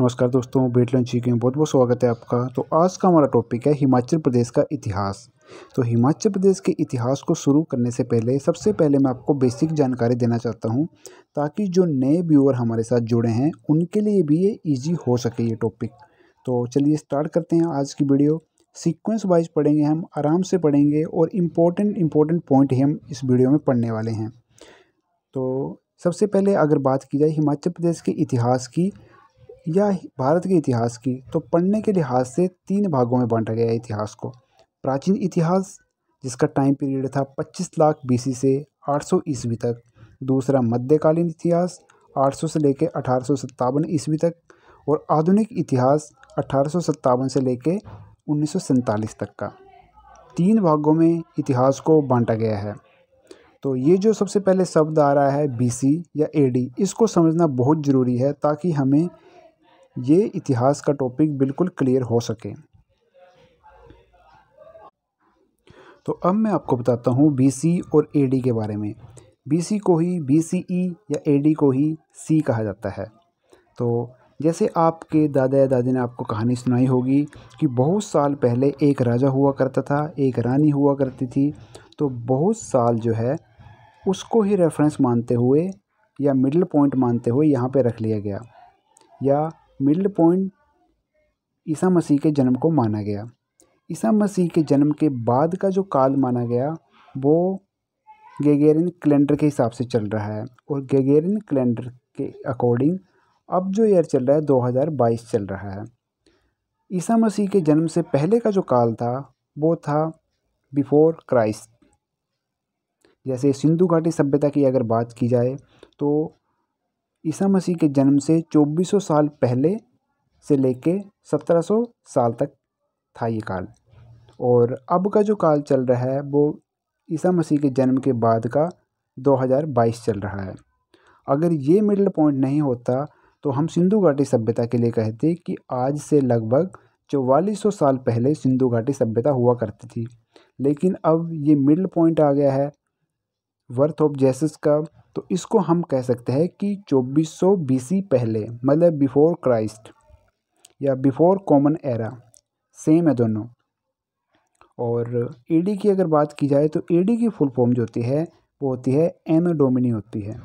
नमस्कार दोस्तों बेट लॉन्च जी में बहुत बहुत स्वागत है आपका तो आज का हमारा टॉपिक है हिमाचल प्रदेश का इतिहास तो हिमाचल प्रदेश के इतिहास को शुरू करने से पहले सबसे पहले मैं आपको बेसिक जानकारी देना चाहता हूँ ताकि जो नए व्यूअर हमारे साथ जुड़े हैं उनके लिए भी ये ईजी हो सके ये टॉपिक तो चलिए स्टार्ट करते हैं आज की वीडियो सीक्वेंस वाइज पढ़ेंगे हम आराम से पढ़ेंगे और इम्पोर्टेंट इम्पोर्टेंट पॉइंट ही हम इस वीडियो में पढ़ने वाले हैं तो सबसे पहले अगर बात की जाए हिमाचल प्रदेश के इतिहास की या भारत के इतिहास की तो पढ़ने के लिहाज से तीन भागों में बांटा गया है इतिहास को प्राचीन इतिहास जिसका टाइम पीरियड था 25 लाख बीसी से 800 सौ ईस्वी तक दूसरा मध्यकालीन इतिहास 800 से लेकर अठारह ईस्वी तक और आधुनिक इतिहास अठारह से लेकर उन्नीस तक का तीन भागों में इतिहास को बांटा गया है तो ये जो सबसे पहले शब्द आ रहा है बीसी या एडी इसको समझना बहुत ज़रूरी है ताकि हमें ये इतिहास का टॉपिक बिल्कुल क्लियर हो सके तो अब मैं आपको बताता हूँ बीसी और एडी के बारे में बीसी को ही बीसीई e या एडी को ही सी कहा जाता है तो जैसे आपके दादा या दादी ने आपको कहानी सुनाई होगी कि बहुत साल पहले एक राजा हुआ करता था एक रानी हुआ करती थी तो बहुत साल जो है उसको ही रेफरेंस मानते हुए या मिडिल पॉइंट मानते हुए यहाँ पे रख लिया गया या मिडल पॉइंट ईसा मसीह के जन्म को माना गया ईसा मसीह के जन्म के बाद का जो काल माना गया वो गेगेरिन कैलेंडर के हिसाब से चल रहा है और गेगेरिन कैलेंडर के अकॉर्डिंग अब जो ईयर चल रहा है 2022 चल रहा है ईसा मसीह के जन्म से पहले का जो काल था वो था बिफोर क्राइस्ट जैसे सिंधु घाटी सभ्यता की अगर बात की जाए तो ईसा मसीह के जन्म से 2400 साल पहले से लेके 1700 साल तक था ये काल और अब का जो काल चल रहा है वो ईसा मसीह के जन्म के बाद का 2022 चल रहा है अगर ये मिडल पॉइंट नहीं होता तो हम सिंधु घाटी सभ्यता के लिए कहते कि आज से लगभग चौवालीस साल पहले सिंधु घाटी सभ्यता हुआ करती थी लेकिन अब ये मिडल पॉइंट आ गया है वर्थ ऑफ जेसस का तो इसको हम कह सकते हैं कि 2400 बीसी पहले मतलब बिफोर क्राइस्ट या बिफोर कॉमन एरा सेम है दोनों और ईडी की अगर बात की जाए तो ईडी की फुल फॉर्म जो होती है वो होती है एनो डोमिनी होती है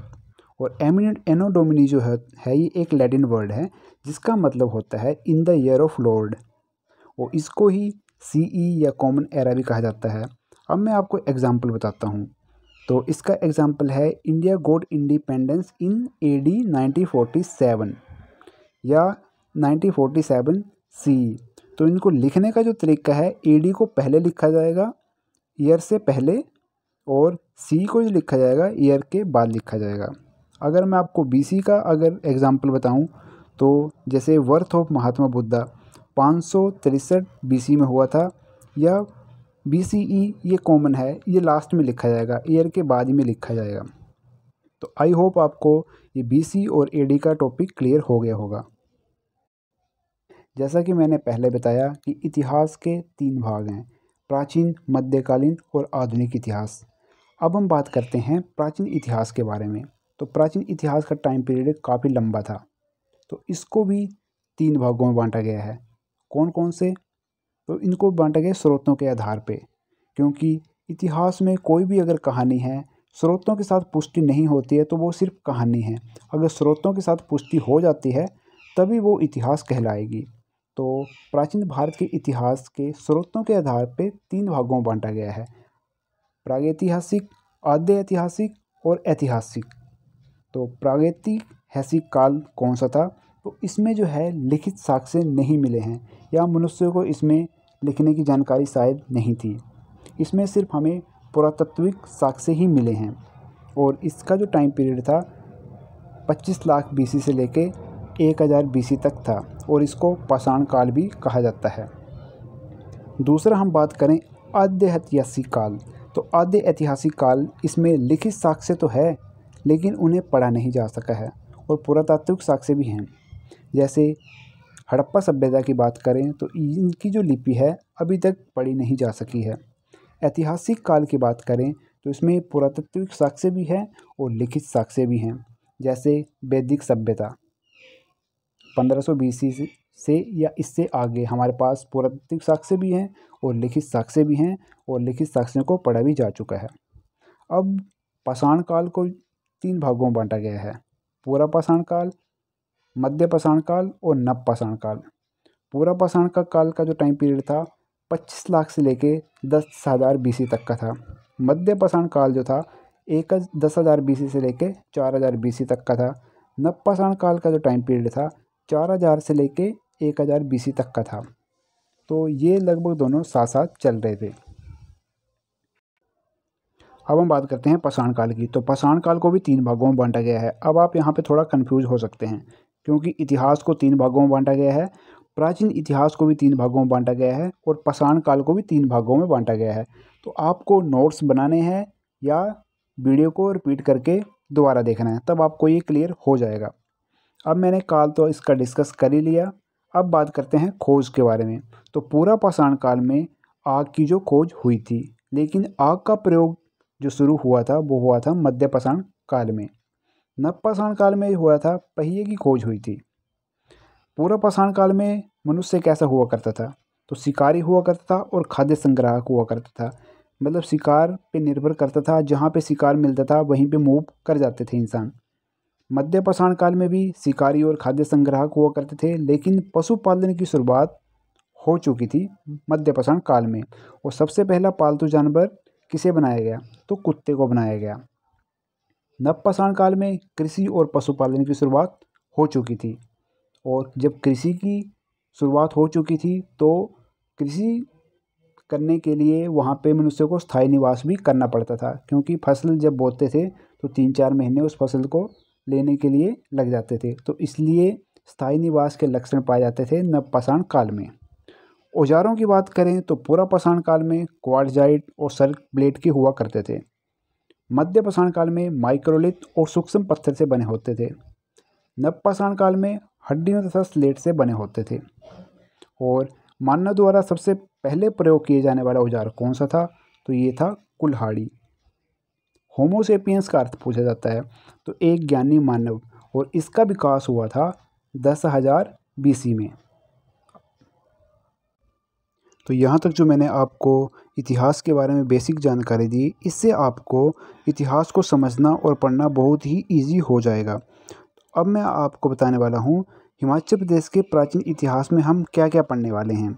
और एमिनेंट एनो डोमिनी जो है, है ये एक लैटिन वर्ड है जिसका मतलब होता है in the year of Lord और इसको ही सी e या कॉमन एरा भी कहा जाता है अब मैं आपको एग्ज़ाम्पल बताता हूँ तो इसका एग्जाम्पल है India got independence in A D nineteen या 1947 सी तो इनको लिखने का जो तरीका है ए डी को पहले लिखा जाएगा ईयर से पहले और सी को जो लिखा जाएगा ईयर के बाद लिखा जाएगा अगर मैं आपको बी सी का अगर एग्ज़ाम्पल बताऊं तो जैसे वर्थ ऑफ महात्मा बुद्धा पाँच सौ तिरसठ बी सी में हुआ था या बी सी ई ये कॉमन है ये लास्ट में लिखा जाएगा ईयर के बाद में लिखा जाएगा तो आई होप आपको ये बी सी और ए डी का टॉपिक क्लियर हो गया होगा जैसा कि मैंने पहले बताया कि इतिहास के तीन भाग हैं प्राचीन मध्यकालीन और आधुनिक इतिहास अब हम बात करते हैं प्राचीन इतिहास के बारे में तो प्राचीन इतिहास का टाइम पीरियड काफ़ी लंबा था तो इसको भी तीन भागों में बांटा गया है कौन कौन से तो इनको बांटा गया स्रोतों के आधार पर क्योंकि इतिहास में कोई भी अगर कहानी है स्रोतों के साथ पुष्टि नहीं होती है तो वो सिर्फ कहानी है अगर स्रोतों के साथ पुष्टि हो जाती है तभी वो इतिहास कहलाएगी तो प्राचीन भारत के इतिहास के स्रोतों के आधार पर तीन भागों में बांटा गया है प्रागैतिहासिक आद्य ऐतिहासिक और ऐतिहासिक तो प्रागैतिहासिक काल कौन सा था तो इसमें जो है लिखित साक्ष्य नहीं मिले हैं या मनुष्य को इसमें लिखने की जानकारी शायद नहीं थी इसमें सिर्फ हमें पुरातत्विक साक्ष्य ही मिले हैं और इसका जो टाइम पीरियड था 25 लाख बीसी से लेके 1000 बीसी तक था और इसको पाषाण काल भी कहा जाता है दूसरा हम बात करें आद्य ऐतिहासिक काल तो आद्य ऐतिहासिक काल इसमें लिखित साक्ष्य तो है लेकिन उन्हें पढ़ा नहीं जा सका है और पुरातात्विक साक्ष्य भी हैं जैसे हड़प्पा सभ्यता की बात करें तो इनकी जो लिपि है अभी तक पढ़ी नहीं जा सकी है ऐतिहासिक काल की बात करें तो इसमें पुरातत्विक साक्ष्य भी हैं और लिखित साक्ष्य भी हैं जैसे वैदिक सभ्यता 1500 सौ से या इससे आगे हमारे पास पुरातत्विक साक्ष्य भी हैं और लिखित साक्ष्य भी हैं और लिखित साक्ष्यों को पढ़ा भी जा चुका है अब पाषाण काल को तीन भागों में बांटा गया है पूरा पाषाण काल मध्य पाषाण काल और नव पाषाण काल पूरा पाषाण का काल का जो टाइम पीरियड था पच्चीस लाख से लेके दस हज़ार बी तक का था मध्य पाषाण काल जो था एक दस हज़ार बी से लेके चार हज़ार बी तक का था नव पाषाण काल का जो टाइम पीरियड था चार हज़ार से लेके एक हज़ार बी तक का था तो ये लगभग दोनों साथ साथ चल रहे थे अब हम बात करते हैं पाषाण काल की तो पाषाण काल को भी तीन भागों में बांटा गया है अब आप यहाँ पे थोड़ा कंफ्यूज हो सकते हैं क्योंकि इतिहास को तीन भागों में बांटा गया है प्राचीन इतिहास को भी तीन भागों में बांटा गया है और पषाण काल को भी तीन भागों में बांटा गया है तो आपको नोट्स बनाने हैं या वीडियो को रिपीट करके दोबारा देखना है तब आपको ये क्लियर हो जाएगा अब मैंने काल तो इसका डिस्कस कर ही लिया अब बात करते हैं खोज के बारे में तो पूरा पाषाण काल में आग की जो खोज हुई थी लेकिन आग का प्रयोग जो शुरू हुआ था वो हुआ था मध्य पाषाण काल में नवपाषाण काल में हुआ था पहिए की खोज हुई थी पूरा पाषाण काल में मनुष्य कैसा हुआ करता था तो शिकारी हुआ करता था और खाद्य संग्राहक हुआ करता था मतलब शिकार पे निर्भर करता था जहाँ पे शिकार मिलता था वहीं पे मूव कर जाते थे इंसान मध्य पाषाण काल में भी शिकारी और खाद्य संग्राहक हुआ करते थे लेकिन पशुपालन की शुरुआत हो चुकी थी मध्य पाषाण काल में और सबसे पहला पालतू जानवर किसे बनाया गया तो कुत्ते को बनाया गया नवपाषाण काल में कृषि और पशुपालन की शुरुआत हो चुकी थी और जब कृषि की शुरुआत हो चुकी थी तो कृषि करने के लिए वहाँ पे मनुष्य को स्थायी निवास भी करना पड़ता था क्योंकि फसल जब बोते थे तो तीन चार महीने उस फसल को लेने के लिए लग जाते थे तो इसलिए स्थायी निवास के लक्षण पाए जाते थे नवपाषाण काल में औजारों की बात करें तो पूरा पाषाण काल में क्वारजाइट और सर्क ब्लेड के हुआ करते थे मध्य पाषाण काल में माइक्रोलिथ और सूक्ष्म पत्थर से बने होते थे नवपाषाण काल में हड्डियों तथा स्लेट से बने होते थे और मानव द्वारा सबसे पहले प्रयोग किए जाने वाला औजार कौन सा था तो ये था कुल्हाड़ी होमोसेपियंस का अर्थ पूछा जाता है तो एक ज्ञानी मानव और इसका विकास हुआ था दस हज़ार बीसी में तो यहाँ तक जो मैंने आपको इतिहास के बारे में बेसिक जानकारी दी इससे आपको इतिहास को समझना और पढ़ना बहुत ही ईजी हो जाएगा अब मैं आपको बताने वाला हूँ हिमाचल प्रदेश के प्राचीन इतिहास में हम क्या क्या पढ़ने वाले हैं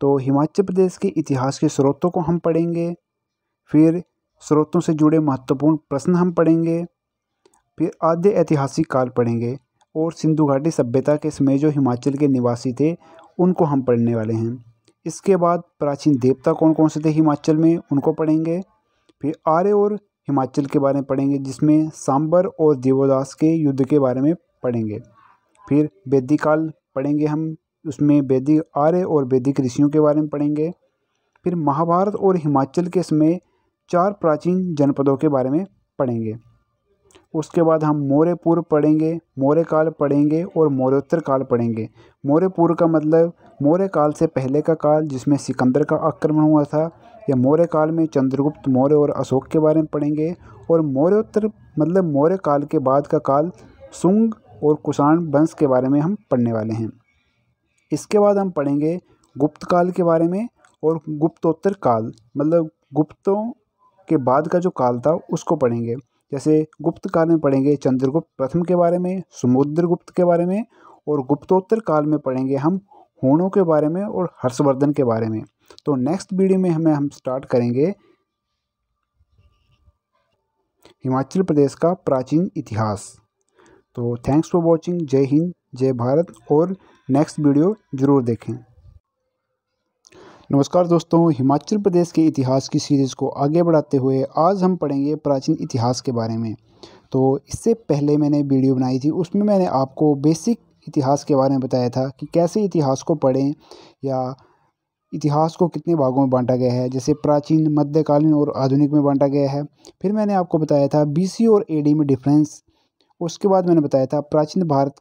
तो हिमाचल प्रदेश के इतिहास के स्रोतों को हम पढ़ेंगे फिर स्रोतों से जुड़े महत्वपूर्ण प्रश्न हम पढ़ेंगे फिर आद्य ऐतिहासिक काल पढ़ेंगे और सिंधु घाटी सभ्यता के समय जो हिमाचल के निवासी थे उनको हम पढ़ने वाले हैं इसके बाद प्राचीन देवता कौन कौन से थे हिमाचल में उनको पढ़ेंगे फिर आर्य और हिमाचल के बारे में पढ़ेंगे जिसमें सांबर और देवोदास के युद्ध के बारे में पढ़ेंगे फिर वैदिकाल पढ़ेंगे हम उसमें वैदिक आर्य और वैदिक ऋषियों के बारे में पढ़ेंगे फिर महाभारत और हिमाचल के समय चार प्राचीन जनपदों के बारे में पढ़ेंगे उसके बाद हम मौर्य पूर्व पढ़ेंगे मौर्य काल पढ़ेंगे और मौर्योत्तर काल पढ़ेंगे मौर्य पूर्व का मतलब मौर्य काल से पहले का काल जिसमें सिकंदर का आक्रमण हुआ था या मौर्य काल में चंद्रगुप्त मौर्य और अशोक के बारे में पढ़ेंगे और मौर्योत्तर मतलब मौर्य काल के बाद का काल सुंग और कुषाण वंश के बारे में हम पढ़ने वाले हैं इसके बाद हम पढ़ेंगे गुप्त काल के बारे में और गुप्तोत्तर काल मतलब गुप्तों के बाद का जो काल था उसको पढ़ेंगे जैसे गुप्त काल में पढ़ेंगे चंद्रगुप्त प्रथम के बारे में समुद्रगुप्त के बारे में और गुप्तोत्तर काल में पढ़ेंगे हम होणों के बारे में और हर्षवर्धन के बारे में तो नेक्स्ट वीडियो में हमें हम स्टार्ट करेंगे हिमाचल प्रदेश का प्राचीन इतिहास तो थैंक्स फॉर वॉचिंग जय हिंद जय भारत और नेक्स्ट वीडियो ज़रूर देखें नमस्कार दोस्तों हिमाचल प्रदेश के इतिहास की सीरीज़ को आगे बढ़ाते हुए आज हम पढ़ेंगे प्राचीन इतिहास के बारे में तो इससे पहले मैंने वीडियो बनाई थी उसमें मैंने आपको बेसिक इतिहास के बारे में बताया था कि कैसे इतिहास को पढ़ें या इतिहास को कितने भागों में बांटा गया है जैसे प्राचीन मध्यकालीन और आधुनिक में बांटा गया है फिर मैंने आपको बताया था बीसी और एडी में डिफरेंस उसके बाद मैंने बताया था प्राचीन भारत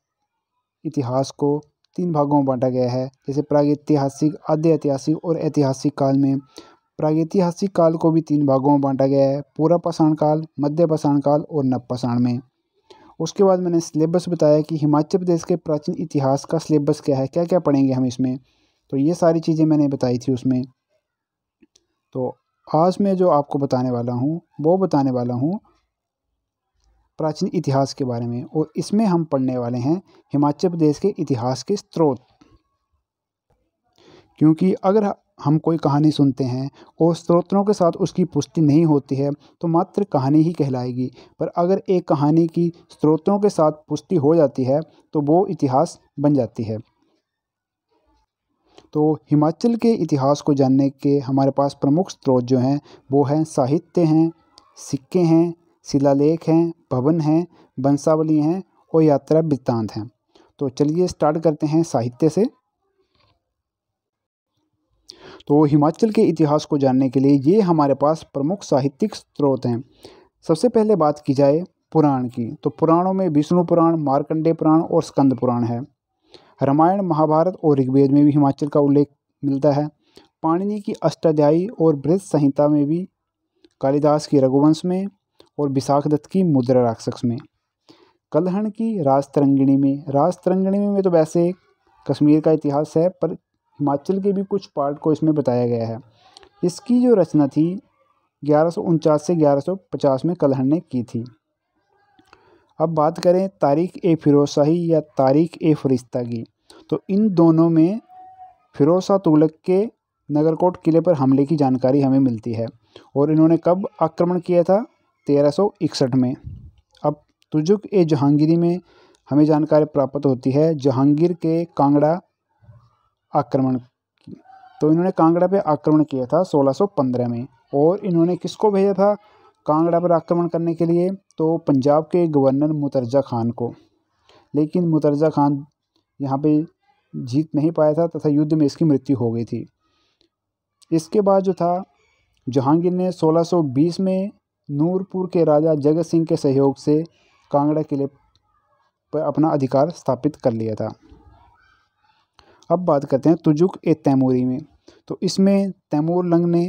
इतिहास को तीन भागों में बांटा गया है जैसे प्रागैतिहासिक आद्य ऐतिहासिक और ऐतिहासिक काल में प्रागैतिहासिक काल को भी तीन भागों में बांटा गया है पूरा पाषाण काल मध्य पाषाण काल और नवपाषाण में उसके बाद मैंने सिलेबस बताया कि हिमाचल प्रदेश के प्राचीन इतिहास का सिलेबस क्या है क्या क्या पढ़ेंगे हम इसमें तो ये सारी चीज़ें मैंने बताई थी उसमें तो आज मैं जो आपको बताने वाला हूँ वो बताने वाला हूँ प्राचीन इतिहास के बारे में और इसमें हम पढ़ने वाले हैं हिमाचल प्रदेश के इतिहास के स्रोत क्योंकि अगर हम कोई कहानी सुनते हैं और स्रोतों के साथ उसकी पुष्टि नहीं होती है तो मात्र कहानी ही कहलाएगी पर अगर एक कहानी की स्रोतों के साथ पुष्टि हो जाती है तो वो इतिहास बन जाती है तो हिमाचल के इतिहास को जानने के हमारे पास प्रमुख स्रोत जो हैं वो हैं साहित्य हैं सिक्के हैं शिलालेख हैं भवन हैं वंशावली हैं और यात्रा वृत्तांत हैं तो चलिए स्टार्ट करते हैं साहित्य से तो हिमाचल के इतिहास को जानने के लिए ये हमारे पास प्रमुख साहित्यिक स्रोत हैं सबसे पहले बात की जाए पुराण की तो पुराणों में विष्णु पुराण मार्कंडे पुराण और स्कंद पुराण है रामायण महाभारत और ऋग्वेद में भी हिमाचल का उल्लेख मिलता है पाणिनि की अष्टाध्यायी और बृहद संहिता में भी कालिदास की रघुवंश में और विशाख दत्त की मुद्रा राक्षस में कलहण की राजतरंगिणी में राजतरंगिणी में तो वैसे कश्मीर का इतिहास है पर हिमाचल के भी कुछ पार्ट को इसमें बताया गया है इसकी जो रचना थी ग्यारह से ग्यारह में कलहन ने की थी अब बात करें तारीख ए फिरोसाही या तारीख ए फरिश्ता की तो इन दोनों में फिरोसा तुगलक के नगरकोट किले पर हमले की जानकारी हमें मिलती है और इन्होंने कब आक्रमण किया था 1361 में अब तुजुक ए जहांगीरी में हमें जानकारी प्राप्त होती है जहांगीर के कांगड़ा आक्रमण तो इन्होंने कांगड़ा पे आक्रमण किया था 1615 में और इन्होंने किसको भेजा था कांगड़ा पर आक्रमण करने के लिए तो पंजाब के गवर्नर मुतरजा खान को लेकिन मुतरजा खान यहाँ पे जीत नहीं पाया था तथा युद्ध में इसकी मृत्यु हो गई थी इसके बाद जो था जहांगीर ने 1620 में नूरपुर के राजा जगत सिंह के सहयोग से कांगड़ा किले पर अपना अधिकार स्थापित कर लिया था अब बात करते हैं तुजुक ए तैमूरी में तो इसमें तैमूर लंग ने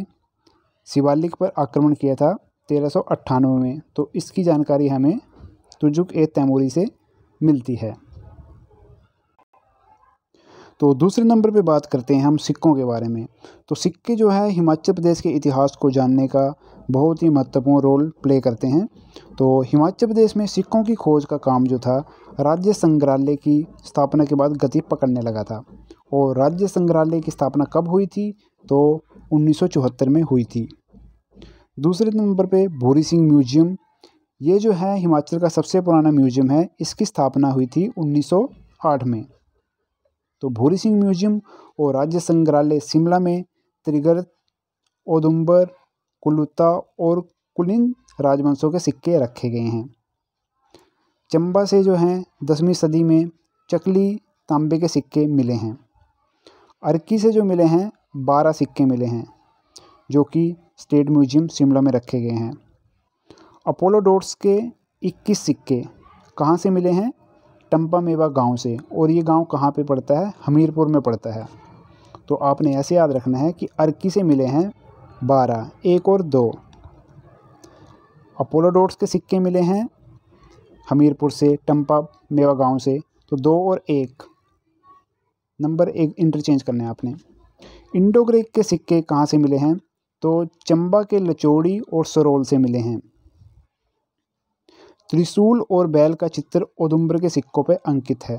शिवालिक पर आक्रमण किया था तेरह में तो इसकी जानकारी हमें तुजुक ए तैमूरी से मिलती है तो दूसरे नंबर पे बात करते हैं हम सिक्कों के बारे में तो सिक्के जो है हिमाचल प्रदेश के इतिहास को जानने का बहुत ही महत्वपूर्ण रोल प्ले करते हैं तो हिमाचल प्रदेश में सिक्कों की खोज का काम जो था राज्य संग्रहालय की स्थापना के बाद गति पकड़ने लगा था और राज्य संग्रहालय की स्थापना कब हुई थी तो उन्नीस में हुई थी दूसरे नंबर पे भूरी सिंह म्यूजियम ये जो है हिमाचल का सबसे पुराना म्यूजियम है इसकी स्थापना हुई थी 1908 में तो भूरी सिंह म्यूजियम और राज्य संग्रहालय शिमला में त्रिगर ओदुम्बर कुलुता और कुलिन राजवंशों के सिक्के रखे गए हैं चंबा से जो हैं दसवीं सदी में चकली तांबे के सिक्के मिले हैं अर्की से जो मिले हैं बारह सिक्के मिले हैं जो कि स्टेट म्यूजियम शिमला में रखे गए हैं अपोलो डोट्स के 21 सिक्के कहाँ से मिले हैं टम्पा मेवा गांव से और ये गांव कहाँ पे पड़ता है हमीरपुर में पड़ता है तो आपने ऐसे याद रखना है कि अर्की से मिले हैं बारह एक और दो अपोलो डोट्स के सिक्के मिले हैं हमीरपुर से टम्पा मेवा गांव से तो दो और एक नंबर एक इंटरचेंज करने हैं आपने इंडो ग्रेक के सिक्के कहाँ से मिले हैं तो चंबा के लचोड़ी और सरोल से मिले हैं त्रिशूल और बैल का चित्र ओदुम्बर के सिक्कों पर अंकित है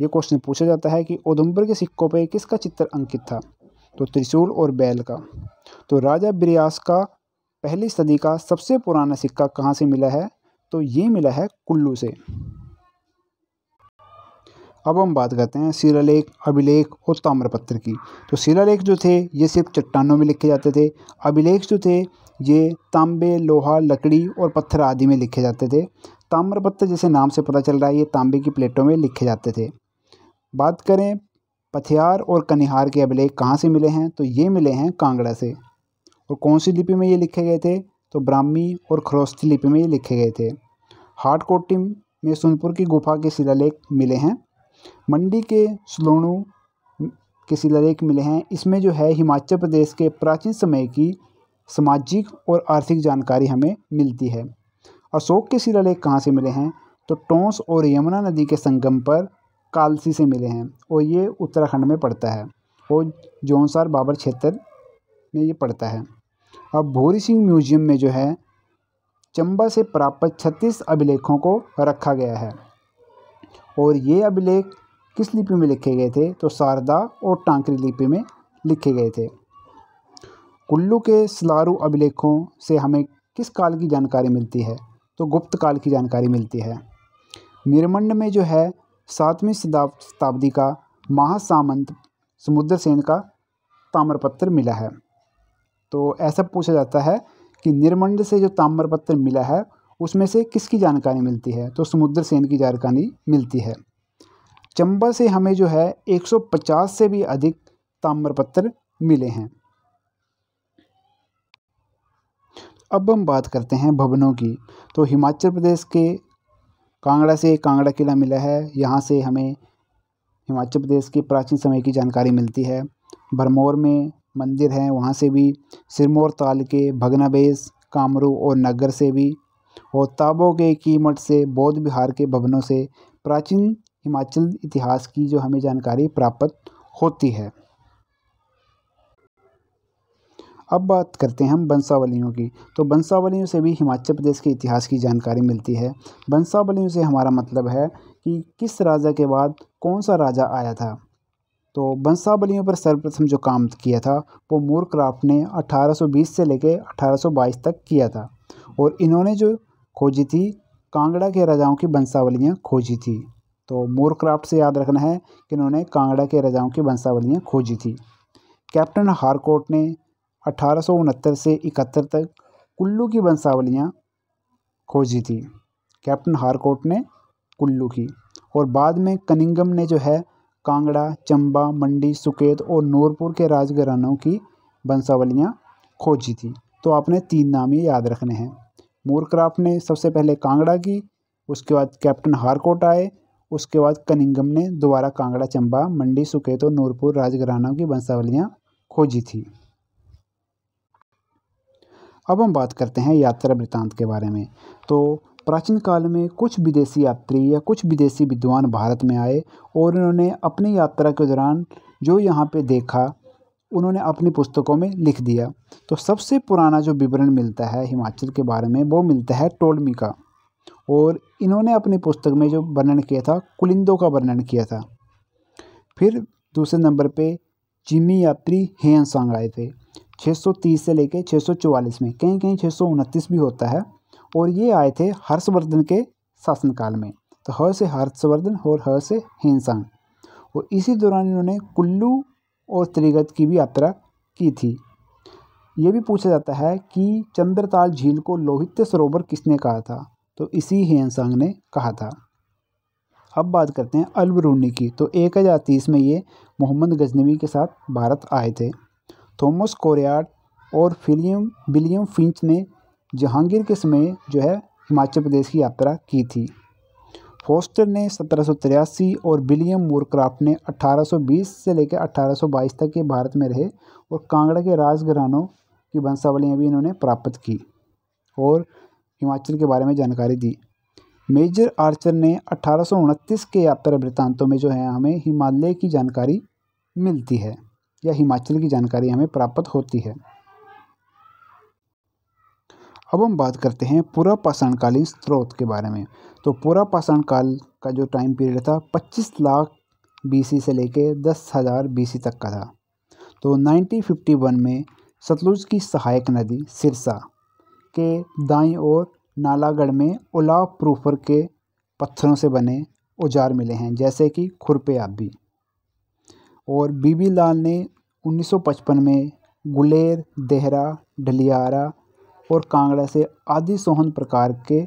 ये क्वेश्चन पूछा जाता है कि ओदुम्बर के सिक्कों पर किसका चित्र अंकित था तो त्रिशूल और बैल का तो राजा ब्रियास का पहली सदी का सबसे पुराना सिक्का कहाँ से मिला है तो ये मिला है कुल्लू से अब हम बात करते हैं शिलालेख अभिलेख और ताम्रपत्र की तो शिलालेख जो थे ये सिर्फ चट्टानों में लिखे जाते थे अभिलेख जो थे ये तांबे लोहा लकड़ी और पत्थर आदि में लिखे जाते थे ताम्रपत्र जैसे नाम से पता चल रहा है ये तांबे की प्लेटों में लिखे जाते थे बात करें पथियार और कनिहार के अभिलेख कहाँ से मिले हैं तो ये मिले हैं कांगड़ा से और कौन सी लिपि में ये लिखे गए थे तो ब्राह्मी और खरोस्ती लिपि में ये लिखे गए थे कोटिम में सोनपुर की गुफा के शिलालेख मिले हैं मंडी के सलोणों के शिलालेख मिले हैं इसमें जो है हिमाचल प्रदेश के प्राचीन समय की सामाजिक और आर्थिक जानकारी हमें मिलती है अशोक के शिलालेख कहाँ से मिले हैं तो टोंस और यमुना नदी के संगम पर कालसी से मिले हैं और ये उत्तराखंड में पड़ता है और जौनसार बाबर क्षेत्र में ये पड़ता है अब भूरी सिंह म्यूजियम में जो है चंबा से प्राप्त छत्तीस अभिलेखों को रखा गया है और ये अभिलेख किस लिपि में लिखे गए थे तो शारदा और टांकरी लिपि में लिखे गए थे कुल्लू के सलारू अभिलेखों से हमें किस काल की जानकारी मिलती है तो गुप्त काल की जानकारी मिलती है मीरमंड में जो है सातवीं शताब्दी का महासामंत समुद्र सेन का ताम्रपत्र मिला है तो ऐसा पूछा जाता है कि निर्मंड से जो ताम्रपत्र मिला है उसमें से किसकी जानकारी मिलती है तो समुद्र सेन की जानकारी मिलती है चंबा से हमें जो है 150 से भी अधिक ताम्रपत्र मिले हैं अब हम बात करते हैं भवनों की तो हिमाचल प्रदेश के कांगड़ा से कांगड़ा किला मिला है यहाँ से हमें हिमाचल प्रदेश के प्राचीन समय की जानकारी मिलती है भरमौर में मंदिर हैं वहाँ से भी सिरमौर ताल के भगनाबेस कामरू और नगर से भी और ताबों के कीमत से बौद्ध विहार के भवनों से प्राचीन हिमाचल इतिहास की जो हमें जानकारी प्राप्त होती है अब बात करते हैं हम वंशावलियों की तो वंशावलियों से भी हिमाचल प्रदेश के इतिहास की जानकारी मिलती है वंशावलियों से हमारा मतलब है कि किस राजा के बाद कौन सा राजा आया था तो वंशावलियों पर सर्वप्रथम जो काम किया था वो क्राफ्ट ने 1820 से लेकर 1822 तक किया था और इन्होंने जो खोजी थी कांगड़ा के राजाओं की वंशावलियाँ खोजी थी तो मोरक्राफ्ट से याद रखना है कि इन्होंने कांगड़ा के राजाओं की वंशावलियाँ खोजी थी कैप्टन हारकोट ने अठारह से इकहत्तर तक कुल्लू की वंशावलियाँ खोजी थी कैप्टन हारकोट ने कुल्लू की और बाद में कनिंगम ने जो है कांगड़ा चंबा मंडी सुकेत और नूरपुर के राजघरानों की वंशावलियाँ खोजी थी तो आपने तीन नाम ही याद रखने हैं मोरक्राफ्ट ने सबसे पहले कांगड़ा की उसके बाद कैप्टन हारकोट आए उसके बाद कनिंगम ने दोबारा कांगड़ा चंबा मंडी सुकेतो नूरपुर राजघराना की वंशावलियाँ खोजी थी अब हम बात करते हैं यात्रा वृतांत के बारे में तो प्राचीन काल में कुछ विदेशी यात्री या कुछ विदेशी विद्वान भारत में आए और उन्होंने अपनी यात्रा के दौरान जो यहाँ पे देखा उन्होंने अपनी पुस्तकों में लिख दिया तो सबसे पुराना जो विवरण मिलता है हिमाचल के बारे में वो मिलता है टोलमी का और इन्होंने अपनी पुस्तक में जो वर्णन किया था कुलिंदों का वर्णन किया था फिर दूसरे नंबर पे जिमी यात्री हेन सांग आए थे 630 से लेके 644 में कहीं कहीं छः भी होता है और ये आए थे हर्षवर्धन के शासनकाल में तो ह से हर्षवर्धन और ह से हेनसांग और इसी दौरान इन्होंने कुल्लू और त्रिगत की भी यात्रा की थी ये भी पूछा जाता है कि चंद्रताल झील को लोहित्य सरोवर किसने कहा था तो इसी हेनसांग ने कहा था अब बात करते हैं अलबरूनी की तो एक हज़ार तीस में ये मोहम्मद गजनवी के साथ भारत आए थे थॉमस कोरियाड और फिलियम विलियम फिंच ने जहांगीर के समय जो है हिमाचल प्रदेश की यात्रा की थी फोस्टर ने सत्रह और विलियम मोरक्राफ्ट ने 1820 से लेकर 1822 तक के भारत में रहे और कांगड़ा के राजघरानों की वंशावलियाँ भी इन्होंने प्राप्त की और हिमाचल के बारे में जानकारी दी मेजर आर्चर ने अठारह के यात्रा वृत्तांतों में जो है हमें हिमालय की जानकारी मिलती है या हिमाचल की जानकारी हमें प्राप्त होती है अब हम बात करते हैं पूरा पाषाणकालीन स्रोत के बारे में तो पूरा पाषाण काल का जो टाइम पीरियड था 25 लाख बीसी से लेके दस हज़ार बीसी तक का था तो 1951 में सतलुज की सहायक नदी सिरसा के दाई ओर नालागढ़ में उलाव प्रूफर के पत्थरों से बने औजार मिले हैं जैसे कि खुरपे आदि और बीबी लाल ने 1955 में गुलेर देहरा ढलियारा और कांगड़ा से आदि सोहन प्रकार के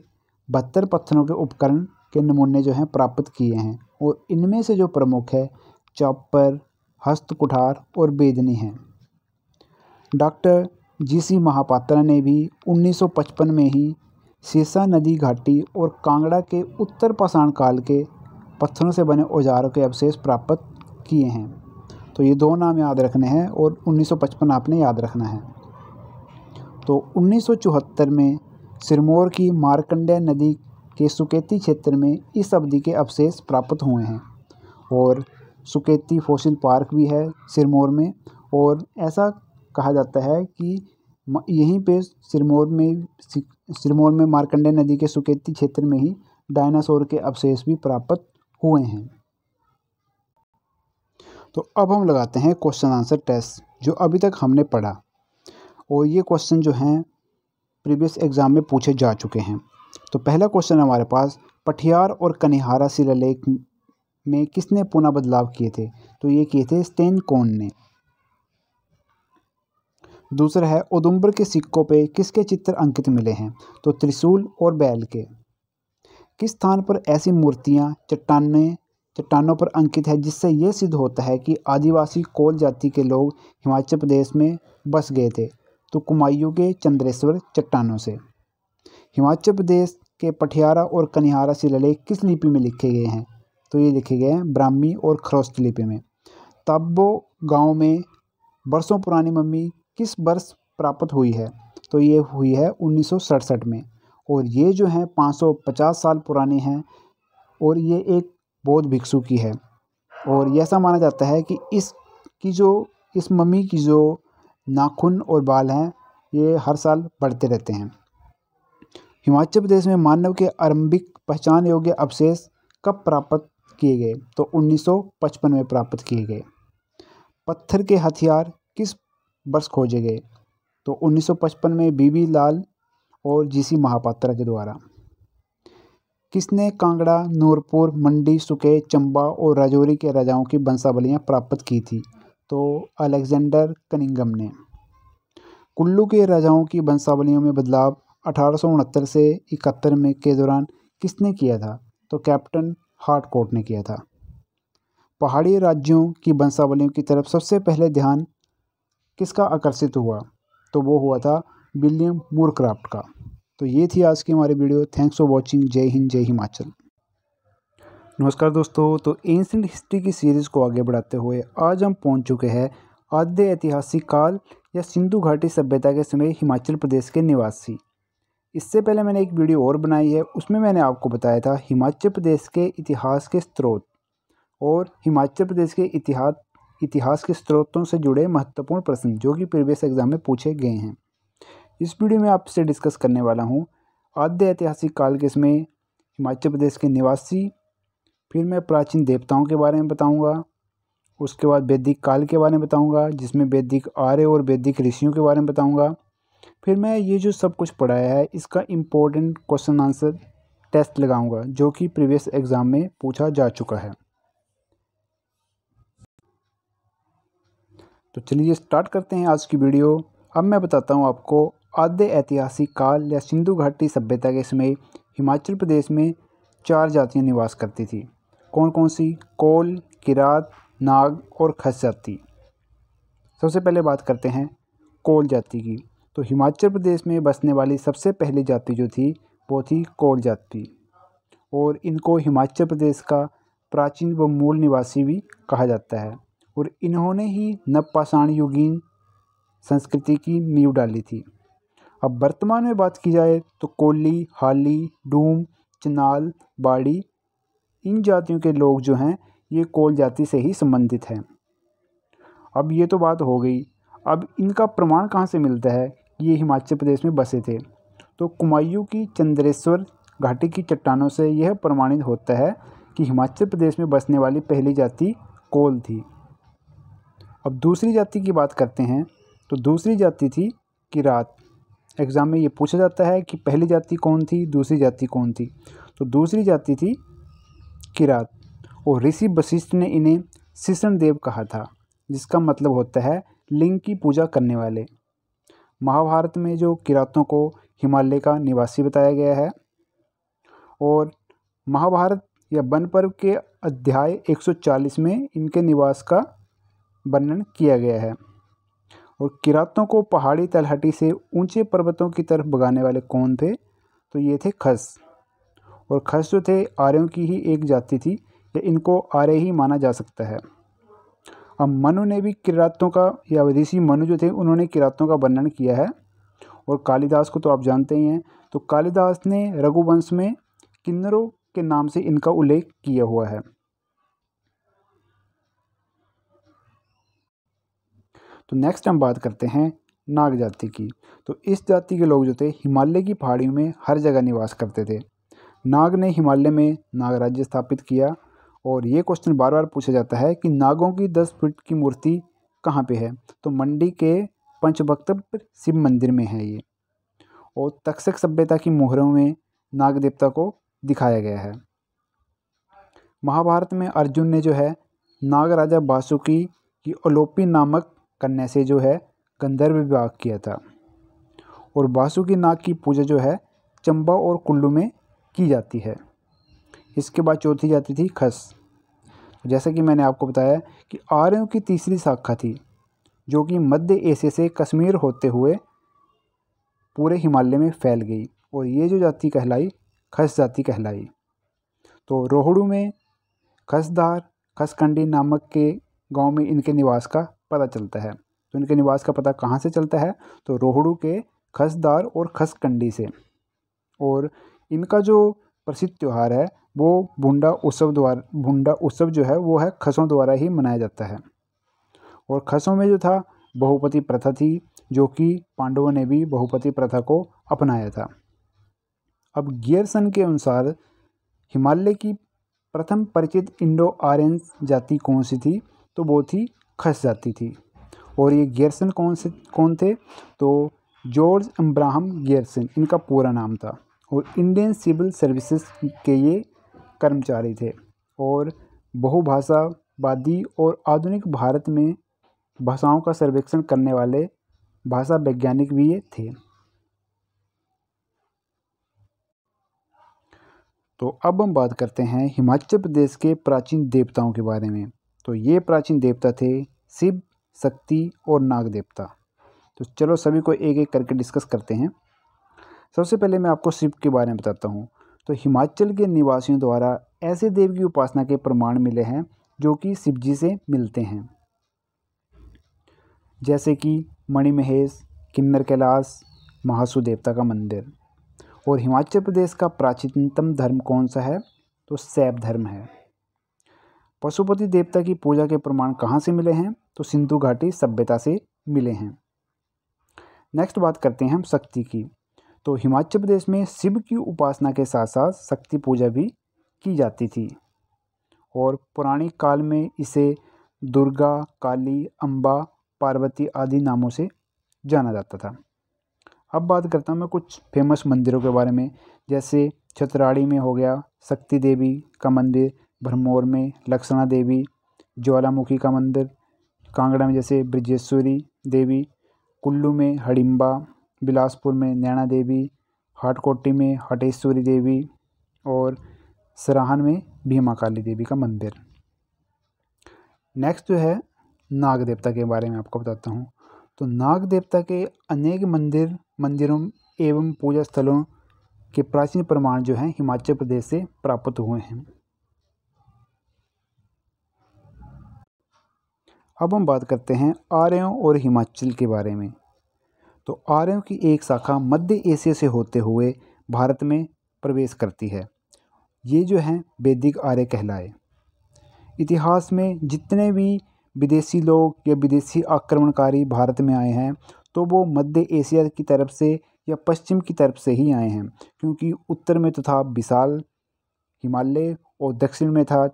बहत्तर पत्थरों के उपकरण के नमूने जो हैं प्राप्त किए हैं और इनमें से जो प्रमुख है चौपर हस्त कुठार और बेदनी हैं डॉक्टर जी सी महापात्रा ने भी 1955 में ही सीसा नदी घाटी और कांगड़ा के उत्तर पाषाण काल के पत्थरों से बने औजारों के अवशेष प्राप्त किए हैं तो ये दो नाम याद रखने हैं और 1955 आपने याद रखना है तो 1974 में सिरमौर की मारकंडे नदी के सुकेती क्षेत्र में इस अवधि के अवशेष प्राप्त हुए हैं और सुकेती फॉसिल पार्क भी है सिरमौर में और ऐसा कहा जाता है कि यहीं पे सिरमौर में सिरमौर में मारकंडे नदी के सुकेती क्षेत्र में ही डायनासोर के अवशेष भी प्राप्त हुए हैं तो अब हम लगाते हैं क्वेश्चन आंसर टेस्ट जो अभी तक हमने पढ़ा और ये क्वेश्चन जो हैं प्रीवियस एग्ज़ाम में पूछे जा चुके हैं तो पहला क्वेश्चन हमारे पास पठियार और कनिहारा शिलालेख में किसने पुनः बदलाव किए थे तो ये किए थे स्टेन कौन ने दूसरा है उदुम्बर के सिक्कों पे किसके चित्र अंकित मिले हैं तो त्रिशूल और बैल के किस स्थान पर ऐसी मूर्तियाँ चट्टान चट्टानों पर अंकित है जिससे ये सिद्ध होता है कि आदिवासी कोल जाति के लोग हिमाचल प्रदेश में बस गए थे तो कुमायूं के चंद्रेश्वर चट्टानों से हिमाचल प्रदेश के पठियारा और कनिहारा लड़े किस लिपि में लिखे गए हैं तो ये लिखे गए हैं ब्राह्मी और खरोस्त लिपि में ताब्बो गांव में बरसों पुरानी मम्मी किस वर्ष प्राप्त हुई है तो ये हुई है उन्नीस में और ये जो है 550 साल पुरानी हैं और ये एक बौद्ध भिक्षु की है और ऐसा माना जाता है कि इसकी जो इस मम्मी की जो नाखून और बाल हैं ये हर साल बढ़ते रहते हैं हिमाचल प्रदेश में मानव के आरंभिक पहचान योग्य अवशेष कब प्राप्त किए गए तो 1955 में प्राप्त किए गए पत्थर के हथियार किस वर्ष खोजे गए तो 1955 में बीबी लाल और जीसी महापात्रा के द्वारा किसने कांगड़ा नूरपुर मंडी सुकेत चंबा और राजौरी के राजाओं की वंशावलियाँ प्राप्त की थी तो अलेक्जेंडर कनिंगम ने कुल्लू के राजाओं की वंशावलियों में बदलाव अठारह से इकहत्तर में के दौरान किसने किया था तो कैप्टन हार्टकोट ने किया था पहाड़ी राज्यों की वंशावलियों की तरफ सबसे पहले ध्यान किसका आकर्षित हुआ तो वो हुआ था विलियम मूरक्राफ्ट का तो ये थी आज की हमारी वीडियो थैंक्स फॉर वॉचिंग जय हिंद जय हिमाचल नमस्कार दोस्तों तो एंशंट हिस्ट्री की सीरीज़ को आगे बढ़ाते हुए आज हम पहुंच चुके हैं आद्य ऐतिहासिक काल या सिंधु घाटी सभ्यता के समय हिमाचल प्रदेश के निवासी इससे पहले मैंने एक वीडियो और बनाई है उसमें मैंने आपको बताया था हिमाचल प्रदेश के इतिहास के स्रोत और हिमाचल प्रदेश के इतिहास इतिहास के स्रोतों से जुड़े महत्वपूर्ण प्रश्न जो कि प्रीवियस एग्जाम में पूछे गए हैं इस वीडियो में आपसे डिस्कस करने वाला हूँ आद्य ऐतिहासिक काल के समय हिमाचल प्रदेश के निवासी फिर मैं प्राचीन देवताओं के बारे में बताऊँगा उसके बाद वैदिक काल के बारे में बताऊँगा जिसमें वैदिक आर्य और वैदिक ऋषियों के बारे में बताऊँगा फिर मैं ये जो सब कुछ पढ़ाया है इसका इम्पोर्टेंट क्वेश्चन आंसर टेस्ट लगाऊंगा जो कि प्रीवियस एग्ज़ाम में पूछा जा चुका है तो चलिए स्टार्ट करते हैं आज की वीडियो अब मैं बताता हूँ आपको आद्य ऐतिहासिक काल या सिंधु घाटी सभ्यता के समय हिमाचल प्रदेश में चार जातियाँ निवास करती थी कौन कौन सी कोल किरात नाग और खस जाति सबसे पहले बात करते हैं कोल जाति की तो हिमाचल प्रदेश में बसने वाली सबसे पहली जाति जो थी वो थी कोल जाति और इनको हिमाचल प्रदेश का प्राचीन व मूल निवासी भी कहा जाता है और इन्होंने ही नवपाषाण युगीन संस्कृति की नींव डाली थी अब वर्तमान में बात की जाए तो कोली हाली डूम चनाल बाड़ी इन जातियों के लोग जो हैं ये कोल जाति से ही संबंधित हैं अब ये तो बात हो गई अब इनका प्रमाण कहाँ से मिलता है कि ये हिमाचल प्रदेश में बसे थे तो कुमायूं की चंद्रेश्वर घाटी की चट्टानों से यह प्रमाणित होता है कि हिमाचल प्रदेश में बसने वाली पहली जाति कोल थी अब दूसरी जाति की बात करते हैं तो दूसरी जाति थी किरात एग्ज़ाम में ये पूछा जाता है कि पहली जाति कौन थी दूसरी जाति कौन थी तो दूसरी जाति थी किरात और ऋषि वशिष्ठ ने इन्हें देव कहा था जिसका मतलब होता है लिंग की पूजा करने वाले महाभारत में जो किरातों को हिमालय का निवासी बताया गया है और महाभारत या वन पर्व के अध्याय 140 में इनके निवास का वर्णन किया गया है और किरातों को पहाड़ी तलहटी से ऊंचे पर्वतों की तरफ भगाने वाले कौन थे तो ये थे खस और खस जो तो थे आर्यों की ही एक जाति थी या इनको आर्य ही माना जा सकता है अब मनु ने भी किरातों का या विदेशी मनु जो थे उन्होंने किरातों का वर्णन किया है और कालिदास को तो आप जानते ही हैं तो कालिदास ने रघुवंश में किन्नरों के नाम से इनका उल्लेख किया हुआ है तो नेक्स्ट हम बात करते हैं नाग जाति की तो इस जाति के लोग जो थे हिमालय की पहाड़ियों में हर जगह निवास करते थे नाग ने हिमालय में नाग राज्य स्थापित किया और ये क्वेश्चन बार बार पूछा जाता है कि नागों की दस फीट की मूर्ति कहाँ पे है तो मंडी के पंचभक्त शिव मंदिर में है ये और तक्षक सभ्यता की मोहरों में नाग देवता को दिखाया गया है महाभारत में अर्जुन ने जो है नाग राजा बासुकी की ओलोपी नामक कन्या से जो है गंधर्व विवाह किया था और बासुकी नाग की पूजा जो है चंबा और कुल्लू में की जाती है इसके बाद चौथी जाति थी खस जैसा कि मैंने आपको बताया कि आर्यों की तीसरी शाखा थी जो कि मध्य एशिया से कश्मीर होते हुए पूरे हिमालय में फैल गई और ये जो जाति कहलाई खस जाति कहलाई तो रोहड़ू में खसदार खसकंडी नामक के गांव में इनके निवास का पता चलता है तो इनके निवास का पता कहाँ से चलता है तो रोहड़ू के खसदार और खसकंडी से और इनका जो प्रसिद्ध त्यौहार है वो बुंडा उत्सव द्वारा बुंडा उत्सव जो है वो है खसों द्वारा ही मनाया जाता है और खसों में जो था बहुपति प्रथा थी जो कि पांडवों ने भी बहुपति प्रथा को अपनाया था अब गियरसन के अनुसार हिमालय की प्रथम परिचित इंडो आर्यन जाति कौन सी थी तो वो थी खस जाति थी और ये गियरसन कौन से कौन थे तो जॉर्ज अब्राहम गियरसन इनका पूरा नाम था और इंडियन सिविल सर्विसेज के ये कर्मचारी थे और बहुभाषावादी और आधुनिक भारत में भाषाओं का सर्वेक्षण करने वाले भाषा वैज्ञानिक भी ये थे तो अब हम बात करते हैं हिमाचल प्रदेश के प्राचीन देवताओं के बारे में तो ये प्राचीन देवता थे शिव शक्ति और नाग देवता तो चलो सभी को एक एक करके डिस्कस करते हैं सबसे पहले मैं आपको शिव के बारे में बताता हूँ तो हिमाचल के निवासियों द्वारा ऐसे देव की उपासना के प्रमाण मिले हैं जो कि शिव जी से मिलते हैं जैसे कि मणिमहेश किन्नर कैलाश महासु देवता का मंदिर और हिमाचल प्रदेश का प्राचीनतम धर्म कौन सा है तो सैब धर्म है पशुपति देवता की पूजा के प्रमाण कहाँ से मिले हैं तो सिंधु घाटी सभ्यता से मिले हैं नेक्स्ट बात करते हैं हम शक्ति की तो हिमाचल प्रदेश में शिव की उपासना के साथ साथ शक्ति पूजा भी की जाती थी और पुराने काल में इसे दुर्गा काली अम्बा पार्वती आदि नामों से जाना जाता था अब बात करता हूँ मैं कुछ फेमस मंदिरों के बारे में जैसे छतराड़ी में हो गया शक्ति देवी का मंदिर भरमौर में लक्षणा देवी ज्वालामुखी का मंदिर कांगड़ा में जैसे ब्रजेश्वरी देवी कुल्लू में हडिम्बा बिलासपुर में नैना देवी हाटकोटी में हटेश्वरी देवी और सराहन में भीमा काली देवी का मंदिर नेक्स्ट जो है नाग देवता के बारे में आपको बताता हूँ तो नाग देवता के अनेक मंदिर मंदिरों एवं पूजा स्थलों के प्राचीन प्रमाण जो हैं हिमाचल प्रदेश से प्राप्त हुए हैं अब हम बात करते हैं आर्यों और हिमाचल के बारे में तो आर्यों की एक शाखा मध्य एशिया से होते हुए भारत में प्रवेश करती है ये जो हैं वैदिक आर्य कहलाए इतिहास में जितने भी विदेशी लोग या विदेशी आक्रमणकारी भारत में आए हैं तो वो मध्य एशिया की तरफ से या पश्चिम की तरफ से ही आए हैं क्योंकि उत्तर में तो था विशाल हिमालय और दक्षिण में था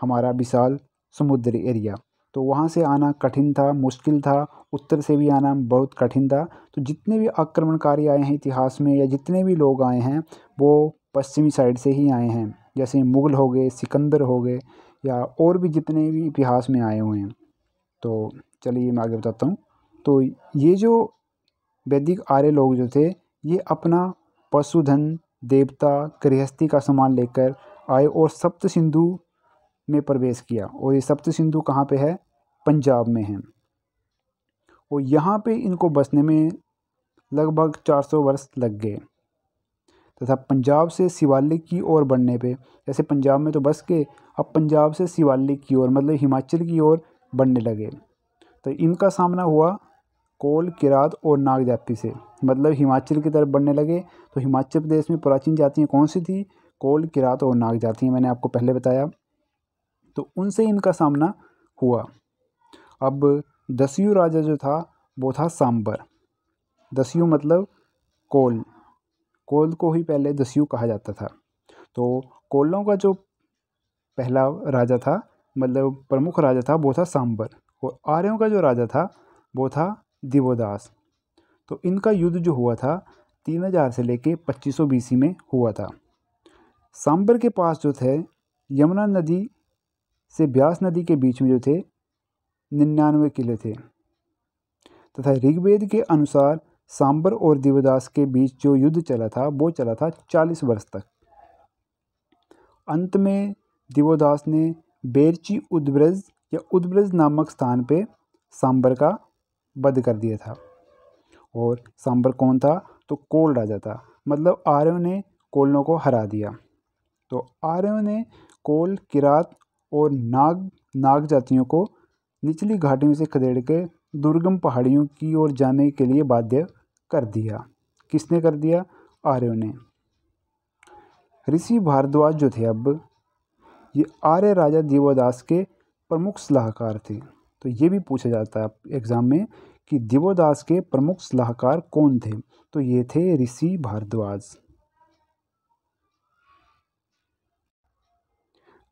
हमारा विशाल समुद्री एरिया तो वहाँ से आना कठिन था मुश्किल था उत्तर से भी आना बहुत कठिन था तो जितने भी आक्रमणकारी आए हैं इतिहास में या जितने भी लोग आए हैं वो पश्चिमी साइड से ही आए हैं जैसे मुग़ल हो गए सिकंदर हो गए या और भी जितने भी इतिहास में आए हुए हैं तो चलिए मैं आगे बताता हूँ तो ये जो वैदिक आर्य लोग जो थे ये अपना पशुधन देवता गृहस्थी का सामान लेकर आए और सप्त सिंधु में प्रवेश किया और ये सप्त सिंधु कहाँ पर है पंजाब में हैं और यहाँ पे इनको बसने में लगभग 400 वर्ष लग गए तथा पंजाब से शिवालिक की ओर बढ़ने पे जैसे पंजाब में तो बस के अब पंजाब से शिवालिक की ओर मतलब हिमाचल की ओर बढ़ने लगे तो इनका सामना हुआ कोल किरात और नाग जाति से मतलब हिमाचल की तरफ बढ़ने लगे तो हिमाचल प्रदेश में प्राचीन जातियाँ कौन सी थी कोल किरात और नाग जातियाँ मैंने आपको पहले बताया तो उनसे इनका सामना हुआ अब दस्यु राजा जो था वो था सांबर दस्यु मतलब कोल कोल को ही पहले दस्यु कहा जाता था तो कोलों का जो पहला राजा था मतलब प्रमुख राजा था वो था सांबर और आर्यों का जो राजा था वो था दिवोदास तो इनका युद्ध जो हुआ था तीन हजार से लेके पच्चीस सौ बीसी में हुआ था सांबर के पास जो थे यमुना नदी से ब्यास नदी के बीच में जो थे निन्यानवे किले थे तथा ऋग्वेद के अनुसार सांबर और देवदास के बीच जो युद्ध चला था वो चला था चालीस वर्ष तक अंत में देवोदास ने बेरची उद्ब्रज या उद्ब्रज नामक स्थान पे सांबर का वध कर दिया था और सांबर कौन था तो कोल राजा था मतलब आर्यों ने कोलों को हरा दिया तो आर्यों ने कोल किरात और नाग नाग जातियों को निचली घाटियों से खदेड़ के दुर्गम पहाड़ियों की ओर जाने के लिए बाध्य कर दिया किसने कर दिया आर्यों ने ऋषि भारद्वाज जो थे अब ये आर्य राजा देवोदास के प्रमुख सलाहकार थे तो ये भी पूछा जाता है एग्ज़ाम में कि देवोदास के प्रमुख सलाहकार कौन थे तो ये थे ऋषि भारद्वाज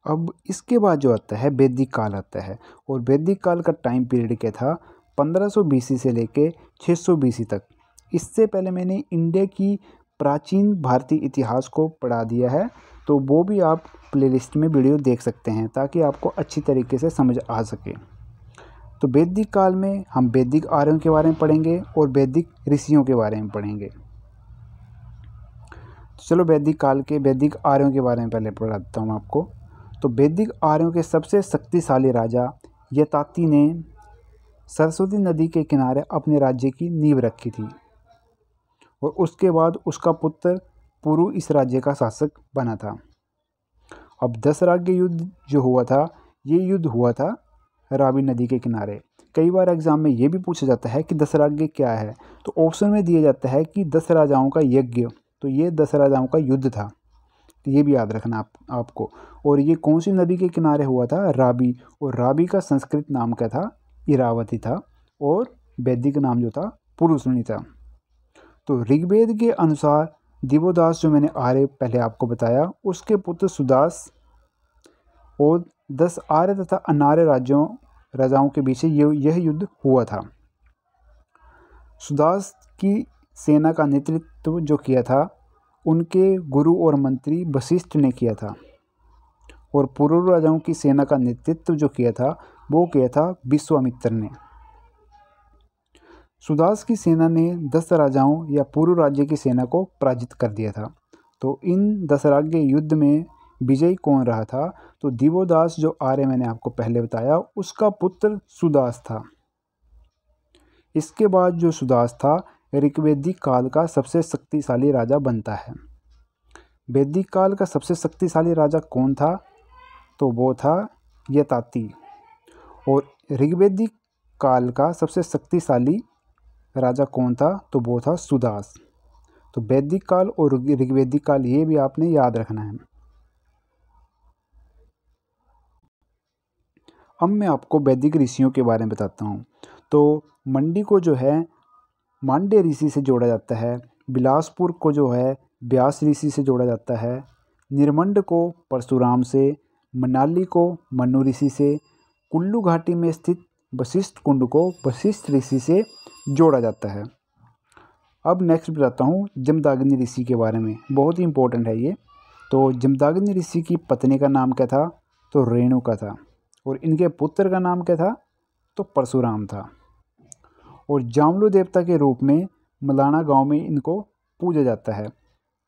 अब इसके बाद जो आता है वैदिक काल आता है और वैदिक काल का टाइम पीरियड क्या था 1500 सौ से लेके 600 सौ तक इससे पहले मैंने इंडिया की प्राचीन भारतीय इतिहास को पढ़ा दिया है तो वो भी आप प्लेलिस्ट में वीडियो देख सकते हैं ताकि आपको अच्छी तरीके से समझ आ सके तो वैदिक काल में हम वैदिक आर्यों के बारे में पढ़ेंगे और वैदिक ऋषियों के बारे में पढ़ेंगे तो चलो वैदिक काल के वैदिक आर्यों के बारे में पहले पढ़ाता हूँ आपको तो वैदिक आर्यों के सबसे शक्तिशाली राजा यताती ने सरस्वती नदी के किनारे अपने राज्य की नींव रखी थी और उसके बाद उसका पुत्र पुरु इस राज्य का शासक बना था अब दस राज्य युद्ध जो हुआ था ये युद्ध हुआ था रावी नदी के किनारे कई बार एग्ज़ाम में ये भी पूछा जाता है कि दसराज्ञ क्या है तो ऑप्शन में दिया जाता है कि दस राजाओं का यज्ञ तो ये दस राजाओं का युद्ध था ये भी याद रखना आप आपको और ये कौन सी नदी के किनारे हुआ था राबी और राबी का संस्कृत नाम क्या था इरावती था और वैदिक नाम जो था पुरुषणी था तो ऋग्वेद के अनुसार दिवोदास जो मैंने आर्य पहले आपको बताया उसके पुत्र सुदास और दस आर्य तथा अनार्य राज्यों राजाओं के बीच ये यह युद्ध हुआ था सुदास की सेना का नेतृत्व जो किया था उनके गुरु और मंत्री वशिष्ठ ने किया था और पूर्व राजाओं की सेना का नेतृत्व जो किया था वो किया था विश्वामित्र ने सुदास की सेना ने दस राजाओं या पूर्व राज्य की सेना को पराजित कर दिया था तो इन दसराज्य युद्ध में विजयी कौन रहा था तो दिवोदास जो आर्य मैंने आपको पहले बताया उसका पुत्र सुदास था इसके बाद जो सुदास था ऋग्वेदिक काल का सबसे शक्तिशाली राजा बनता है वैदिक काल का सबसे शक्तिशाली राजा कौन था तो वो था यताती और ऋग्वेदिक काल का सबसे शक्तिशाली राजा कौन था तो वो था सुदास तो वैदिक काल और ऋग्वेदिक काल ये भी आपने याद रखना है अब मैं आपको वैदिक ऋषियों के बारे में बताता हूँ तो मंडी को जो है मांडे ऋषि से जोड़ा जाता है बिलासपुर को जो है ब्यास ऋषि से जोड़ा जाता है निर्मंड को परशुराम से मनाली को मनु ऋषि से कुल्लू घाटी में स्थित वशिष्ठ कुंड को वशिष्ठ ऋषि से जोड़ा जाता है अब नेक्स्ट बताता हूँ जमदाग्नि ऋषि के बारे में बहुत ही इंपॉर्टेंट है ये तो जमदाग्नि ऋषि की पत्नी का नाम क्या था तो रेणु का था और इनके पुत्र का नाम क्या था तो परशुराम था और जामलो देवता के रूप में मलाना गांव में इनको पूजा जाता है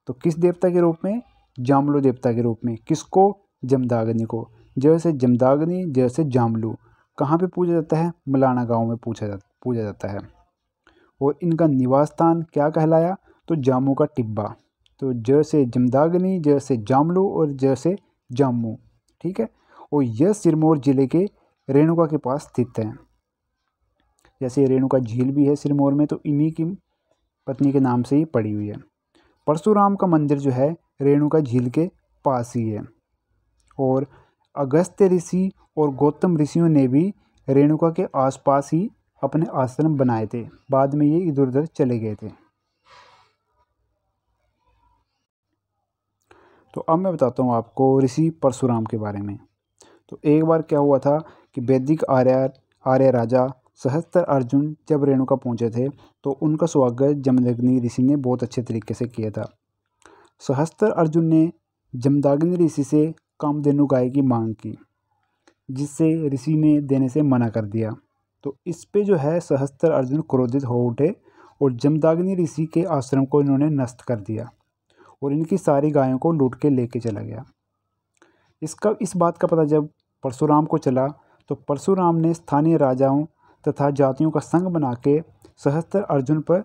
तो किस देवता के रूप में जामलो देवता के रूप में किसको जमदाग्नि को जैसे जमदाग्नि जैसे जामलू कहाँ पे पूजा जाता है मलाना गांव में पूछा जा पूजा जाता है और इनका निवास स्थान क्या कहलाया तो जामू का टिब्बा तो जैसे जमदाग्नि जैसे जामलू और जैसे जामू ठीक है और यह सिरमौर जिले के रेणुका के पास स्थित है जैसे रेणुका झील भी है सिरमौर में तो इन्हीं की पत्नी के नाम से ही पड़ी हुई है परशुराम का मंदिर जो है रेणुका झील के पास ही है और अगस्त्य ऋषि और गौतम ऋषियों ने भी रेणुका के आसपास ही अपने आश्रम बनाए थे बाद में ये इधर उधर चले गए थे तो अब मैं बताता हूँ आपको ऋषि परशुराम के बारे में तो एक बार क्या हुआ था कि वैदिक आर्य आर्य राजा सहस्त्र अर्जुन जब रेणुका पहुँचे थे तो उनका स्वागत जमदग्नि ऋषि ने बहुत अच्छे तरीके से किया था सहस्त्र अर्जुन ने जमदाग्नि ऋषि से कामधेनु गाय की मांग की जिससे ऋषि ने देने से मना कर दिया तो इस पे जो है सहस्त्र अर्जुन क्रोधित हो उठे और जमदाग्नि ऋषि के आश्रम को इन्होंने नष्ट कर दिया और इनकी सारी गायों को लूट के लेके चला गया इसका इस बात का पता जब परशुराम को चला तो परशुराम ने स्थानीय राजाओं तथा जातियों का संग बना के सहस्त्र अर्जुन पर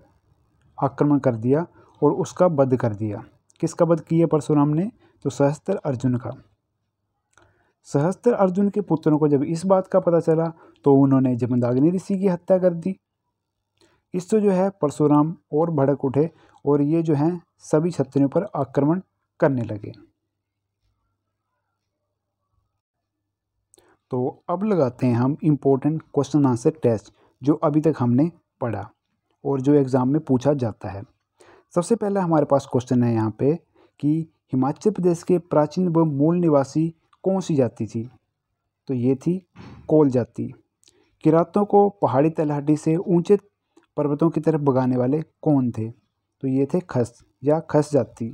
आक्रमण कर दिया और उसका वध कर दिया किसका वध किया परशुराम ने तो सहस्त्र अर्जुन का सहस्त्र अर्जुन के पुत्रों को जब इस बात का पता चला तो उन्होंने जमदाग्नि ऋषि की हत्या कर दी इससे तो जो है परशुराम और भड़क उठे और ये जो हैं सभी क्षत्रियों पर आक्रमण करने लगे तो अब लगाते हैं हम इम्पोर्टेंट क्वेश्चन आंसर टेस्ट जो अभी तक हमने पढ़ा और जो एग्ज़ाम में पूछा जाता है सबसे पहले हमारे पास क्वेश्चन है यहाँ पे कि हिमाचल प्रदेश के प्राचीन व मूल निवासी कौन सी जाति थी तो ये थी कोल जाति किरातों को पहाड़ी तलहटी से ऊंचे पर्वतों की तरफ भगाने वाले कौन थे तो ये थे खस या खस जाति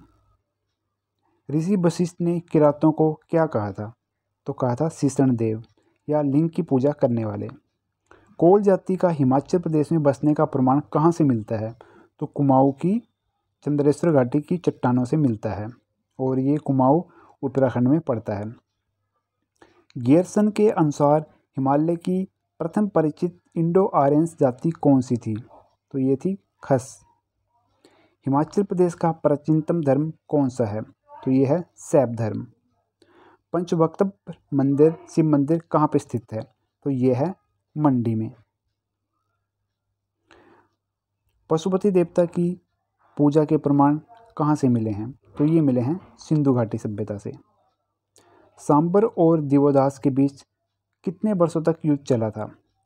ऋषि वशिष्ठ ने किरातों को क्या कहा था तो कहा था शीषण देव या लिंग की पूजा करने वाले कोल जाति का हिमाचल प्रदेश में बसने का प्रमाण कहाँ से मिलता है तो कुमाऊँ की चंद्रेश्वर घाटी की चट्टानों से मिलता है और ये कुमाऊँ उत्तराखंड में पड़ता है गियरसन के अनुसार हिमालय की प्रथम परिचित इंडो आर्यन जाति कौन सी थी तो ये थी खस हिमाचल प्रदेश का प्राचीनतम धर्म कौन सा है तो ये है सैब धर्म पंचभक्त मंदिर शिव मंदिर कहाँ पर स्थित है तो ये है मंडी में पशुपति देवता की पूजा के प्रमाण कहाँ से मिले हैं तो ये मिले हैं सिंधु घाटी सभ्यता से सांबर और दिवोदास के बीच कितने वर्षों तक युद्ध चला था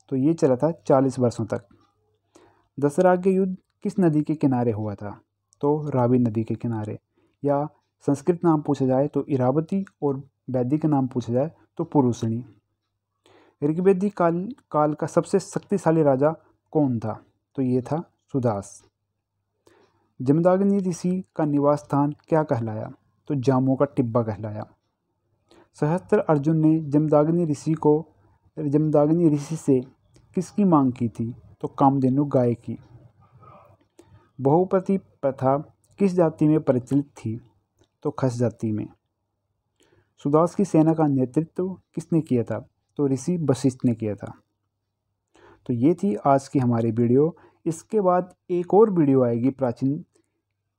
तो ये चला था चालीस वर्षों तक दशहरा के युद्ध किस नदी के किनारे हुआ था तो रावी नदी के किनारे या संस्कृत नाम पूछा जाए तो इरावती और वैदिक नाम पूछा जाए तो पुरुषणी ऋग्वेदी काल काल का सबसे शक्तिशाली राजा कौन था तो ये था सुदास जमदाग्नि ऋषि का निवास स्थान क्या कहलाया तो जामो का टिब्बा कहलाया सहस्त्र अर्जुन ने जमदाग्नि ऋषि को जमदाग्नि ऋषि से किसकी मांग की थी तो कामधेनु गाय की बहुपति प्रथा किस जाति में प्रचलित थी तो खस जाति में सुदास की सेना का नेतृत्व किसने किया था तो ऋषि वशिष्ठ ने किया था तो ये थी आज की हमारी वीडियो इसके बाद एक और वीडियो आएगी प्राचीन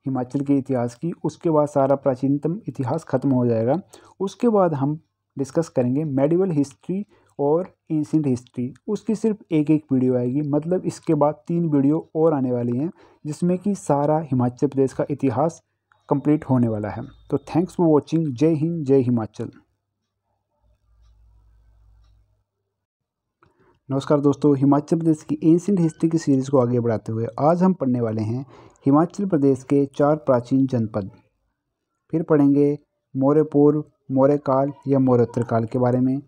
हिमाचल के इतिहास की उसके बाद सारा प्राचीनतम इतिहास खत्म हो जाएगा उसके बाद हम डिस्कस करेंगे मेडिवल हिस्ट्री और एंशेंट हिस्ट्री उसकी सिर्फ एक एक वीडियो आएगी मतलब इसके बाद तीन वीडियो और आने वाली हैं जिसमें कि सारा हिमाचल प्रदेश का इतिहास कंप्लीट होने वाला है तो थैंक्स फॉर वॉचिंग जय हिंद जय हिमाचल नमस्कार दोस्तों हिमाचल प्रदेश की एंशंट हिस्ट्री की सीरीज़ को आगे बढ़ाते हुए आज हम पढ़ने वाले हैं हिमाचल प्रदेश के चार प्राचीन जनपद फिर पढ़ेंगे मौर्य पूर्व मौर्य काल या मौर्योत्तर काल के बारे में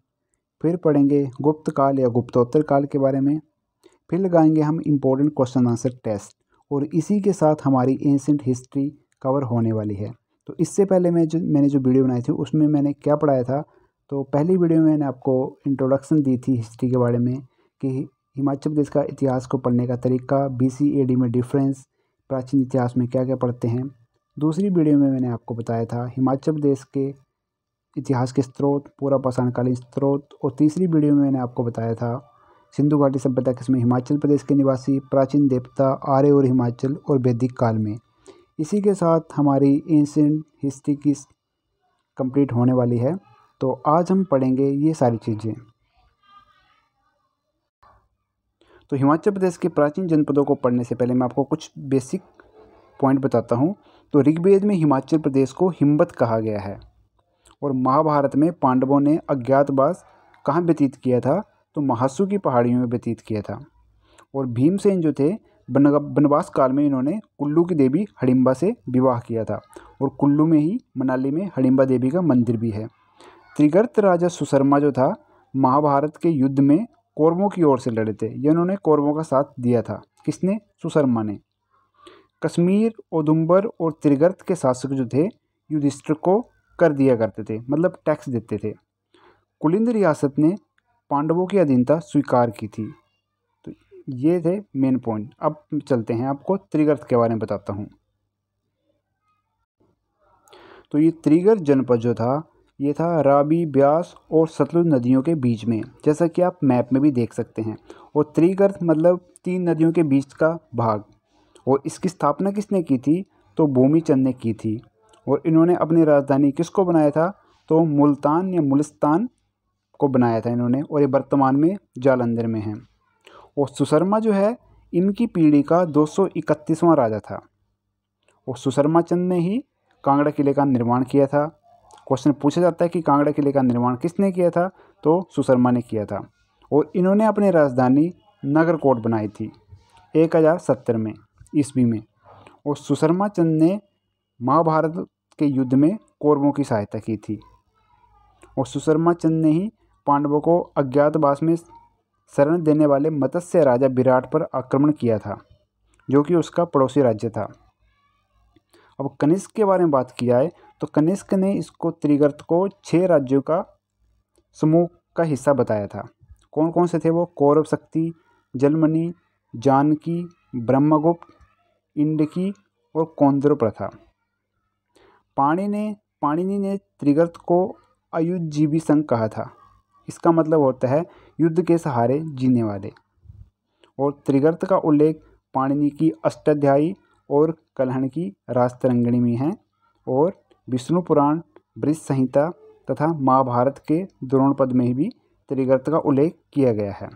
फिर पढ़ेंगे गुप्त काल या गुप्तोत्तर काल के बारे में फिर लगाएंगे हम इम्पोर्टेंट क्वेश्चन आंसर टेस्ट और इसी के साथ हमारी एंशंट हिस्ट्री कवर होने वाली है तो इससे पहले मैं जो मैंने जो वीडियो बनाई थी उसमें मैंने क्या पढ़ाया था तो पहली वीडियो में मैंने आपको इंट्रोडक्शन दी थी हिस्ट्री के बारे में कि हिमाचल प्रदेश का इतिहास को पढ़ने का तरीका बी में डिफरेंस प्राचीन इतिहास में क्या क्या पढ़ते हैं दूसरी वीडियो में मैंने आपको बताया था हिमाचल प्रदेश के इतिहास के स्रोत पूरा पाषाणकालीन स्रोत और तीसरी वीडियो में मैंने आपको बताया था सिंधु घाटी सभ्यता किस्में हिमाचल प्रदेश के निवासी प्राचीन देवता आर्य और हिमाचल और वैदिक काल में इसी के साथ हमारी एंशेंट हिस्ट्री की कंप्लीट होने वाली है तो आज हम पढ़ेंगे ये सारी चीज़ें तो हिमाचल प्रदेश के प्राचीन जनपदों को पढ़ने से पहले मैं आपको कुछ बेसिक पॉइंट बताता हूँ तो ऋग्वेद में हिमाचल प्रदेश को हिम्बत कहा गया है और महाभारत में पांडवों ने अज्ञातवास कहाँ व्यतीत किया था तो महासु की पहाड़ियों में व्यतीत किया था और भीमसेन जो थे वनवास काल में इन्होंने कुल्लू की देवी हडिम्बा से विवाह किया था और कुल्लू में ही मनाली में हडिम्बा देवी का मंदिर भी है त्रिगर्त राजा सुशर्मा जो था महाभारत के युद्ध में कौरवों की ओर से लड़े थे ये उन्होंने कौरवों का साथ दिया था किसने सुशर्मा ने कश्मीर ओदुम्बर और त्रिगर्त के शासक जो थे युधिष्ठ को कर दिया करते थे मतलब टैक्स देते थे कुलिंद रियासत ने पांडवों की अधीनता स्वीकार की थी ये थे मेन पॉइंट अब चलते हैं आपको त्रिगर्थ के बारे में बताता हूँ तो ये त्रिगर्थ जनपद जो था ये था राबी ब्यास और सतलुज नदियों के बीच में जैसा कि आप मैप में भी देख सकते हैं और त्रिगर्थ मतलब तीन नदियों के बीच का भाग और इसकी स्थापना किसने की थी तो भूमिचंद ने की थी और इन्होंने अपनी राजधानी किसको बनाया था तो मुल्तान या मुलिस्तान को बनाया था इन्होंने और ये वर्तमान में जालंधर में है और सुशर्मा जो है इनकी पीढ़ी का 231वां राजा था और सुशर्मा चंद ने ही कांगड़ा किले का निर्माण किया था क्वेश्चन पूछा जाता है कि कांगड़ा किले का निर्माण किसने किया था तो सुशर्मा ने किया था और इन्होंने अपनी राजधानी नगर कोट बनाई थी एक हज़ार सत्तर में ईस्वी में और सुशर्मा चंद ने महाभारत के युद्ध में कौरवों की सहायता की थी और सुशर्मा चंद ने ही पांडवों को अज्ञातवास में शरण देने वाले मत्स्य राजा विराट पर आक्रमण किया था जो कि उसका पड़ोसी राज्य था अब कनिष्क के बारे में बात की जाए तो कनिष्क ने इसको त्रिगर्त को छः राज्यों का समूह का हिस्सा बताया था कौन कौन से थे वो कौरव शक्ति जलमनी जानकी ब्रह्मगुप्त इंडकी और कौंद्र प्रथा पाणी ने पाणिनी ने त्रिगर्त को अयुजीवी संघ कहा था इसका मतलब होता है युद्ध के सहारे जीने वाले और त्रिगर्त का उल्लेख पाणिनि की अष्टाध्यायी और कलहण की राजतरंगिणी में है और विष्णु पुराण ब्रज संहिता तथा महाभारत के द्रोण पद में भी त्रिगर्त का उल्लेख किया गया है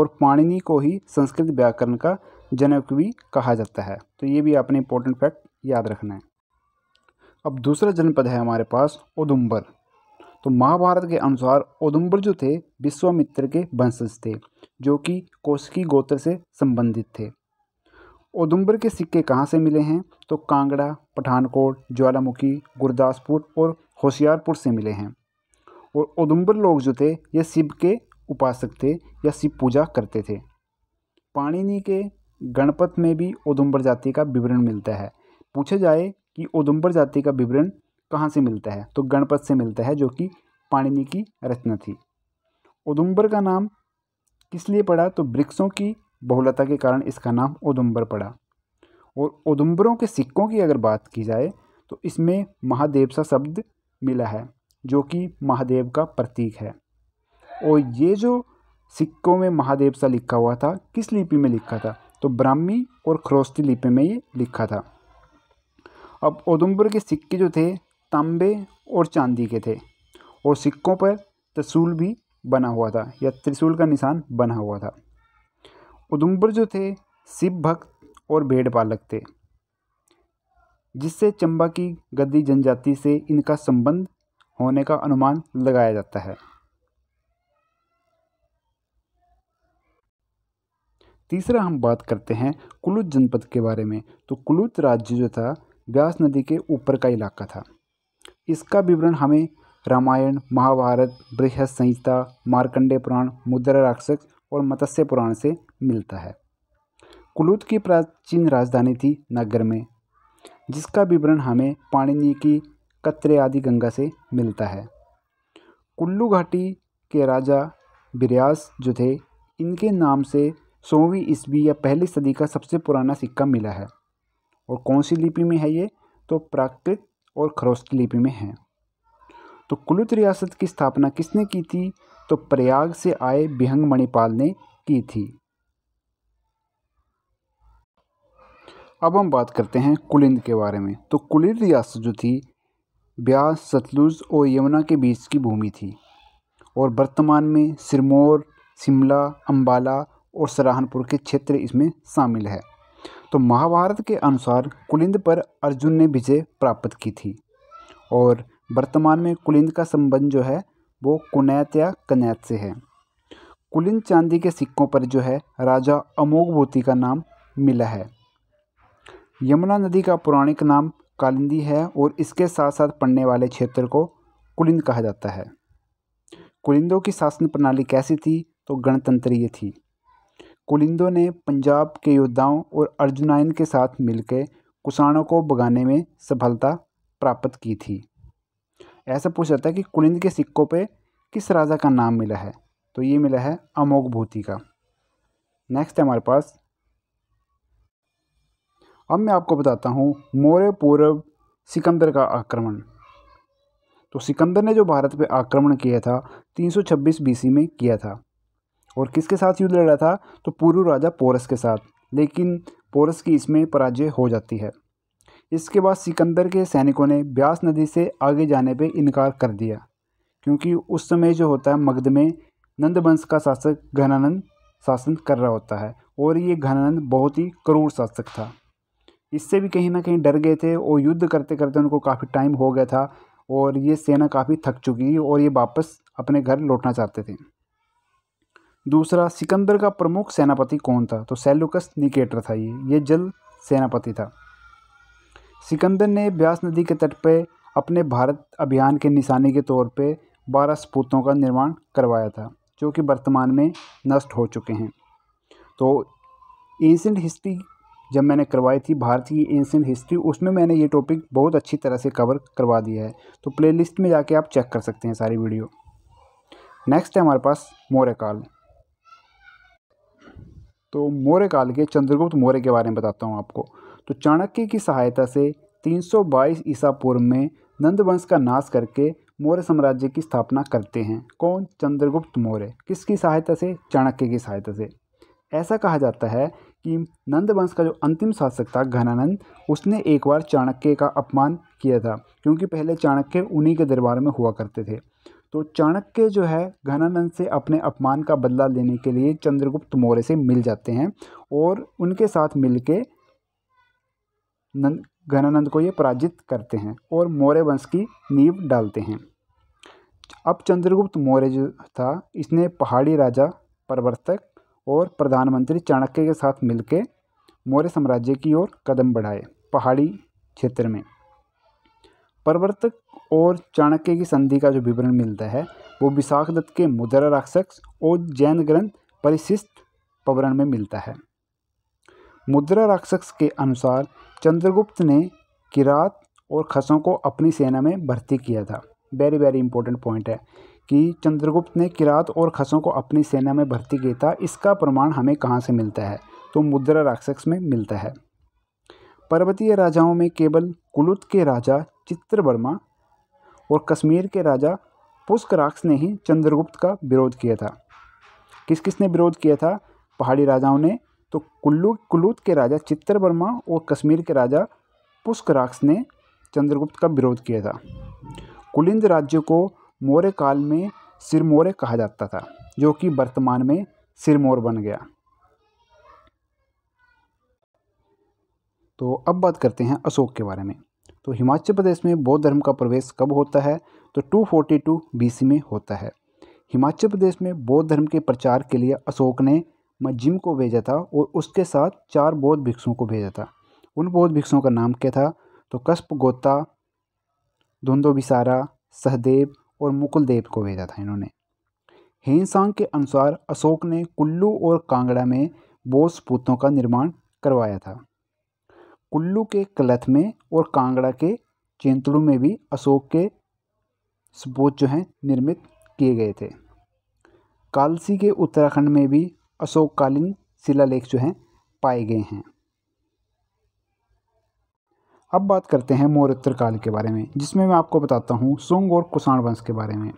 और पाणिनि को ही संस्कृत व्याकरण का जनक भी कहा जाता है तो ये भी आपने इंपॉर्टेंट फैक्ट याद रखना है अब दूसरा जनपद है हमारे पास उदुम्बर तो महाभारत के अनुसार उदुम्बर जो थे विश्वामित्र के वंशज थे जो कि कोशिकी गोत्र से संबंधित थे उदुम्बर के सिक्के कहाँ से मिले हैं तो कांगड़ा पठानकोट ज्वालामुखी गुरदासपुर और होशियारपुर से मिले हैं और उदुम्बर लोग जो थे ये शिव के उपासक थे या शिव पूजा करते थे पाणिनि के गणपत में भी उदुम्बर जाति का विवरण मिलता है पूछा जाए कि ओदुम्बर जाति का विवरण कहाँ से मिलता है तो गणपत से मिलता है जो कि पाणिनि की रचना थी ओदुम्बर का नाम किस लिए पड़ा तो वृक्षों की बहुलता के कारण इसका नाम ओदुम्बर पड़ा और ओदुम्बरों के सिक्कों की अगर बात की जाए तो इसमें महादेव सा शब्द मिला है जो कि महादेव का प्रतीक है और ये जो सिक्कों में महादेव सा लिखा हुआ था किस लिपि में लिखा था तो ब्राह्मी और खरोस्ती लिपि में ये लिखा था अब उधमपुर के सिक्के जो थे तांबे और चांदी के थे और सिक्कों पर त्रिशूल भी बना हुआ था या त्रिशूल का निशान बना हुआ था उधमपुर जो थे शिव भक्त और भेड़ पालक थे जिससे चंबा की गद्दी जनजाति से इनका संबंध होने का अनुमान लगाया जाता है तीसरा हम बात करते हैं कुलूत जनपद के बारे में तो कुलूत राज्य जो था ब्यास नदी के ऊपर का इलाका था इसका विवरण हमें रामायण महाभारत बृहद संहिता मार्कंडे पुराण मुद्रा राक्षस और मत्स्य पुराण से मिलता है कुलूत की प्राचीन राजधानी थी नगर में जिसका विवरण हमें पाणिनि की कतरे आदि गंगा से मिलता है कुल्लू घाटी के राजा बिरयास जो थे इनके नाम से सौवीं ईस्वी या पहली सदी का सबसे पुराना सिक्का मिला है और कौन सी लिपि में है ये तो प्राकृत और खरोस्त लिपि में है तो कुलुत रियासत की स्थापना किसने की थी तो प्रयाग से आए बिहंग मणिपाल ने की थी अब हम बात करते हैं कुलिंद के बारे में तो कुलिंद रियासत जो थी ब्यास सतलुज और यमुना के बीच की भूमि थी और वर्तमान में सिरमौर शिमला अम्बाला और सराहनपुर के क्षेत्र इसमें शामिल है तो महाभारत के अनुसार कुलिंद पर अर्जुन ने विजय प्राप्त की थी और वर्तमान में कुलिंद का संबंध जो है वो कुनैत या कनैत से है कुलिंद चांदी के सिक्कों पर जो है राजा अमोघभूति का नाम मिला है यमुना नदी का पौराणिक नाम कालिंदी है और इसके साथ साथ पड़ने वाले क्षेत्र को कुलिंद कहा जाता है कुलिंदों की शासन प्रणाली कैसी थी तो गणतंत्रीय थी कुलिंदो ने पंजाब के योद्धाओं और अर्जुनायन के साथ मिलकर कुसाणों को भगाने में सफलता प्राप्त की थी ऐसा पूछ जाता है कि कुलिंद के सिक्कों पे किस राजा का नाम मिला है तो ये मिला है अमोघ भूति का नेक्स्ट है हमारे पास अब मैं आपको बताता हूँ मौर्य पूर्व सिकंदर का आक्रमण तो सिकंदर ने जो भारत पे आक्रमण किया था 326 बीसी में किया था और किसके साथ युद्ध लड़ रहा था तो पूर्व राजा पोरस के साथ लेकिन पोरस की इसमें पराजय हो जाती है इसके बाद सिकंदर के सैनिकों ने ब्यास नदी से आगे जाने पर इनकार कर दिया क्योंकि उस समय जो होता है मगध में नंदवंश का शासक घनानंद शासन कर रहा होता है और ये घनानंद बहुत ही क्रूर शासक था इससे भी कहीं ना कहीं डर गए थे और युद्ध करते करते उनको काफ़ी टाइम हो गया था और ये सेना काफ़ी थक चुकी और ये वापस अपने घर लौटना चाहते थे दूसरा सिकंदर का प्रमुख सेनापति कौन था तो सेलुकस निकेटर था ये ये जल सेनापति था सिकंदर ने ब्यास नदी के तट पर अपने भारत अभियान के निशाने के तौर पर बारह सपूतों का निर्माण करवाया था जो कि वर्तमान में नष्ट हो चुके हैं तो एंशेंट हिस्ट्री जब मैंने करवाई थी भारत की एंशेंट हिस्ट्री उसमें मैंने ये टॉपिक बहुत अच्छी तरह से कवर करवा दिया है तो प्लेलिस्ट में जाके आप चेक कर सकते हैं सारी वीडियो नेक्स्ट है हमारे पास मौर्य काल तो मौर्य काल के चंद्रगुप्त मौर्य के बारे में बताता हूँ आपको तो चाणक्य की सहायता से 322 ईसा पूर्व में नंदवंश का नाश करके मौर्य साम्राज्य की स्थापना करते हैं कौन चंद्रगुप्त मौर्य किसकी सहायता से चाणक्य की सहायता से ऐसा कहा जाता है कि नंदवंश का जो अंतिम शासक था घनानंद उसने एक बार चाणक्य का अपमान किया था क्योंकि पहले चाणक्य उन्हीं के दरबार में हुआ करते थे तो चाणक्य जो है घनानंद से अपने अपमान का बदला लेने के लिए चंद्रगुप्त मौर्य से मिल जाते हैं और उनके साथ मिलके नंद घनानंद को ये पराजित करते हैं और मौर्य वंश की नींव डालते हैं अब चंद्रगुप्त मौर्य जो था इसने पहाड़ी राजा प्रवर्तक और प्रधानमंत्री चाणक्य के साथ मिलकर मौर्य साम्राज्य की ओर कदम बढ़ाए पहाड़ी क्षेत्र में प्रवर्तक और चाणक्य की संधि का जो विवरण मिलता है वो विशाख दत्त के मुद्रा राक्षस और जैन ग्रंथ परिशिष्ट पवरण में मिलता है मुद्रा राक्षस के अनुसार चंद्रगुप्त ने किरात और खसों को अपनी सेना में भर्ती किया था वेरी वेरी इंपॉर्टेंट पॉइंट है कि चंद्रगुप्त ने किरात और खसों को अपनी सेना में भर्ती किया था इसका प्रमाण हमें कहाँ से मिलता है तो मुद्रा राक्षस में मिलता है पर्वतीय राजाओं में केवल कुलुत के राजा चित्र वर्मा और कश्मीर के राजा पुष्कराक्ष ने ही चंद्रगुप्त का विरोध किया था किस किस ने विरोध किया था पहाड़ी राजाओं ने तो कुल्लू कुलूत के राजा चित्र वर्मा और कश्मीर के राजा पुष्कराक्ष ने चंद्रगुप्त का विरोध किया था कुलिंद राज्य को मौर्य काल में सिरमौर कहा जाता था जो कि वर्तमान में सिरमौर बन गया तो अब बात करते हैं अशोक के बारे में तो हिमाचल प्रदेश में बौद्ध धर्म का प्रवेश कब होता है तो 242 फोर्टी में होता है हिमाचल प्रदेश में बौद्ध धर्म के प्रचार के लिए अशोक ने मजिम को भेजा था और उसके साथ चार बौद्ध भिक्षुओं को भेजा था उन बौद्ध भिक्षुओं का नाम क्या था तो कस्प गोता धुंदो विसारा सहदेव और मुकुलदेव को भेजा था इन्होंने हेनसांग के अनुसार अशोक ने कुल्लू और कांगड़ा में बौद्ध सपूतों का निर्माण करवाया था कुल्लू के कलथ में और कांगड़ा के चेंतड़ू में भी अशोक के सपोत जो हैं निर्मित किए गए थे कालसी के उत्तराखंड में भी अशोककालीन शिलालेख जो हैं पाए गए हैं अब बात करते हैं मौर्योत्तर काल के बारे में जिसमें मैं आपको बताता हूँ सुंग और कुषाण वंश के बारे में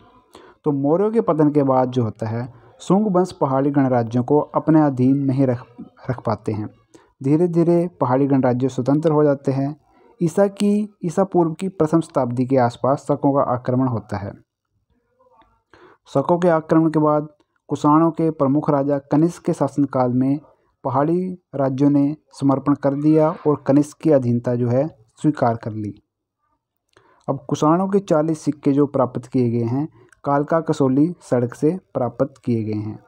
तो मौर्यों के पतन के बाद जो होता है सुंग वंश पहाड़ी गणराज्यों को अपने अधीन नहीं रख रख पाते हैं धीरे धीरे पहाड़ी गणराज्य स्वतंत्र हो जाते हैं ईसा की ईसा पूर्व की प्रथम शताब्दी के आसपास शकों का आक्रमण होता है शकों के आक्रमण के बाद कुषाणों के प्रमुख राजा कनिष्क के शासनकाल में पहाड़ी राज्यों ने समर्पण कर दिया और कनिष्क की अधीनता जो है स्वीकार कर ली अब कुषाणों के चालीस सिक्के जो प्राप्त किए गए हैं कालका कसोली सड़क से प्राप्त किए गए हैं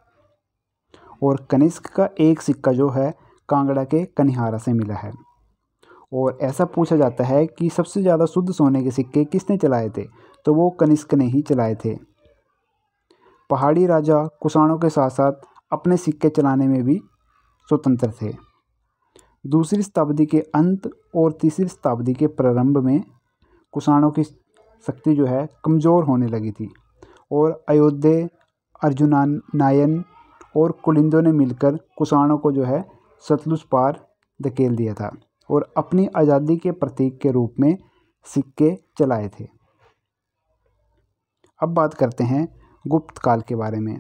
और कनिष्क का एक सिक्का जो है कांगड़ा के कनिहारा से मिला है और ऐसा पूछा जाता है कि सबसे ज़्यादा शुद्ध सोने के सिक्के किसने चलाए थे तो वो कनिष्क ने ही चलाए थे पहाड़ी राजा कुसाणों के साथ साथ अपने सिक्के चलाने में भी स्वतंत्र थे दूसरी शताब्दी के अंत और तीसरी शताब्दी के प्रारंभ में कुसाणों की शक्ति जो है कमज़ोर होने लगी थी और अयोध्या नायन और कुलिंदों ने मिलकर कुसाणों को जो है सतलुज पार धकेल दिया था और अपनी आज़ादी के प्रतीक के रूप में सिक्के चलाए थे अब बात करते हैं गुप्त काल के बारे में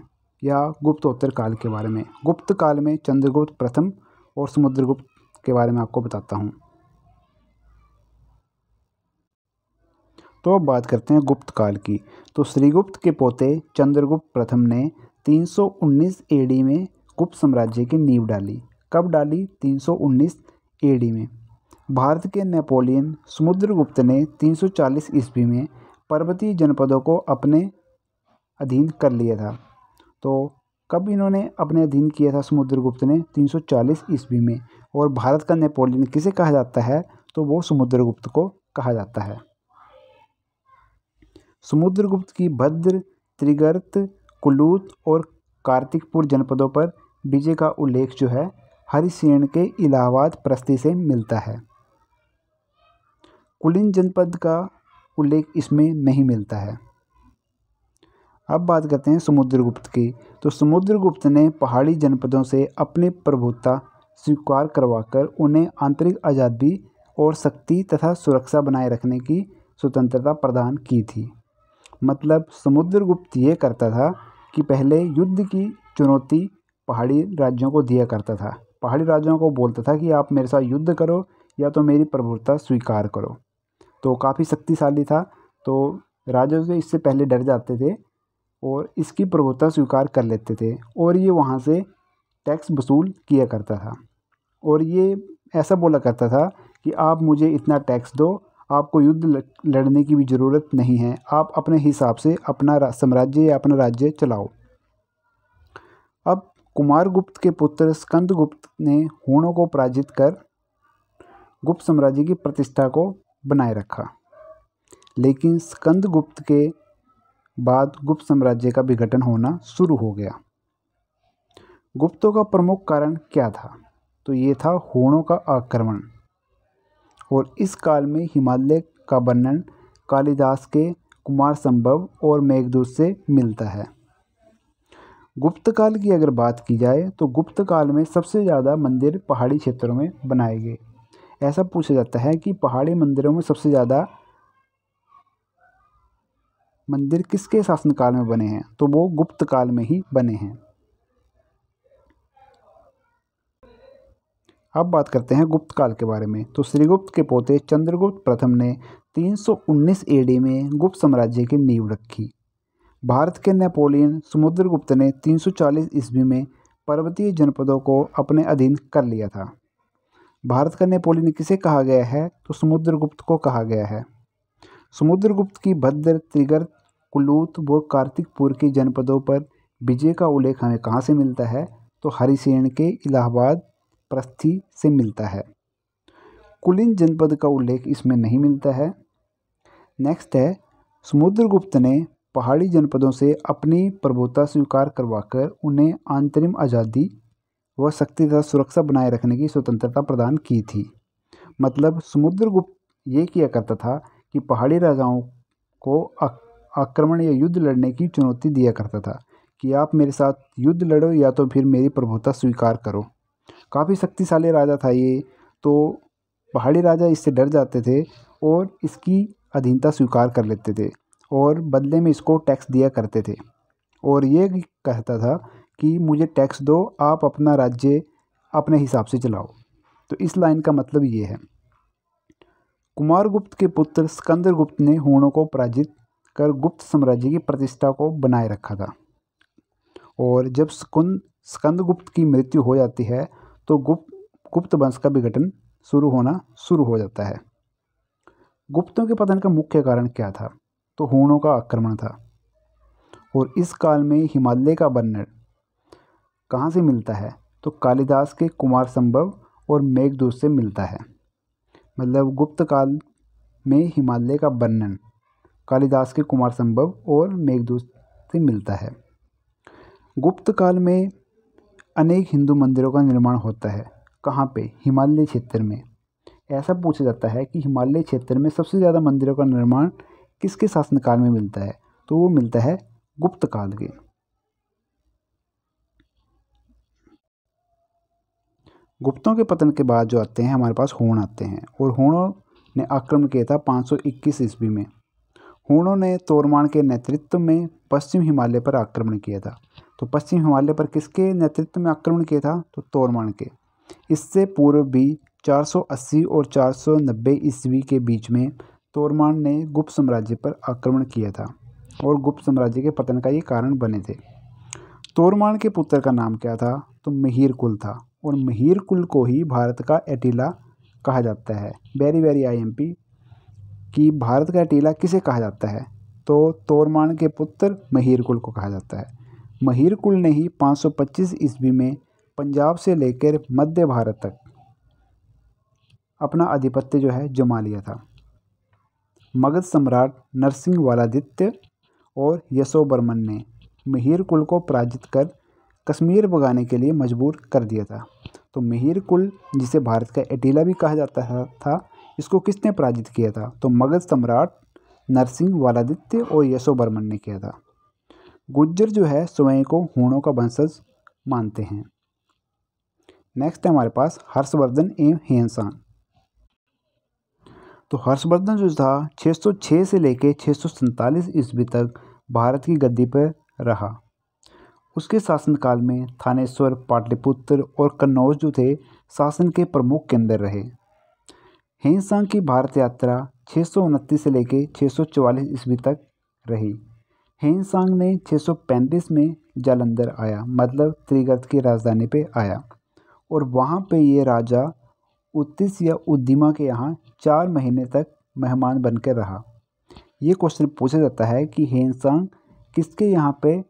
या गुप्तोत्तर काल के बारे में गुप्त काल में चंद्रगुप्त प्रथम और समुद्रगुप्त के बारे में आपको बताता हूँ तो अब बात करते हैं गुप्त काल की तो श्रीगुप्त के पोते चंद्रगुप्त प्रथम ने 319 एडी में गुप्त साम्राज्य की नींव डाली कब डाली 319 एडी में भारत के नेपोलियन समुद्रगुप्त ने 340 ईस्वी में पर्वतीय जनपदों को अपने अधीन कर लिया था तो कब इन्होंने अपने अधीन किया था समुद्रगुप्त ने 340 ईस्वी में और भारत का नेपोलियन किसे कहा जाता है तो वो समुद्रगुप्त को कहा जाता है समुद्रगुप्त की भद्र त्रिगर्त कुलूत और कार्तिकपुर जनपदों पर विजय का उल्लेख जो है हरिशयन के इलाहाबाद प्रस्ती से मिलता है कुलीन जनपद का उल्लेख इसमें नहीं मिलता है अब बात करते हैं समुद्रगुप्त की तो समुद्रगुप्त ने पहाड़ी जनपदों से अपनी प्रभुता स्वीकार करवाकर उन्हें आंतरिक आज़ादी और शक्ति तथा सुरक्षा बनाए रखने की स्वतंत्रता प्रदान की थी मतलब समुद्रगुप्त ये करता था कि पहले युद्ध की चुनौती पहाड़ी राज्यों को दिया करता था पहाड़ी राजाओं को बोलता था कि आप मेरे साथ युद्ध करो या तो मेरी प्रभुता स्वीकार करो तो काफ़ी शक्तिशाली था तो राजा से इससे पहले डर जाते थे और इसकी प्रभुता स्वीकार कर लेते थे और ये वहाँ से टैक्स वसूल किया करता था और ये ऐसा बोला करता था कि आप मुझे इतना टैक्स दो आपको युद्ध लड़ने की भी ज़रूरत नहीं है आप अपने हिसाब से अपना साम्राज्य या अपना राज्य चलाओ अब कुमारगुप्त के पुत्र स्कंदगुप्त ने हुणों को पराजित कर गुप्त साम्राज्य की प्रतिष्ठा को बनाए रखा लेकिन स्कंदगुप्त के बाद गुप्त साम्राज्य का विघटन होना शुरू हो गया गुप्तों का प्रमुख कारण क्या था तो ये था हुणों का आक्रमण और इस काल में हिमालय का वर्णन कालिदास के कुमार संभव और मेघदूत से मिलता है गुप्त काल की अगर बात की जाए तो गुप्त काल में सबसे ज़्यादा मंदिर पहाड़ी क्षेत्रों में बनाए गए ऐसा पूछा जाता है कि पहाड़ी मंदिरों में सबसे ज़्यादा मंदिर किसके शासनकाल में बने हैं तो वो गुप्त काल में ही बने हैं अब बात करते हैं गुप्त काल के बारे में तो श्रीगुप्त के पोते चंद्रगुप्त प्रथम ने 319 एडी में गुप्त साम्राज्य की नींव रखी भारत के नेपोलियन समुद्रगुप्त ने 340 ईस्वी में पर्वतीय जनपदों को अपने अधीन कर लिया था भारत का नेपोलियन किसे कहा गया है तो समुद्रगुप्त को कहा गया है समुद्रगुप्त की भद्र त्रिगर कुलूत व कार्तिकपुर के जनपदों पर विजय का उल्लेख हमें कहाँ से मिलता है तो हरिसेन के इलाहाबाद प्रस्थी से मिलता है कुलिन जनपद का उल्लेख इसमें नहीं मिलता है नेक्स्ट है समुद्रगुप्त ने पहाड़ी जनपदों से अपनी प्रभुता स्वीकार करवाकर उन्हें अंतरिम आज़ादी व शक्ति तथा सुरक्षा बनाए रखने की स्वतंत्रता प्रदान की थी मतलब समुद्रगुप्त ये किया करता था कि पहाड़ी राजाओं को आक्रमण या युद्ध लड़ने की चुनौती दिया करता था कि आप मेरे साथ युद्ध लड़ो या तो फिर मेरी प्रभुता स्वीकार करो काफ़ी शक्तिशाली राजा था ये तो पहाड़ी राजा इससे डर जाते थे और इसकी अधीनता स्वीकार कर लेते थे और बदले में इसको टैक्स दिया करते थे और ये कहता था कि मुझे टैक्स दो आप अपना राज्य अपने हिसाब से चलाओ तो इस लाइन का मतलब ये है कुमार गुप्त के पुत्र सिकंदर गुप्त ने हूणों को पराजित कर गुप्त साम्राज्य की प्रतिष्ठा को बनाए रखा था और जब स्कुंद स्कंदगुप्त की मृत्यु हो जाती है तो गुप्त गुप्त वंश का विघटन शुरू होना शुरू हो जाता है गुप्तों के पतन का मुख्य कारण क्या था तो हूणों का आक्रमण था और इस काल में हिमालय का बन्नर कहाँ से मिलता है तो कालिदास के कुमार संभव और मेघदूत से मिलता है मतलब गुप्त काल में हिमालय का वर्णन कालिदास के कुमार संभव और मेघदूत से मिलता है गुप्त काल में अनेक हिंदू मंदिरों का निर्माण होता है कहाँ पे हिमालय क्षेत्र में ऐसा पूछा जाता है कि हिमालय क्षेत्र में सबसे ज़्यादा मंदिरों का निर्माण किसके शासनकाल में मिलता है तो वो मिलता है गुप्त काल के गुप्तों के पतन के बाद जो आते हैं हमारे पास होण आते हैं और होणों ने आक्रमण किया था 521 ईस्वी में होणों ने तोरमान के नेतृत्व में पश्चिम हिमालय पर आक्रमण किया था तो पश्चिम हिमालय पर किसके नेतृत्व में आक्रमण किया था तो तोरमान के इससे पूर्व भी 480 और 490 ईस्वी के बीच में तोरमान ने गुप्त साम्राज्य पर आक्रमण किया था और गुप्त साम्राज्य के पतन का ये कारण बने थे तोरमान के पुत्र का नाम क्या था तो मिहिर कुल था और महिर कुल को ही भारत का एटीला कहा जाता है very very I M P कि भारत का एटीला किसे कहा जाता है तो तोरमान के पुत्र मिहिर कुल को कहा जाता है मिहिर कुल ने ही 525 ईस्वी में पंजाब से लेकर मध्य भारत तक अपना आधिपत्य जो है जमा लिया था मगध सम्राट नरसिंह वालादित्य और यशोवर्मन ने मिहिर कुल को पराजित कर कश्मीर भगाने के लिए मजबूर कर दिया था तो मिहिर कुल जिसे भारत का एटीला भी कहा जाता था इसको किसने पराजित किया था तो मगध सम्राट नरसिंह वालादित्य और यशोवर्मन ने किया था गुज्जर जो है स्वयं को हूणों का वंशज मानते हैं नेक्स्ट है हमारे पास हर्षवर्धन एवं हेनसान तो हर्षवर्धन जो था 606 से लेकर छः सौ ईस्वी तक भारत की गद्दी पर रहा उसके शासनकाल में थानेश्वर पाटलिपुत्र और कन्नौज जो थे शासन के प्रमुख केंद्र रहे हेंसांग की भारत यात्रा छः से लेकर छः ईस्वी तक रही हेंसांग ने 635 में जालंधर आया मतलब त्रिगर्त की राजधानी पे आया और वहाँ पे ये राजा उत्तीस या उद्दीमा के यहाँ चार महीने तक मेहमान बनकर रहा ये क्वेश्चन पूछा जाता है कि हेनसांग किसके यहाँ पे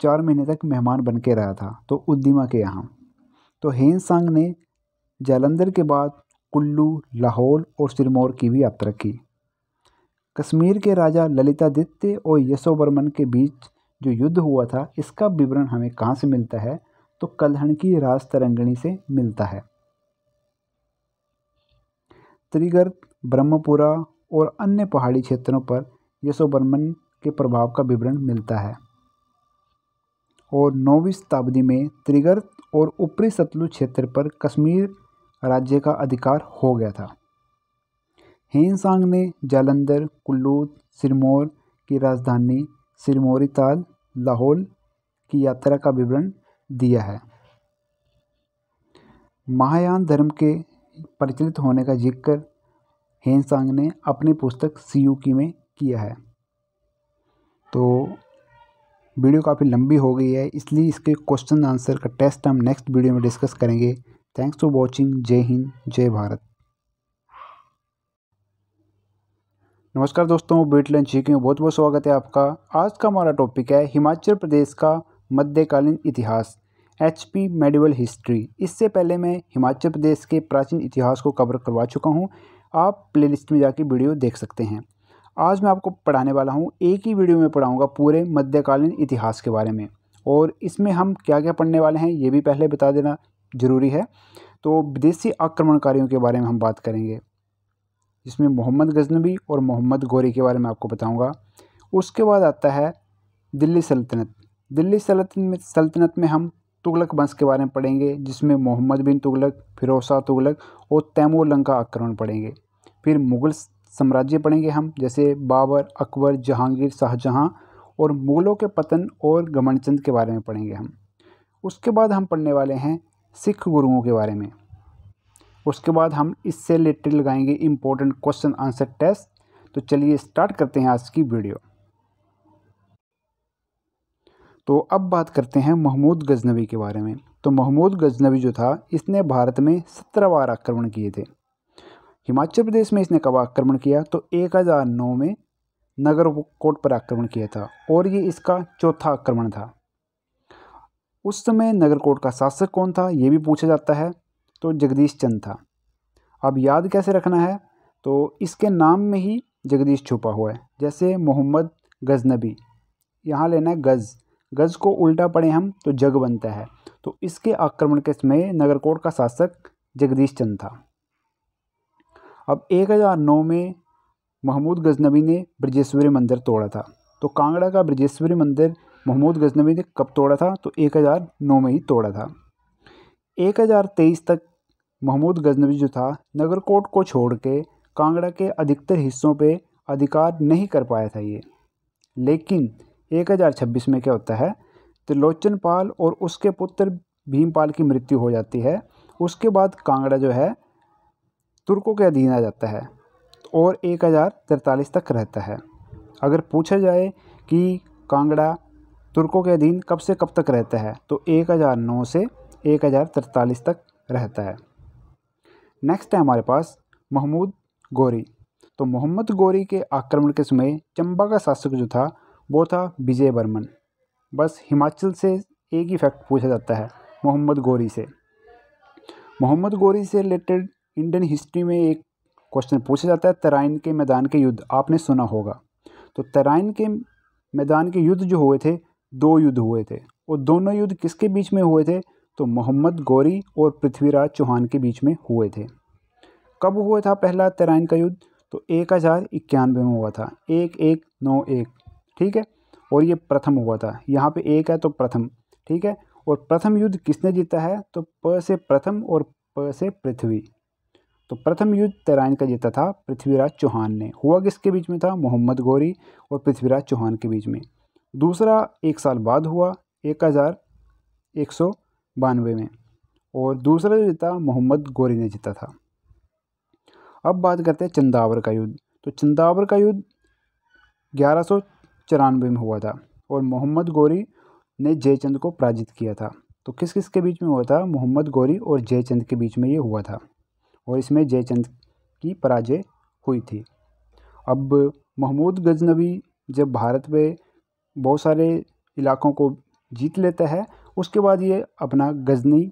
चार महीने तक मेहमान बन के रहा था तो उद्दीमा के यहाँ तो हेनसांग ने जालंधर के बाद कुल्लू लाहौल और सिरमौर की भी यात्रा की कश्मीर के राजा ललितादित्य और यशोवर्मन के बीच जो युद्ध हुआ था इसका विवरण हमें कहाँ से मिलता है तो कलहण की तरंगणी से मिलता है त्रिगर्त ब्रह्मपुरा और अन्य पहाड़ी क्षेत्रों पर यशोवर्मन के प्रभाव का विवरण मिलता है और नौवीं शताब्दी में त्रिगर्त और ऊपरी सतलुज क्षेत्र पर कश्मीर राज्य का अधिकार हो गया था हेनसांग ने जालंधर कुल्लूत सिरमौर की राजधानी सिरमौरी ताल लाहौल की यात्रा का विवरण दिया है महायान धर्म के प्रचलित होने का जिक्र हेनसांग ने अपनी पुस्तक सीयूकी में किया है तो वीडियो काफ़ी लंबी हो गई है इसलिए इसके क्वेश्चन आंसर का टेस्ट हम नेक्स्ट वीडियो में डिस्कस करेंगे थैंक्स फॉर वॉचिंग जय हिंद जय भारत नमस्कार दोस्तों बीटलैंड जी के बहुत बहुत स्वागत है आपका आज का हमारा टॉपिक है हिमाचल प्रदेश का मध्यकालीन इतिहास एच पी मेडिवल हिस्ट्री इससे पहले मैं हिमाचल प्रदेश के प्राचीन इतिहास को कवर करवा चुका हूँ आप प्लेलिस्ट में जाके वीडियो देख सकते हैं आज मैं आपको पढ़ाने वाला हूँ एक ही वीडियो में पढ़ाऊँगा पूरे मध्यकालीन इतिहास के बारे में और इसमें हम क्या क्या पढ़ने वाले हैं ये भी पहले बता देना ज़रूरी है तो विदेशी आक्रमणकारियों के बारे में हम बात करेंगे जिसमें मोहम्मद गजनबी और मोहम्मद गौरी के बारे में आपको बताऊंगा उसके बाद आता है दिल्ली सल्तनत दिल्ली सल्तनत में सल्तनत में हम तुगलक वंश के बारे में पढ़ेंगे जिसमें मोहम्मद बिन तुगलक फिरोज शाह तुगलक और तैमोलंग का आक्रमण पढ़ेंगे फिर मुगल साम्राज्य पढ़ेंगे हम जैसे बाबर अकबर जहांगीर शाहजहाँ और मुग़लों के पतन और गमनचंद के बारे में पढ़ेंगे हम उसके बाद हम पढ़ने वाले हैं सिख गुरुओं के बारे में उसके बाद हम इससे रिलेटेड लगाएंगे इम्पोर्टेंट क्वेश्चन आंसर टेस्ट तो चलिए स्टार्ट करते हैं आज की वीडियो तो अब बात करते हैं महमूद गजनवी के बारे में तो महमूद गजनवी जो था इसने भारत में सत्रह बार आक्रमण किए थे हिमाचल प्रदेश में इसने कब आक्रमण किया तो 1009 में नगर कोट पर आक्रमण किया था और ये इसका चौथा आक्रमण था उस समय नगर कोट का शासक कौन था ये भी पूछा जाता है तो जगदीश चंद था अब याद कैसे रखना है तो इसके नाम में ही जगदीश छुपा हुआ है जैसे मोहम्मद गजनबी यहाँ लेना है गज़ गज को उल्टा पढ़ें हम तो जग बनता है तो इसके आक्रमण के समय नगरकोट का शासक जगदीश चंद था अब 1009 में महमूद गजनबी ने ब्रजेश्वरी मंदिर तोड़ा था तो कांगड़ा का ब्रजेश्वरी मंदिर महमूद गजनबी ने कब तोड़ा था तो 1009 में ही तोड़ा था 1023 तक महमूद गजनबी जो था नगरकोट को छोड़ के कांगड़ा के अधिकतर हिस्सों पे अधिकार नहीं कर पाया था ये लेकिन एक हज़ार छब्बीस में क्या होता है त्रिलोचन पाल और उसके पुत्र भीमपाल की मृत्यु हो जाती है उसके बाद कांगड़ा जो है तुर्कों के अधीन आ जाता है और एक हज़ार तिरतालीस तक रहता है अगर पूछा जाए कि कांगड़ा तुर्कों के अधीन कब से कब तक रहता है तो एक हज़ार नौ से एक हज़ार तिरतालीस तक रहता है नेक्स्ट है हमारे पास महमूद गोरी तो मोहम्मद गोरी के आक्रमण के समय चंबा का शासक जो था वो था विजय बर्मन बस हिमाचल से एक ही फैक्ट पूछा जाता है मोहम्मद गौरी से मोहम्मद गौरी से रिलेटेड इंडियन हिस्ट्री में एक क्वेश्चन पूछा जाता है तराइन के मैदान के युद्ध आपने सुना होगा तो तराइन के मैदान के युद्ध जो हुए थे दो युद्ध हुए थे और दोनों युद्ध किसके बीच में हुए थे तो मोहम्मद गौरी और पृथ्वीराज चौहान के बीच में हुए थे कब हुआ था पहला तराइन का युद्ध तो एक हज़ार इक्यानवे में हुआ था एक एक नौ एक ठीक है और ये प्रथम हुआ था यहाँ पे एक है तो प्रथम ठीक है और प्रथम युद्ध किसने जीता है तो प से प्रथम और प से पृथ्वी तो प्रथम युद्ध तैरान का जीता था पृथ्वीराज चौहान ने हुआ किसके बीच में था मोहम्मद गौरी और पृथ्वीराज चौहान के बीच में दूसरा एक साल बाद हुआ एक हज़ार एक सौ बानवे में और दूसरा जो जीता मोहम्मद गौरी ने जीता था अब बात करते हैं चंदावर का युद्ध तो चंदावर का युद्ध ग्यारह चौरानवे में हुआ था और मोहम्मद गौरी ने जयचंद को पराजित किया था तो किस किस के बीच में हुआ था मोहम्मद गौरी और जयचंद के बीच में ये हुआ था और इसमें जयचंद की पराजय हुई थी अब महमूद गजनबी जब भारत में बहुत सारे इलाकों को जीत लेता है उसके बाद ये अपना गजनी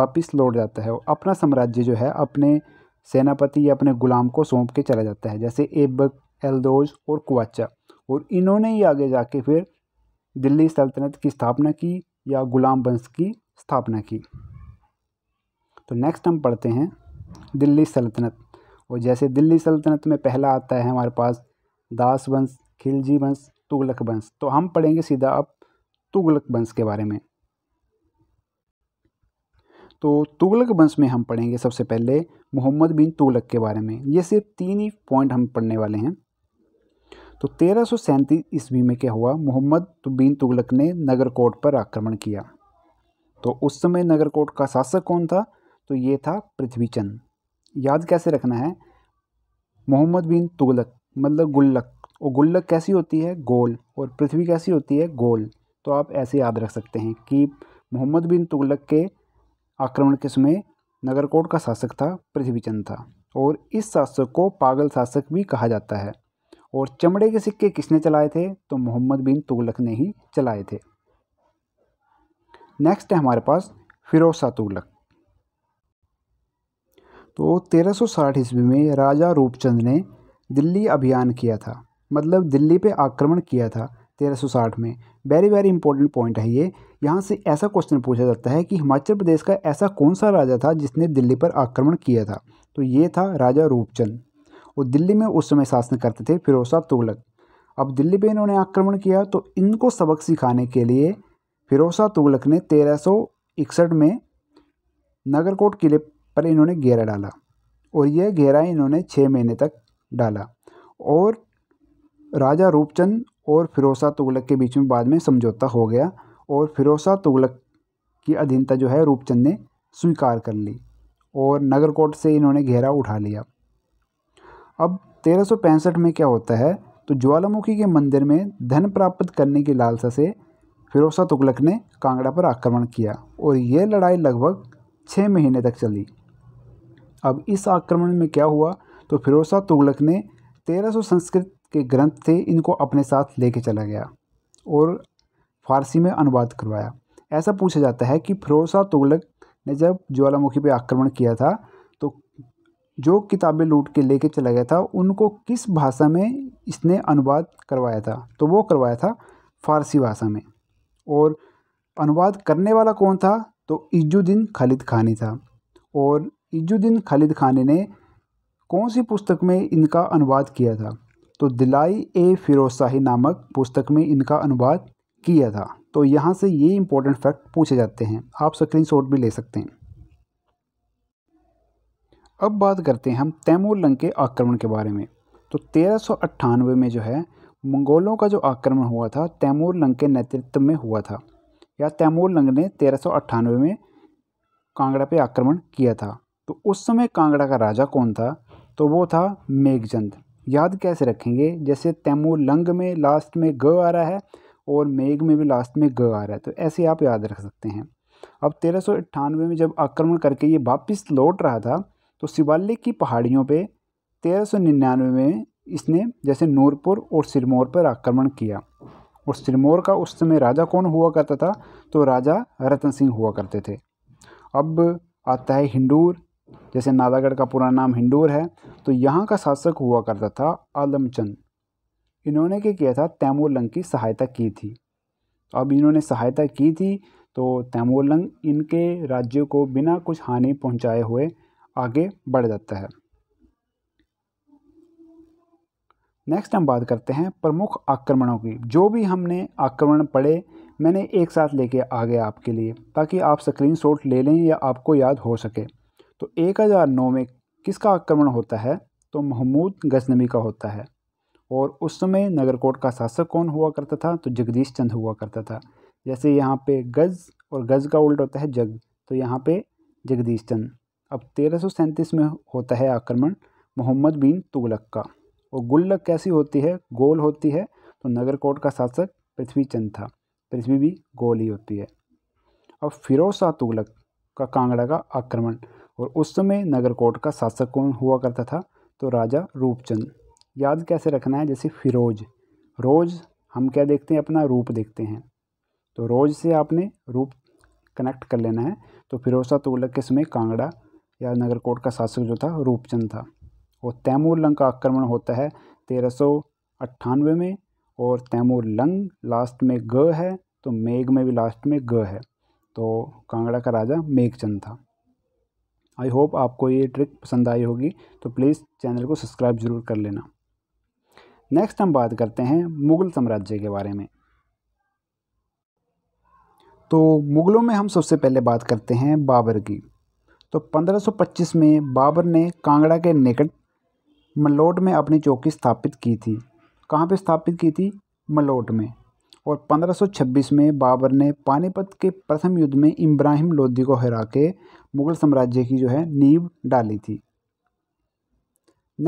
वापस लौट जाता है और अपना साम्राज्य जो है अपने सेनापति या अपने गुलाम को सौंप के चला जाता है जैसे एबक एल्दोज और कुआचा और इन्होंने ही आगे जाके फिर दिल्ली सल्तनत की स्थापना की या गुलाम वंश की स्थापना की तो नेक्स्ट हम पढ़ते हैं दिल्ली सल्तनत और जैसे दिल्ली सल्तनत में पहला आता है हमारे पास दास वंश खिलजी वंश तुगलक वंश तो हम पढ़ेंगे सीधा अब तुगलक वंश के बारे में तो तुगलक वंश में हम पढ़ेंगे सबसे पहले मोहम्मद बिन तुगलक के बारे में ये सिर्फ तीन ही पॉइंट हम पढ़ने वाले हैं तो तेरह सौ सैंतीस ईस्वी में क्या हुआ मोहम्मद बिन तुगलक ने नगरकोट पर आक्रमण किया तो उस समय नगरकोट का शासक कौन था तो ये था पृथ्वीचंद याद कैसे रखना है मोहम्मद बिन तुगलक मतलब गुल्लक और गुल्लक कैसी होती है गोल और पृथ्वी कैसी होती है गोल तो आप ऐसे याद रख सकते हैं कि मोहम्मद बिन तुगलक के आक्रमण के समय नगरकोट का शासक था पृथ्वीचंद था और इस शासक को पागल शासक भी कहा जाता है और चमड़े के सिक्के किसने चलाए थे तो मोहम्मद बिन तुगलक ने ही चलाए थे नेक्स्ट है हमारे पास फिरोज शाह तुगलक तो 1360 ईस्वी में राजा रूपचंद ने दिल्ली अभियान किया था मतलब दिल्ली पे आक्रमण किया था 1360 में वेरी वेरी इंपॉर्टेंट पॉइंट है ये यहाँ से ऐसा क्वेश्चन पूछा जाता है कि हिमाचल प्रदेश का ऐसा कौन सा राजा था जिसने दिल्ली पर आक्रमण किया था तो ये था राजा रूपचंद वो दिल्ली में उस समय शासन करते थे फिरोज शाह तुगलक अब दिल्ली पे इन्होंने आक्रमण किया तो इनको सबक सिखाने के लिए फिरोज शाह तुगलक ने तेरह में नगरकोट किले पर इन्होंने घेरा डाला और यह घेरा इन्होंने छः महीने तक डाला और राजा रूपचंद और फिरोजा तुगलक के बीच में बाद में समझौता हो गया और फिरोसा तुगलक की अधीनता जो है रूपचंद ने स्वीकार कर ली और नगरकोट से इन्होंने घेरा उठा लिया अब तेरह में क्या होता है तो ज्वालामुखी के मंदिर में धन प्राप्त करने की लालसा से फिरोसा तुगलक ने कांगड़ा पर आक्रमण किया और यह लड़ाई लगभग छः महीने तक चली अब इस आक्रमण में क्या हुआ तो फिरोसा तुगलक ने 1300 संस्कृत के ग्रंथ थे इनको अपने साथ लेके चला गया और फारसी में अनुवाद करवाया ऐसा पूछा जाता है कि फिरोसा तुगलक ने जब ज्वालामुखी पर आक्रमण किया था जो किताबें लूट के लेके चला गया था उनको किस भाषा में इसने अनुवाद करवाया था तो वो करवाया था फारसी भाषा में और अनुवाद करने वाला कौन था तो इजुद्दीन खालिद खानी था और इजुद्दीन खालिद खानी ने कौन सी पुस्तक में इनका अनुवाद किया था तो दिलाई ए फिरोसाही नामक पुस्तक में इनका अनुवाद किया था तो यहाँ से ये इंपॉर्टेंट फैक्ट पूछे जाते हैं आप स्क्रीन भी ले सकते हैं अब बात करते हैं हम तैमूर लंग के आक्रमण के बारे में तो तेरह में जो है मंगोलों का जो आक्रमण हुआ था तैमूर लंग के नेतृत्व में हुआ था या तैमूर लंग ने तेरह में कांगड़ा पे आक्रमण किया था तो उस समय कांगड़ा का राजा कौन था तो वो था मेघचंद याद कैसे रखेंगे जैसे तैमूर लंग में लास्ट में ग आ रहा है और मेघ में भी लास्ट में ग आ रहा है तो ऐसे आप याद रख सकते हैं अब तेरह में जब आक्रमण करके ये वापस लौट रहा था तो शिवालिक की पहाड़ियों पे 1399 में इसने जैसे नूरपुर और सिरमौर पर आक्रमण किया और सिरमौर का उस समय राजा कौन हुआ करता था तो राजा रतन सिंह हुआ करते थे अब आता है हिंडूर जैसे नालागढ़ का पूरा नाम हिंडूर है तो यहाँ का शासक हुआ करता था आलमचंद इन्होंने क्या किया था तैमूर लंग की सहायता की थी अब इन्होंने सहायता की थी तो तैमूर लंग इनके राज्य को बिना कुछ हानि पहुँचाए हुए आगे बढ़ जाता है नेक्स्ट हम बात करते हैं प्रमुख आक्रमणों की जो भी हमने आक्रमण पढ़े मैंने एक साथ लेके आ गया आपके लिए ताकि आप स्क्रीनशॉट ले लें या आपको याद हो सके तो 1009 में किसका आक्रमण होता है तो महमूद गजनबी का होता है और उस समय नगरकोट का शासक कौन हुआ करता था तो जगदीश चंद हुआ करता था जैसे यहाँ पे गज़ और गज़ का उल्ट होता है जग तो यहाँ पे जगदीश चंद अब तेरह में होता है आक्रमण मोहम्मद बिन तुगलक का और गुल्लक कैसी होती है गोल होती है तो नगरकोट का शासक पृथ्वी चंद था पृथ्वी भी गोल ही होती है अब फिरोज शाह तुगलक का कांगड़ा का आक्रमण और उस समय नगरकोट का शासक कौन हुआ करता था तो राजा रूपचंद याद कैसे रखना है जैसे फिरोज रोज़ हम क्या देखते हैं अपना रूप देखते हैं तो रोज़ से आपने रूप कनेक्ट कर लेना है तो फिरोज शाह तुगलक के समय कांगड़ा या नगरकोट का शासक जो था रूपचंद था और तैमूर लंग का आक्रमण होता है तेरह सौ अट्ठानवे में और तैमूर लंग लास्ट में ग है तो मेघ में भी लास्ट में ग है तो कांगड़ा का राजा मेघचंद था आई होप आपको ये ट्रिक पसंद आई होगी तो प्लीज़ चैनल को सब्सक्राइब ज़रूर कर लेना नेक्स्ट हम बात करते हैं मुग़ल साम्राज्य के बारे में तो मुग़लों में हम सबसे पहले बात करते हैं बाबर की तो 1525 में बाबर ने कांगड़ा के निकट मलोट में अपनी चौकी स्थापित की थी कहाँ पे स्थापित की थी मलोट में और 1526 में बाबर ने पानीपत के प्रथम युद्ध में इब्राहिम लोधी को हरा के मुगल साम्राज्य की जो है नींव डाली थी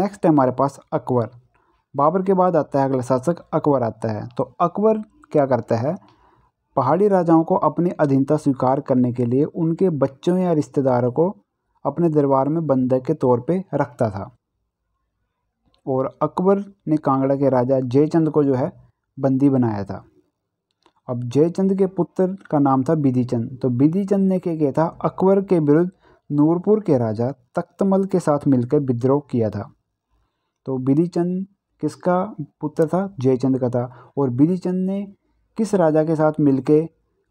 नेक्स्ट है हमारे पास अकबर बाबर के बाद आता है अगला शासक अकबर आता है तो अकबर क्या करता है पहाड़ी राजाओं को अपनी अधीनता स्वीकार करने के लिए उनके बच्चों या रिश्तेदारों को अपने दरबार में बंधक के तौर पे रखता था और अकबर ने कांगड़ा के राजा जयचंद को जो है बंदी बनाया था अब जयचंद के पुत्र का नाम था बिधीचंद तो बिधीचंद ने क्या किया था अकबर के विरुद्ध नूरपुर के राजा तख्तमल के साथ मिलकर विद्रोह किया था तो बिधीचंद किसका पुत्र था जयचंद का था और बिधीचंद ने किस राजा के साथ मिलके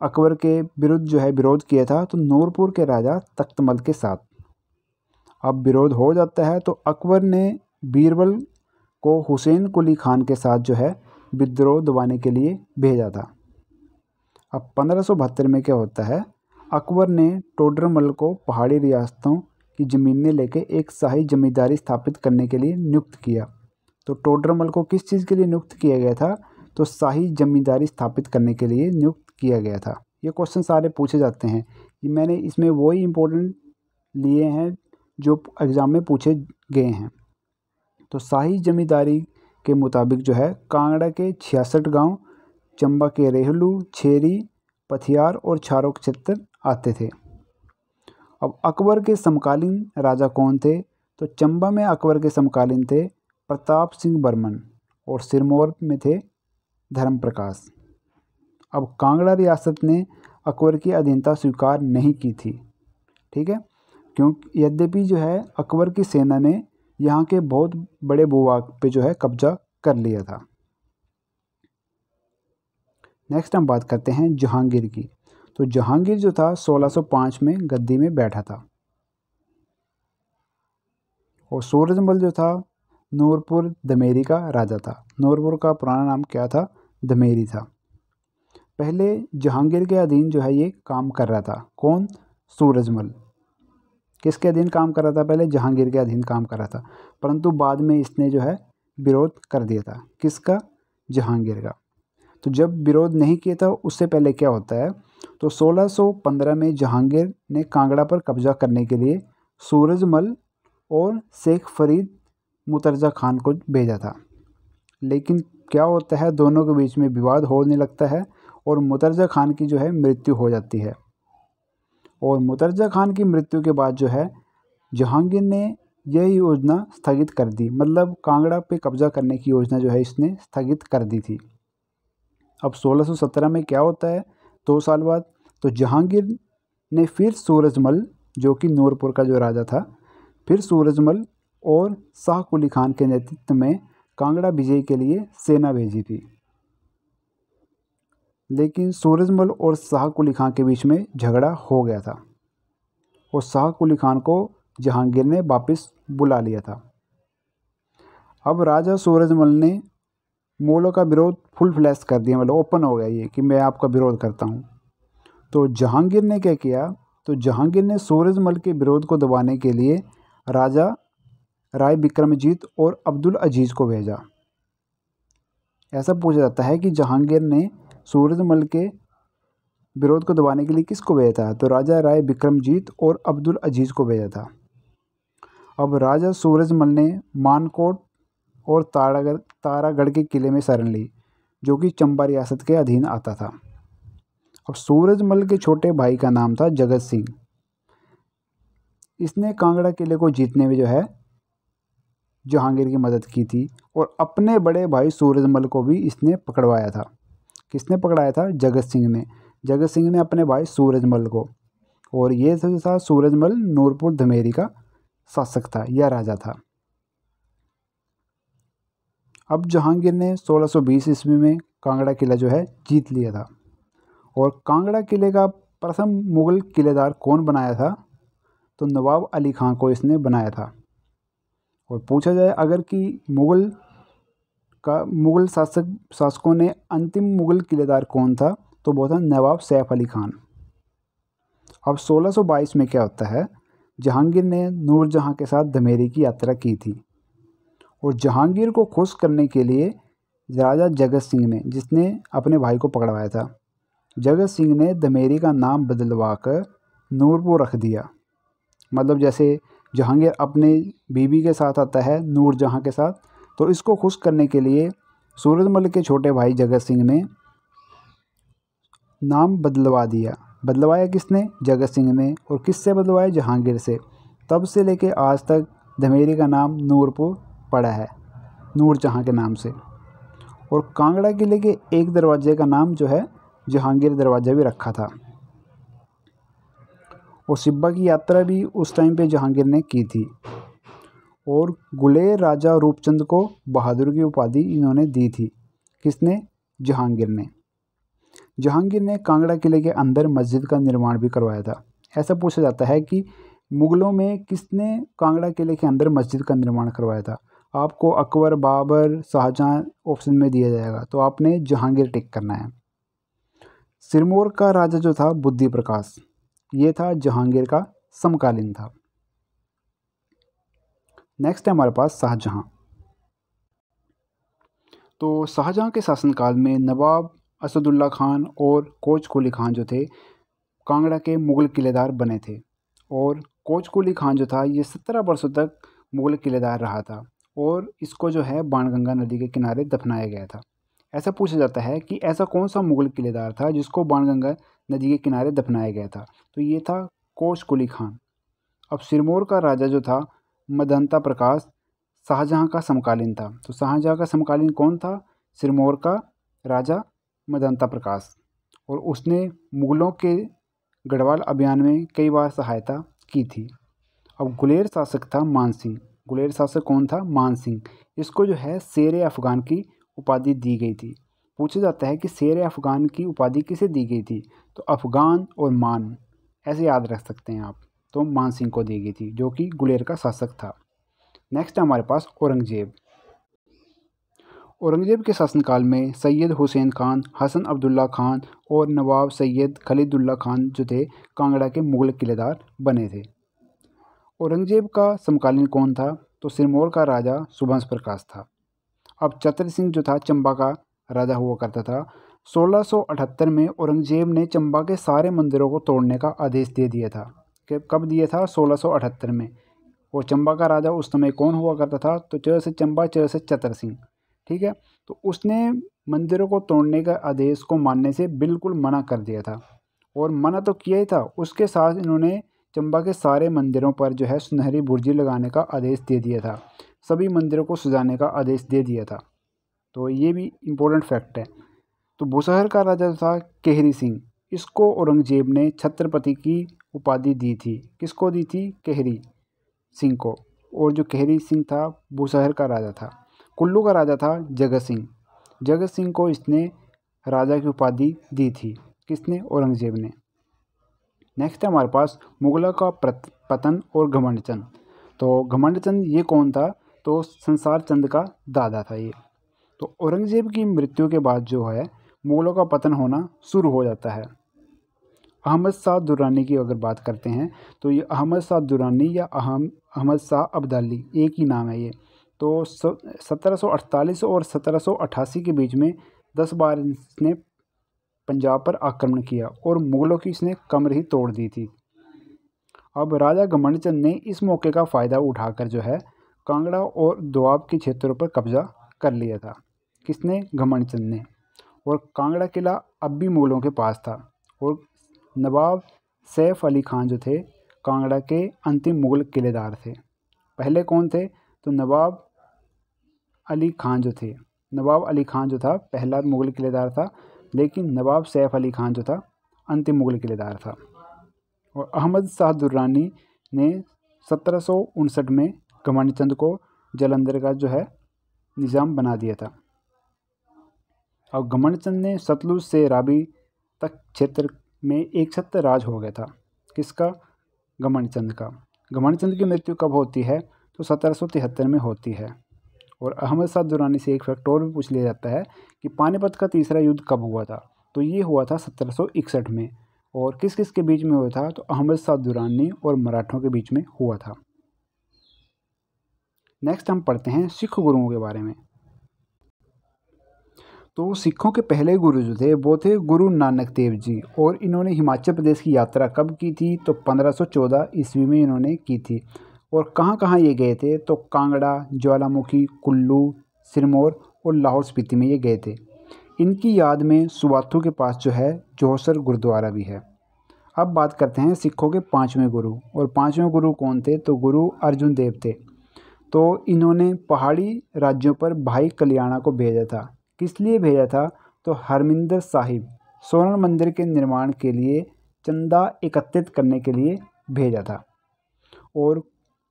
अकबर के विरुद्ध जो है विरोध किया था तो नूरपुर के राजा तख्तमल के साथ अब विरोध हो जाता है तो अकबर ने बीरबल को हुसैन कुली खान के साथ जो है विद्रोह दबाने के लिए भेजा था अब पंद्रह में क्या होता है अकबर ने टोडरमल को पहाड़ी रियासतों की ज़मीनें लेके एक शाही जमींदारी स्थापित करने के लिए नियुक्त किया तो टोडरमल को किस चीज़ के लिए नियुक्त किया गया था तो शाही जमींदारी स्थापित करने के लिए नियुक्त किया गया था ये क्वेश्चन सारे पूछे जाते हैं कि मैंने इसमें वही इम्पोर्टेंट लिए हैं जो एग्ज़ाम में पूछे गए हैं तो शाही जमींदारी के मुताबिक जो है कांगड़ा के छियासठ गांव चंबा के रेहलू छेरी पथियार और छारो क्षेत्र आते थे अब अकबर के समकालीन राजा कौन थे तो चंबा में अकबर के समकालीन थे प्रताप सिंह बर्मन और सिरमौर में थे धर्म प्रकाश अब कांगड़ा रियासत ने अकबर की अधीनता स्वीकार नहीं की थी ठीक है क्यों यद्यपि जो है अकबर की सेना ने यहाँ के बहुत बड़े भूभाग पे जो है कब्जा कर लिया था नेक्स्ट हम बात करते हैं जहांगीर की तो जहांगीर जो था 1605 में गद्दी में बैठा था और सूरजमल जो था नूरपुर दमेरी का राजा था नूरपुर का पुराना नाम क्या था दमेरी था पहले जहांगीर के अधीन जो है ये काम कर रहा था कौन सूरजमल किसके अधीन काम कर रहा था पहले जहांगीर के अधीन काम कर रहा था परंतु बाद में इसने जो है विरोध कर दिया था किसका जहांगीर का तो जब विरोध नहीं किया था उससे पहले क्या होता है तो 1615 में जहांगीर ने कांगड़ा पर कब्जा करने के लिए सूरजमल और शेख फरीद मुतरज़ा खान को भेजा था लेकिन क्या होता है दोनों के बीच में विवाद होने लगता है और मुतरजा खान की जो है मृत्यु हो जाती है और मुतरजा खान की मृत्यु के बाद जो है जहांगीर ने यह योजना स्थगित कर दी मतलब कांगड़ा पे कब्जा करने की योजना जो है इसने स्थगित कर दी थी अब 1617 में क्या होता है दो तो साल बाद तो जहांगीर ने फिर सूरजमल जो कि नूरपुर का जो राजा था फिर सूरजमल और शाह कुली खान के नेतृत्व में कांगड़ा विजय के लिए सेना भेजी थी लेकिन सूरजमल और शाह कुली खान के बीच में झगड़ा हो गया था और शाह कुली खान को जहांगीर ने वापस बुला लिया था अब राजा सूरजमल ने मोलों का विरोध फुल फ्लैश कर दिया मतलब ओपन हो गया ये कि मैं आपका विरोध करता हूँ तो जहांगीर ने क्या किया तो जहांगीर ने सूरजमल के विरोध को दबाने के लिए राजा राय बिक्रमजीत और अब्दुल अजीज़ को भेजा ऐसा पूछा जाता है कि जहांगीर ने सूरजमल के विरोध को दबाने के लिए किसको भेजा था तो राजा राय बिक्रमजीत और अब्दुल अजीज़ को भेजा था अब राजा सूरजमल ने मानकोट और तारागढ़ तारागढ़ के किले में शरण ली जो कि चंबा रियासत के अधीन आता था अब सूरजमल के छोटे भाई का नाम था जगत सिंह इसने कांगड़ा किले को जीतने में जो है जहांगीर की मदद की थी और अपने बड़े भाई सूरजमल को भी इसने पकड़वाया था किसने पकड़ाया था जगत सिंह ने जगत सिंह ने अपने भाई सूरजमल को और ये था सूरजमल नूरपुर धमेरी का शासक था या राजा था अब जहांगीर ने 1620 ईस्वी में कांगड़ा किला जो है जीत लिया था और कांगड़ा किले का प्रथम मुग़ल किलेदार कौन बनाया था तो नवाब अली खां को इसने बनाया था और पूछा जाए अगर कि मुग़ल का मुग़ल शासक शासकों ने अंतिम मुग़ल किलेदार कौन था तो वो था नवाब सैफ अली खान अब 1622 में क्या होता है जहांगीर ने नूरजहाँ के साथ दमेरी की यात्रा की थी और जहांगीर को खुश करने के लिए राजा जगत सिंह ने जिसने अपने भाई को पकड़वाया था जगत सिंह ने दमेरी का नाम बदलवा कर नूरपुर रख दिया मतलब जैसे जहांगीर अपने बीवी के साथ आता है नूर जहाँ के साथ तो इसको खुश करने के लिए सूरजमल के छोटे भाई जगत सिंह ने नाम बदलवा दिया बदलवाया किसने जगत सिंह ने और किससे बदलवाया जहांगीर से तब से लेके आज तक धमेरी का नाम नूरपुर पड़ा है नूर जहाँ के नाम से और कांगड़ा किले के एक दरवाजे का नाम जो है जहांगीर दरवाज़ा भी रखा था और सिब्बा की यात्रा भी उस टाइम पे जहांगीर ने की थी और गुले राजा रूपचंद को बहादुर की उपाधि इन्होंने दी थी किसने जहांगीर ने जहांगीर ने कांगड़ा किले के अंदर मस्जिद का निर्माण भी करवाया था ऐसा पूछा जाता है कि मुग़लों में किसने कांगड़ा किले के अंदर मस्जिद का निर्माण करवाया था आपको अकबर बाबर शाहजहाँ ऑप्शन में दिया जाएगा तो आपने जहांगीर टिक करना है सिरमौर का राजा जो था बुद्धि प्रकाश ये था जहांगीर का समकालीन था नेक्स्ट है हमारे पास शाहजहाँ तो शाहजहाँ के शासनकाल में नवाब असदुल्ला खान और कोच कोली खान जो थे कांगड़ा के मुग़ल किलेदार बने थे और कोच कोली खान जो था ये सत्रह वर्षों तक मुग़ल किलेदार रहा था और इसको जो है बाणगंगा नदी के किनारे दफनाया गया था ऐसा पूछा जाता है कि ऐसा कौन सा मुग़ल किलेदार था जिसको बाणगंगा नदी के किनारे दफनाया गया था तो ये था कोच कुली खान अब सिरमौर का राजा जो था मदंता प्रकाश शाहजहाँ का समकालीन था तो शाहजहाँ का समकालीन कौन था सिरमौर का राजा मदंता प्रकाश और उसने मुग़लों के गढ़वाल अभियान में कई बार सहायता की थी अब गुलेर शासक था मान सिंह गुलेर शासक कौन था मान सिंह इसको जो है शेर अफ़गान की उपाधि दी गई थी पूछा जाता है कि शेर अफ़गान की उपाधि किसे दी गई थी तो अफ़गान और मान ऐसे याद रख सकते हैं आप तो मान सिंह को दी गई थी जो कि गुलेर का शासक था नेक्स्ट हमारे पास औरंगजेब औरंगजेब के शासनकाल में सैयद हुसैन खान हसन अब्दुल्ला खान और नवाब सैयद खलीदुल्ला खान जो थे कांगड़ा के मुगल किलेदार बने थे औरंगजेब का समकालीन कौन था तो सिरमौर का राजा सुभाष प्रकाश था अब चतर सिंह जो था चंबा का राजा हुआ करता था 1678 में औरंगजेब ने चंबा के सारे मंदिरों को तोड़ने का आदेश दे दिया था कब दिया था 1678 में और चंबा का राजा उस समय कौन हुआ करता था तो चर से चंबा चर से चतर सिंह ठीक है तो उसने मंदिरों को तोड़ने का आदेश को मानने से बिल्कुल मना कर दिया था और मना तो किया ही था उसके साथ इन्होंने चंबा के सारे मंदिरों पर जो है सुनहरी बुर्जी लगाने का आदेश दे दिया था सभी मंदिरों को सजाने का आदेश दे दिया था तो ये भी इम्पोर्टेंट फैक्ट है तो बुसहर का राजा था केहरी सिंह इसको औरंगजेब ने छत्रपति की उपाधि दी थी किसको दी थी केहरी सिंह को और जो केहरी सिंह था बुसहर का राजा था कुल्लू का राजा था जगत सिंह जगत सिंह को इसने राजा की उपाधि दी थी किसने औरंगजेब ने नेक्स्ट है हमारे पास मुगलों का पतन और घमंडचंद तो घमंडचंद ये कौन था तो संसार चंद का दादा था ये तो औरंगज़ेब की मृत्यु के बाद जो है मुग़लों का पतन होना शुरू हो जाता है अहमद शाह दुरानी की अगर बात करते हैं तो ये अहमद शाह दुरानी या अहम अहमद शाह अब्दाली एक ही नाम है ये तो सत्रह और सत्रह के बीच में दस बार इसने पंजाब पर आक्रमण किया और मुग़लों की इसने कमर ही तोड़ दी थी अब राजा घमंड चंद ने इस मौके का फ़ायदा उठाकर जो है कांगड़ा और दुआब के क्षेत्रों पर कब्जा कर लिया था किसने चंद ने और कांगड़ा किला अब भी मुग़लों के पास था और नवाब सैफ अली खान जो थे कांगड़ा के अंतिम मुग़ल किलेदार थे पहले कौन थे तो नवाब अली खान जो थे नवाब अली खान जो था पहला मुग़ल किलेदार था लेकिन नवाब सैफ अली खान जो था अंतिम मुग़ल किलेदार था और अहमद शाह दुर्रानी ने सत्रह में चंद को जलंधर का जो है निज़ाम बना दिया था और घमंडचंद ने सतलुज से राबी तक क्षेत्र में एक सत्य राज हो गया था किसका घमंडचंद का घमंडचंद की मृत्यु कब होती है तो सत्रह में होती है और अहमद शाह दुरानी से एक फैक्ट और भी पूछ लिया जाता है कि पानीपत का तीसरा युद्ध कब हुआ था तो ये हुआ था सत्रह में और किस किस के बीच में हुआ था तो अहमद शाह दुरानी और मराठों के बीच में हुआ था नेक्स्ट हम पढ़ते हैं सिख गुरुओं के बारे में तो सिखों के पहले गुरु जो थे वो थे गुरु नानक देव जी और इन्होंने हिमाचल प्रदेश की यात्रा कब की थी तो 1514 ईस्वी में इन्होंने की थी और कहाँ कहाँ ये गए थे तो कांगड़ा ज्वालामुखी कुल्लू सिरमौर और लाहौल स्पीति में ये गए थे इनकी याद में सुबाथू के पास जो है जोहसर गुरुद्वारा भी है अब बात करते हैं सिखों के पाँचवें गुरु और पाँचवें गुरु कौन थे तो गुरु अर्जुन देव थे तो इन्होंने पहाड़ी राज्यों पर भाई कल्याणा को भेजा था किस लिए भेजा था तो हरमिंदर साहिब स्वर्ण मंदिर के निर्माण के लिए चंदा एकत्रित करने के लिए भेजा था और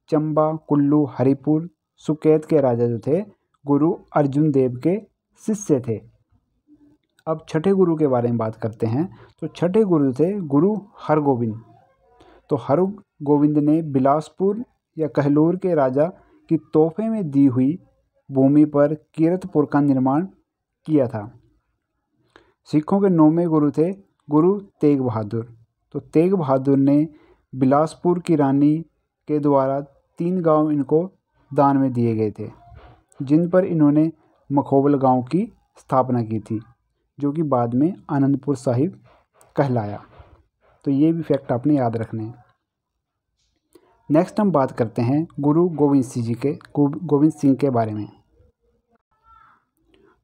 चंबा कुल्लू हरिपुर सुकेत के राजा जो थे गुरु अर्जुन देव के शिष्य थे अब छठे गुरु के बारे में बात करते हैं तो छठे गुरु थे गुरु हरगोविंद तो हर गोविंद ने बिलासपुर या कहलोर के राजा की तोहफे में दी हुई भूमि पर कीरतपुर का निर्माण किया था सिखों के नौवें गुरु थे गुरु तेग बहादुर तो तेग बहादुर ने बिलासपुर की रानी के द्वारा तीन गांव इनको दान में दिए गए थे जिन पर इन्होंने मखोबल गांव की स्थापना की थी जो कि बाद में आनंदपुर साहिब कहलाया तो ये भी फैक्ट आपने याद रखने हैं नेक्स्ट हम बात करते हैं गुरु गोविंद सिंह जी के गोविंद सिंह के बारे में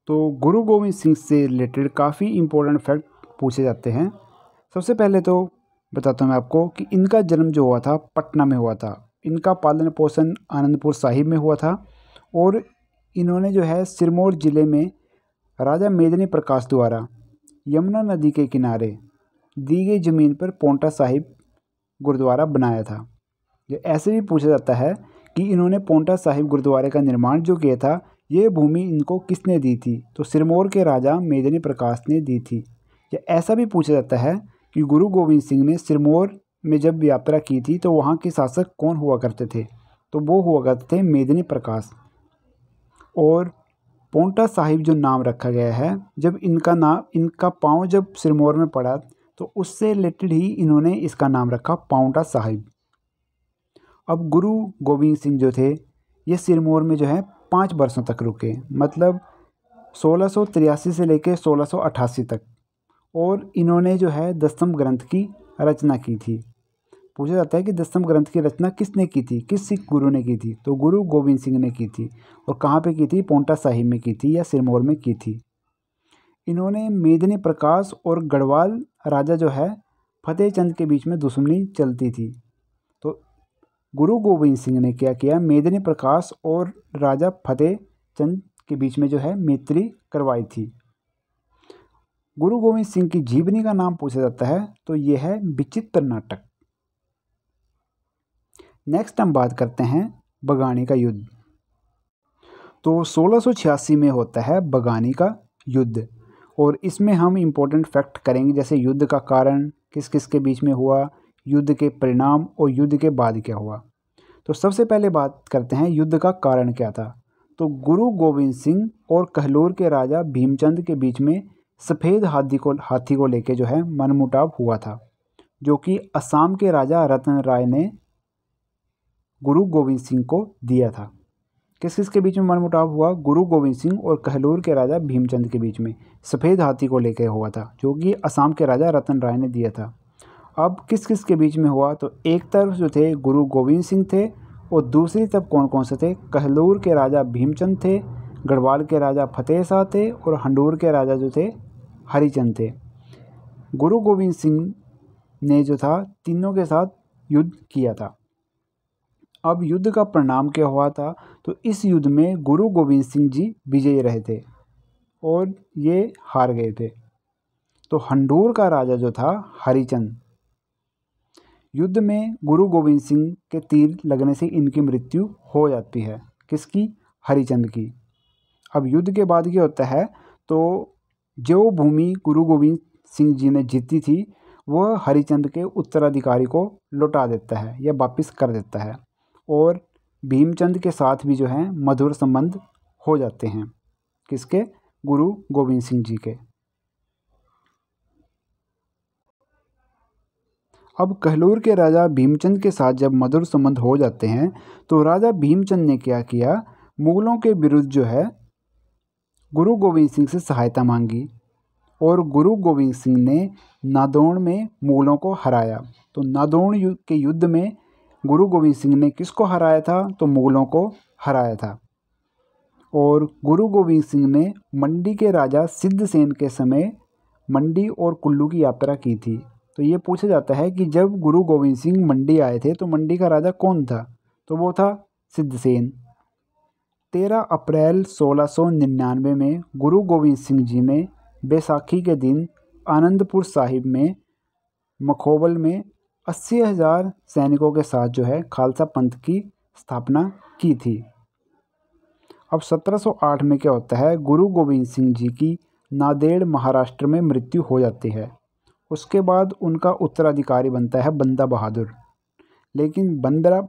तो गुरु गोविंद सिंह से रिलेटेड काफ़ी इम्पोर्टेंट फैक्ट पूछे जाते हैं सबसे पहले तो बताता हूँ मैं आपको कि इनका जन्म जो हुआ था पटना में हुआ था इनका पालन पोषण आनंदपुर साहिब में हुआ था और इन्होंने जो है सिरमौर ज़िले में राजा मेदनी प्रकाश द्वारा यमुना नदी के किनारे दी गई ज़मीन पर पोंटा साहिब गुरुद्वारा बनाया था ऐसे भी पूछा जाता है कि इन्होंने पोंटा साहिब गुरुद्वारे का निर्माण जो किया था ये भूमि इनको किसने दी थी तो सिरमौर के राजा मेदनी प्रकाश ने दी थी या ऐसा भी पूछा जाता है कि गुरु गोविंद सिंह ने सिरमौर में जब यात्रा की थी तो वहाँ के शासक कौन हुआ करते थे तो वो हुआ करते थे मेदनी प्रकाश और पोंटा साहिब जो नाम रखा गया है जब इनका नाम इनका पाँव जब सिरमौर में पड़ा तो उससे रिलेटेड ही इन्होंने इसका नाम रखा पाउंटा साहिब अब गुरु गोविंद सिंह जो थे ये सिरमौर में जो है पाँच वर्षों तक रुके मतलब सोलह से लेकर सोलह तक और इन्होंने जो है दसम ग्रंथ की रचना की थी पूछा जाता है कि दसम ग्रंथ की रचना किसने की थी किस सिख गुरु ने की थी तो गुरु गोविंद सिंह ने की थी और कहाँ पे की थी पोंटा साहिब में की थी या सिरमौर में की थी इन्होंने मेदिनी प्रकाश और गढ़वाल राजा जो है फतेह चंद के बीच में दुश्मनी चलती थी गुरु गोविंद सिंह ने क्या किया मेदिनी प्रकाश और राजा फतेह चंद के बीच में जो है मैत्री करवाई थी गुरु गोविंद सिंह की जीवनी का नाम पूछा जाता है तो यह है विचित्र नाटक नेक्स्ट हम बात करते हैं बगानी का युद्ध तो 1686 में होता है बगानी का युद्ध और इसमें हम इम्पोर्टेंट फैक्ट करेंगे जैसे युद्ध का कारण किस किस के बीच में हुआ युद्ध के परिणाम और युद्ध के बाद क्या हुआ तो सबसे पहले बात करते हैं युद्ध का कारण क्या था तो गुरु गोविंद सिंह और कहलोर के राजा भीमचंद के बीच में सफ़ेद हाथी को हाथी को लेके जो है मनमुटाव हुआ था जो कि असम के राजा रतन राय ने गुरु गोविंद सिंह को दिया था किस किस के बीच में मनमुटाव हुआ गुरु गोविंद सिंह और कहलोर के राजा भीमचंद के बीच में सफ़ेद हाथी को लेकर हुआ था जो कि असम के राजा रतन राय ने दिया था अब किस किस के बीच में हुआ तो एक तरफ जो थे गुरु गोविंद सिंह थे और दूसरी तरफ कौन कौन से थे कहलूर के राजा भीमचंद थे गढ़वाल के राजा फतेह शाह थे और हंडूर के राजा जो थे हरिचंद थे गुरु गोविंद सिंह ने जो था तीनों के साथ युद्ध किया था अब युद्ध का परिणाम क्या हुआ था तो इस युद्ध में गुरु गोविंद सिंह जी विजयी रहे थे और ये हार गए थे तो हंडूर का राजा जो था हरिचंद युद्ध में गुरु गोविंद सिंह के तीर लगने से इनकी मृत्यु हो जाती है किसकी हरिचंद की अब युद्ध के बाद क्या होता है तो जो भूमि गुरु गोविंद सिंह जी ने जीती थी वह हरिचंद के उत्तराधिकारी को लौटा देता है या वापस कर देता है और भीमचंद के साथ भी जो है मधुर संबंध हो जाते हैं किसके गुरु गोविंद सिंह जी के अब कहलूर के राजा भीमचंद के साथ जब मधुर संबंध हो जाते हैं तो राजा भीमचंद ने क्या किया मुगलों के विरुद्ध जो है गुरु गोविंद सिंह से सहायता मांगी और गुरु गोविंद सिंह ने नादौण में मुगलों को हराया तो नादौण के युद्ध में गुरु गोविंद सिंह ने किसको हराया था तो मुगलों को हराया था और गुरु गोविंद सिंह ने मंडी के राजा सिद्धसेन के समय मंडी और कुल्लू की यात्रा की थी तो ये पूछा जाता है कि जब गुरु गोविंद सिंह मंडी आए थे तो मंडी का राजा कौन था तो वो था सिद्धसेन तेरह अप्रैल सोलह सौ निन्यानवे में गुरु गोविंद सिंह जी ने बैसाखी के दिन आनंदपुर साहिब में मखोबल में अस्सी हज़ार सैनिकों के साथ जो है खालसा पंथ की स्थापना की थी अब 1708 में क्या होता है गुरु गोविंद सिंह जी की नादेड़ महाराष्ट्र में मृत्यु हो जाती है उसके बाद उनका उत्तराधिकारी बनता है बंदा बहादुर लेकिन बंदरा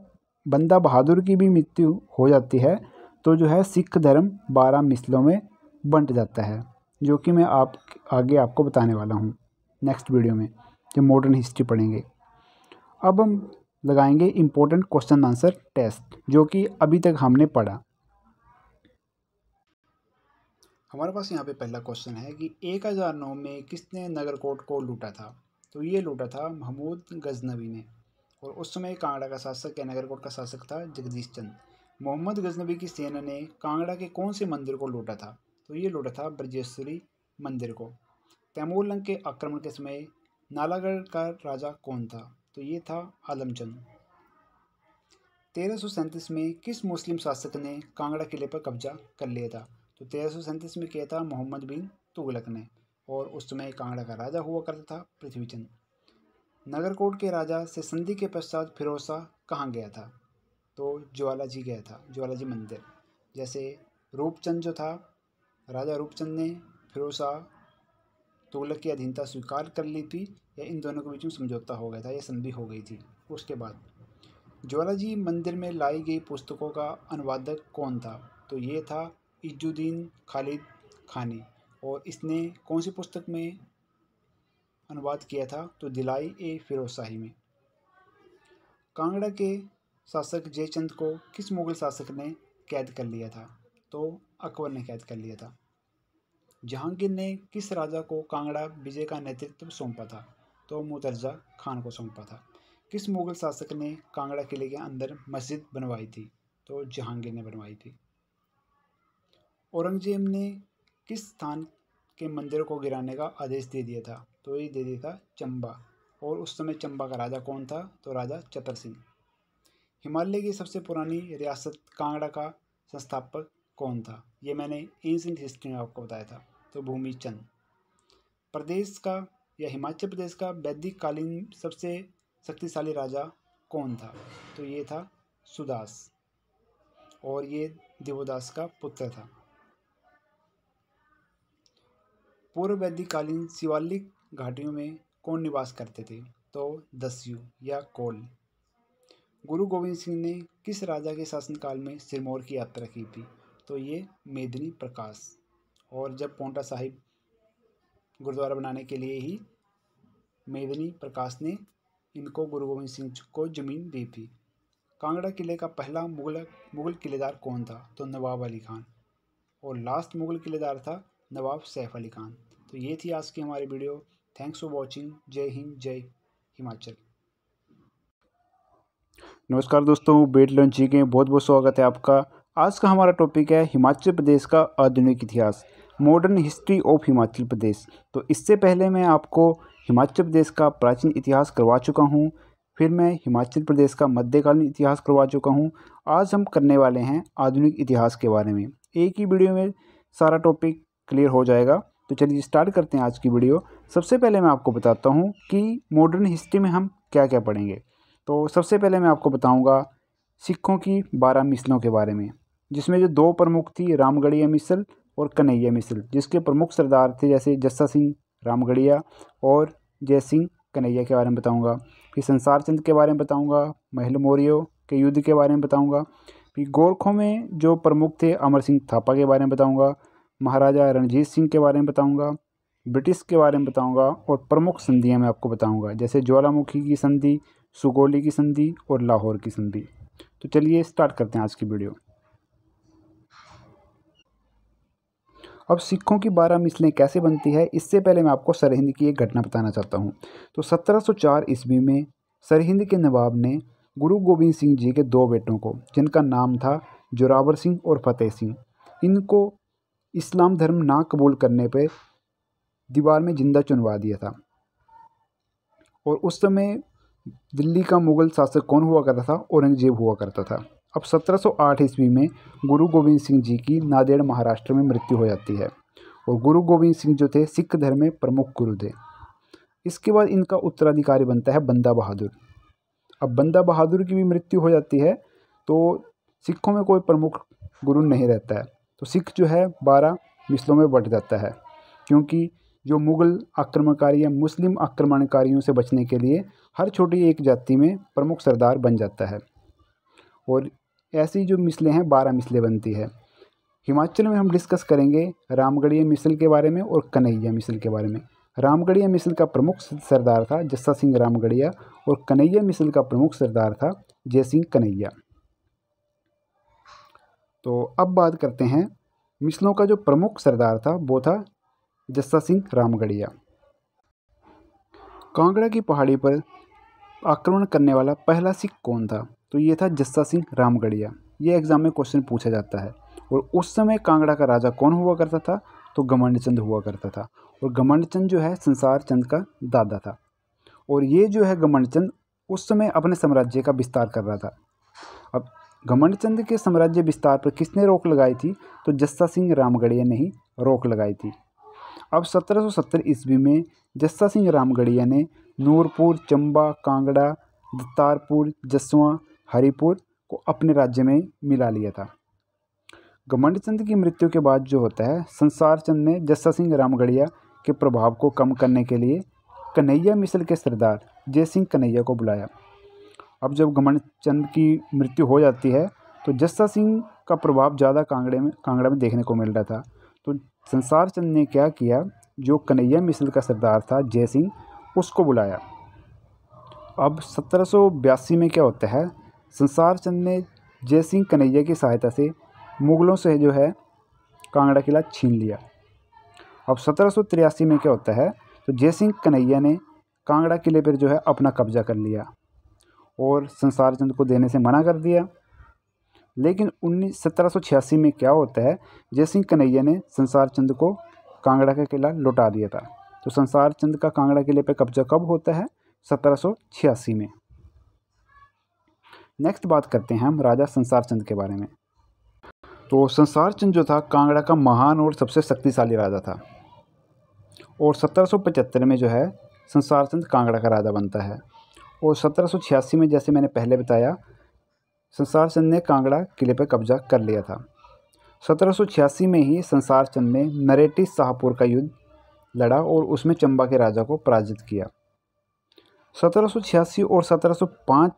बंदा बहादुर की भी मृत्यु हो जाती है तो जो है सिख धर्म बारह मिसलों में बंट जाता है जो कि मैं आप आगे आपको बताने वाला हूँ नेक्स्ट वीडियो में जो मॉडर्न हिस्ट्री पढ़ेंगे अब हम लगाएंगे इम्पोर्टेंट क्वेश्चन आंसर टेस्ट जो कि अभी तक हमने पढ़ा हमारे पास यहाँ पे पहला क्वेश्चन है कि एक हज़ार नौ में किसने नगरकोट को लूटा था तो ये लूटा था महमूद गजनबी ने और उस समय कांगड़ा का शासक या नगरकोट का शासक था जगदीश चंद मोहम्मद गजनबी की सेना ने कांगड़ा के कौन से मंदिर को लूटा था तो ये लूटा था ब्रजेश्वरी मंदिर को तैमूर लंग के आक्रमण के समय नालागढ़ का राजा कौन था तो ये था आलमचंद तेरह में किस मुस्लिम शासक ने कांगड़ा किले पर कब्जा कर लिया था तो तेरह में किया था मोहम्मद बिन तुगलक ने और उस समय कांगड़ा का राजा हुआ करता था पृथ्वीचंद नगरकोट के राजा से संधि के पश्चात फिरोजा कहाँ गया था तो ज्वालाजी गया था ज्वालाजी मंदिर जैसे रूपचंद जो था राजा रूपचंद ने फिरोसा तुगलक की अधीनता स्वीकार कर ली थी या इन दोनों के बीच में समझौता हो गया था या संधि हो गई थी उसके बाद ज्वालाजी मंदिर में लाई गई पुस्तकों का अनुवादक कौन था तो ये था इजुद्दीन खालिद खानी और इसने कौन सी पुस्तक में अनुवाद किया था तो दिलाई ए फिरोजशाही में कांगड़ा के शासक जयचंद को किस मुगल शासक ने कैद कर लिया था तो अकबर ने कैद कर लिया था जहांगीर ने किस राजा को कांगड़ा विजय का नेतृत्व सौंपा था तो मुतरजा खान को सौंपा था किस मुगल शासक ने कांगड़ा किले के अंदर मस्जिद बनवाई थी तो जहांगीर ने बनवाई थी औरंगज़ेब ने किस स्थान के मंदिर को गिराने का आदेश दे दिया था तो ये दे दिया था चंबा और उस समय चंबा का राजा कौन था तो राजा चतर सिंह हिमालय की सबसे पुरानी रियासत कांगड़ा का संस्थापक कौन था ये मैंने एंशेंट हिस्ट्री में आपको बताया था तो भूमि चंद प्रदेश का या हिमाचल प्रदेश का वैदिक कालीन सबसे शक्तिशाली राजा कौन था तो ये था सुदास और ये देवदास का पुत्र था पूर्व वैदिककालीन शिवालिक घाटियों में कौन निवास करते थे तो दस्यु या कौल गुरु गोविंद सिंह ने किस राजा के शासनकाल में सिरमौर की यात्रा की थी तो ये मेदिनी प्रकाश और जब पोंटा साहिब गुरुद्वारा बनाने के लिए ही मेदिनी प्रकाश ने इनको गुरु गोविंद सिंह को जमीन दी थी कांगड़ा किले का पहला मुगल मुगल किलेदार कौन था तो नवाब अली खान और लास्ट मुगल किलेदार था नवाब सैफ अली खान तो ये थी आज की हमारी वीडियो थैंक्स फॉर वॉचिंग जय हिंद जय हिमाचल नमस्कार दोस्तों बेट लॉन्च जी के बहुत बहुत स्वागत है आपका आज का हमारा टॉपिक है हिमाचल प्रदेश का आधुनिक इतिहास modern history of Himachal Pradesh तो इससे पहले मैं आपको हिमाचल प्रदेश का प्राचीन इतिहास करवा चुका हूँ फिर मैं हिमाचल प्रदेश का मध्यकालीन इतिहास करवा चुका हूँ आज हम करने वाले हैं आधुनिक इतिहास के बारे में एक ही वीडियो में सारा टॉपिक क्लियर हो जाएगा तो चलिए स्टार्ट करते हैं आज की वीडियो सबसे पहले मैं आपको बताता हूँ कि मॉडर्न हिस्ट्री में हम क्या क्या पढ़ेंगे तो सबसे पहले मैं आपको बताऊँगा सिखों की बारह मिसलों के बारे में जिसमें जो दो प्रमुख थी रामगढ़िया मिसल और कन्हैया मिसल जिसके प्रमुख सरदार थे जैसे जस्सा सिंह रामगढ़िया और जय सिंह कन्हैया के बारे में बताऊँगा फिर संसार चंद के बारे में बताऊँगा महल मौर्यों के युद्ध के बारे में बताऊँगा फिर गोरखों में जो प्रमुख थे अमर सिंह थापा के बारे में बताऊँगा महाराजा रणजीत सिंह के बारे में बताऊंगा ब्रिटिश के बारे में बताऊंगा और प्रमुख संधियां मैं आपको बताऊंगा जैसे ज्वालामुखी की संधि सुगोली की संधि और लाहौर की संधि तो चलिए स्टार्ट करते हैं आज की वीडियो अब सिखों की बारह मिसलें कैसे बनती है इससे पहले मैं आपको सरहिंद की एक घटना बताना चाहता हूँ तो सत्रह ईस्वी में सरहिंद के नवाब ने गुरु गोविंद सिंह जी के दो बेटों को जिनका नाम था जोरावर सिंह और फतेह सिंह इनको इस्लाम धर्म ना कबूल करने पर दीवार में जिंदा चुनवा दिया था और उस समय दिल्ली का मुग़ल शासक कौन हुआ करता था औरंगजेब हुआ करता था अब 1708 ईस्वी में गुरु गोविंद सिंह जी की नादेड़ महाराष्ट्र में मृत्यु हो जाती है और गुरु गोविंद सिंह जो थे सिख धर्म में प्रमुख गुरु थे इसके बाद इनका उत्तराधिकारी बनता है बंदा बहादुर अब बंदा बहादुर की भी मृत्यु हो जाती है तो सिखों में कोई प्रमुख गुरु नहीं रहता है तो सिख जो है बारह मिसलों में बट जाता है क्योंकि जो मुग़ल आक्रमणकारी या मुस्लिम आक्रमणकारियों से बचने के लिए हर छोटी एक जाति में प्रमुख सरदार बन जाता है और ऐसी जो मिसलें हैं बारह मिसलें बनती है हिमाचल में हम डिस्कस करेंगे रामगढ़िया मिसल के बारे में और कन्हैया मिसल के बारे में रामगढ़िया मिसल का प्रमुख सरदार था जस्सा सिंह रामगढ़िया और कन्हैया मिसल का प्रमुख सरदार था जय सिंह कन्हैया तो अब बात करते हैं मिसलों का जो प्रमुख सरदार था वो था जस्सा सिंह रामगढ़िया कांगड़ा की पहाड़ी पर आक्रमण करने वाला पहला सिख कौन था तो ये था जस्सा सिंह रामगढ़िया ये एग्ज़ाम में क्वेश्चन पूछा जाता है और उस समय कांगड़ा का राजा कौन हुआ करता था तो गमंड चंद हुआ करता था और गमंड चंद जो है संसार चंद का दादा था और ये जो है गमंड चंद उस समय अपने साम्राज्य का विस्तार कर रहा था अब घमंडचंद के साम्राज्य विस्तार पर किसने रोक लगाई थी तो जस्सा सिंह रामगढ़िया ने ही रोक लगाई थी अब 1770 ईस्वी में जस्सा सिंह रामगढ़िया ने नूरपुर चंबा कांगड़ा दत्तारपुर जसवा हरिपुर को अपने राज्य में मिला लिया था घमंड चंद की मृत्यु के बाद जो होता है संसार चंद ने जस्सा सिंह रामगढ़िया के प्रभाव को कम करने के लिए कन्हैया मिसल के सरदार जय सिंह कन्हैया को बुलाया अब जब घमंड चंद की मृत्यु हो जाती है तो जस्सा सिंह का प्रभाव ज़्यादा कांगड़े में कांगड़ा में देखने को मिल रहा था तो संसार चंद ने क्या किया जो कन्हैया मिसल का सरदार था जय सिंह उसको बुलाया अब सत्रह में क्या होता है संसार चंद ने जय सिंह कन्हैया की सहायता से मुग़लों से जो है कांगड़ा किला छीन लिया अब सत्रह में क्या होता है तो जय सिंह कन्हैया ने कांगड़ा किले पर जो है अपना कब्जा कर लिया और संसार चंद को देने से मना कर दिया लेकिन उन्नीस सत्रह में क्या होता है जयसिंह कन्हैया ने संसार चंद को कांगड़ा का किला लौटा दिया था तो संसार चंद का कांगड़ा किले पर कब्जा कब होता है सत्रह में नेक्स्ट बात करते हैं हम राजा संसार चंद के बारे में तो संसार चंद जो था कांगड़ा का महान और सबसे शक्तिशाली राजा था और पचहत्तर में जो है संसार चंद कांगड़ा का राजा बनता है और सत्रह में जैसे मैंने पहले बताया संसार चंद ने कांगड़ा किले पर कब्जा कर लिया था सत्रह में ही संसार चंद ने नरेटी शाहपुर का युद्ध लड़ा और उसमें चंबा के राजा को पराजित किया सत्रह और 1705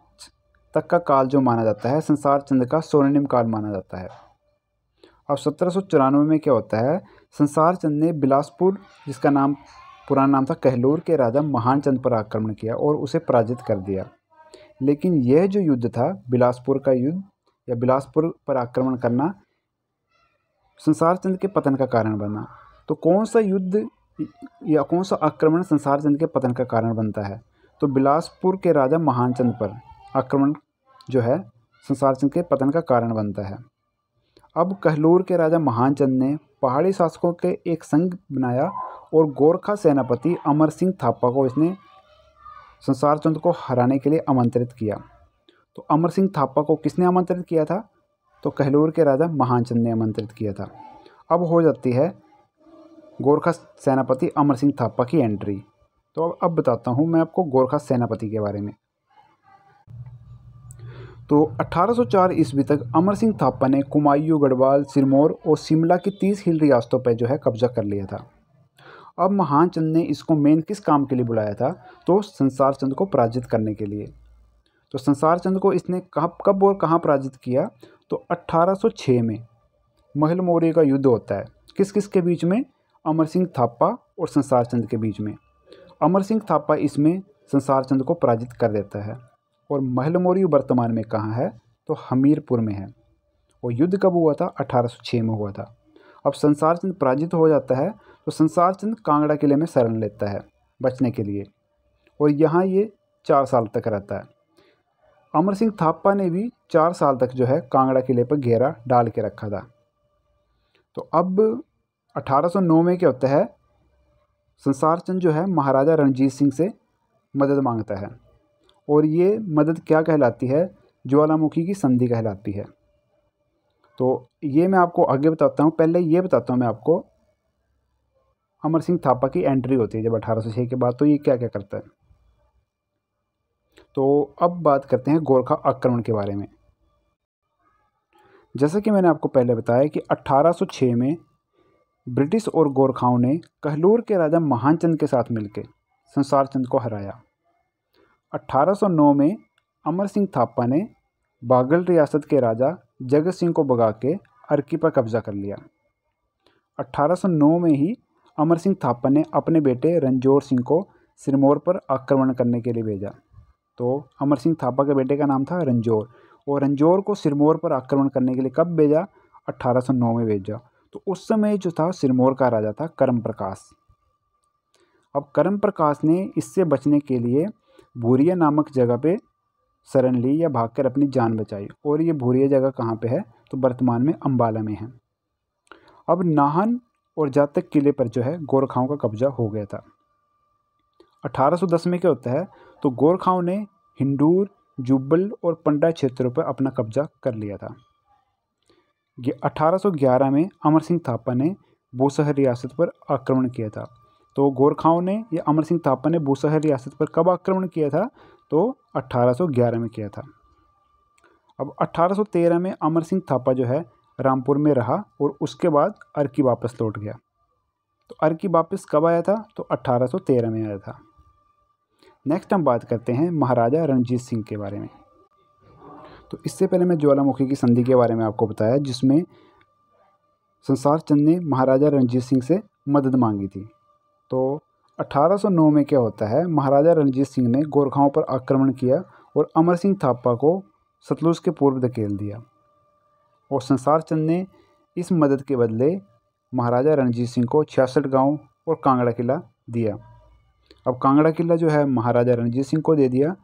तक का काल जो माना जाता है संसार चंद का स्वर्णिम काल माना जाता है अब सत्रह में क्या होता है संसार चंद ने बिलासपुर जिसका नाम पुराना नाम था कहलोर के राजा महान चंद पर आक्रमण किया और उसे पराजित कर दिया लेकिन यह जो युद्ध था बिलासपुर का युद्ध या बिलासपुर पर आक्रमण करना संसार चंद के पतन का कारण बना तो कौन सा युद्ध या कौन सा आक्रमण संसार चंद के पतन का कारण बनता है तो बिलासपुर के राजा महान चंद पर आक्रमण जो है संसार चंद के पतन का कारण बनता है अब कहलोर के राजा महान चंद ने पहाड़ी शासकों के एक संघ बनाया और गोरखा सेनापति अमर सिंह थापा को इसने संसार चंद को हराने के लिए आमंत्रित किया तो अमर सिंह थापा को किसने आमंत्रित किया था तो कहलूर के राजा महानचंद ने आमंत्रित किया था अब हो जाती है गोरखा सेनापति अमर सिंह थापा की एंट्री तो अब अब बताता हूँ मैं आपको गोरखा सेनापति के बारे में तो 1804 ईस्वी तक अमर सिंह थापा ने कुमायूं गढ़वाल सिरमौर और शिमला की तीस हिल रियासतों पर जो है कब्जा कर लिया था अब महान चंद ने इसको मेन किस काम के लिए बुलाया था तो संसार चंद को पराजित करने के लिए तो संसार चंद को इसने कब कब और कहाँ पराजित किया तो 1806 में महल मौर्य का युद्ध होता है किस किस के बीच में अमर सिंह थापा और संसार चंद के बीच में अमर सिंह थापा इसमें संसार चंद को पराजित कर देता है और महल मौर्य वर्तमान में कहाँ है तो हमीरपुर में है और युद्ध कब हुआ था 1806 में हुआ था अब संसार चंद पराजित हो जाता है तो संसार चंद कांगड़ा किले में शरण लेता है बचने के लिए और यहाँ ये चार साल तक रहता है अमर सिंह थापा ने भी चार साल तक जो है कांगड़ा किले पर घेरा डाल के रखा था तो अब 1809 में क्या होता है संसार चंद जो है महाराजा रणजीत सिंह से मदद मांगता है और ये मदद क्या कहलाती है ज्वालामुखी की संधि कहलाती है तो ये मैं आपको आगे बताता हूँ पहले ये बताता हूँ मैं आपको अमर सिंह थापा की एंट्री होती है जब अठारह के बाद तो ये क्या क्या करता है तो अब बात करते हैं गोरखा आक्रमण के बारे में जैसा कि मैंने आपको पहले बताया कि 1806 में ब्रिटिश और गोरखाओं ने कहलूर के राजा महानचंद के साथ मिलकर संसार चंद को हराया 1809 में अमर सिंह थापा ने बागल रियासत के राजा जगत सिंह को भगा के अरकी पर कब्जा कर लिया 1809 में ही अमर सिंह थापा ने अपने बेटे रंजोर सिंह को सिरमौर पर आक्रमण करने के लिए भेजा तो अमर सिंह थापा के बेटे का नाम था रंजोर और रंजोर को सिरमौर पर आक्रमण करने के लिए कब भेजा 1809 में भेजा तो उस समय जो था सिरमौर का राजा था करम प्रकाश अब करम प्रकाश ने इससे बचने के लिए भूरिया नामक जगह पे शरण ली या भागकर अपनी जान बचाई और ये भूरिया जगह कहाँ पे है तो वर्तमान में अम्बाला में है अब नाहन और जातक किले पर जो है गोरखाओं का कब्जा हो गया था 1810 में क्या होता है तो गोरखाओं ने हिंडूर जुब्बल और पंडा क्षेत्रों पर अपना कब्जा कर लिया था 1811 में अमर सिंह थापा ने बोसहर रियासत पर आक्रमण किया था तो गोरखाओं ने या अमर सिंह थापा ने बोसहर रियासत पर कब आक्रमण किया था तो 1811 में किया था अब 1813 में अमर सिंह थापा जो है रामपुर में रहा और उसके बाद अर्की वापस लौट गया तो अर्की वापस कब आया था तो 1813 में आया था नेक्स्ट हम बात करते हैं महाराजा रणजीत सिंह के बारे में तो इससे पहले मैं ज्वालामुखी की संधि के बारे में आपको बताया जिसमें संसार चंद ने महाराजा रणजीत सिंह से मदद मांगी थी तो 1809 में क्या होता है महाराजा रणजीत सिंह ने गोरखाओं पर आक्रमण किया और अमर सिंह थापा को सतलुज के पूर्व धकेल दिया और संसार चंद ने इस मदद के बदले महाराजा रणजीत सिंह को छियासठ गांव और कांगड़ा किला दिया अब कांगड़ा किला जो है महाराजा रणजीत सिंह को दे दिया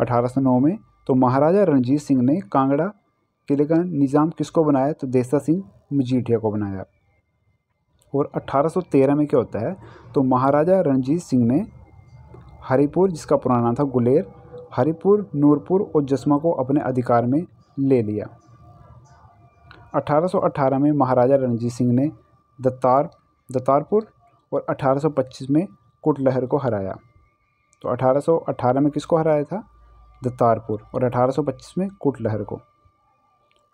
अठारह में तो महाराजा रणजीत सिंह ने कांगड़ा किले का निज़ाम किसको बनाया तो देसा सिंह मजीठिया को बनाया और 1813 में क्या होता है तो महाराजा रणजीत सिंह ने हरिपुर जिसका पुराना था गुलेर हरिपुर नूरपुर और जसमा को अपने अधिकार में ले लिया 1818 में महाराजा रणजीत सिंह ने दत्तार दत्तारपुर और 1825 में कुटलहर को हराया तो 1818 में किसको हराया था दत्तारपुर और 1825 में कुटलहर को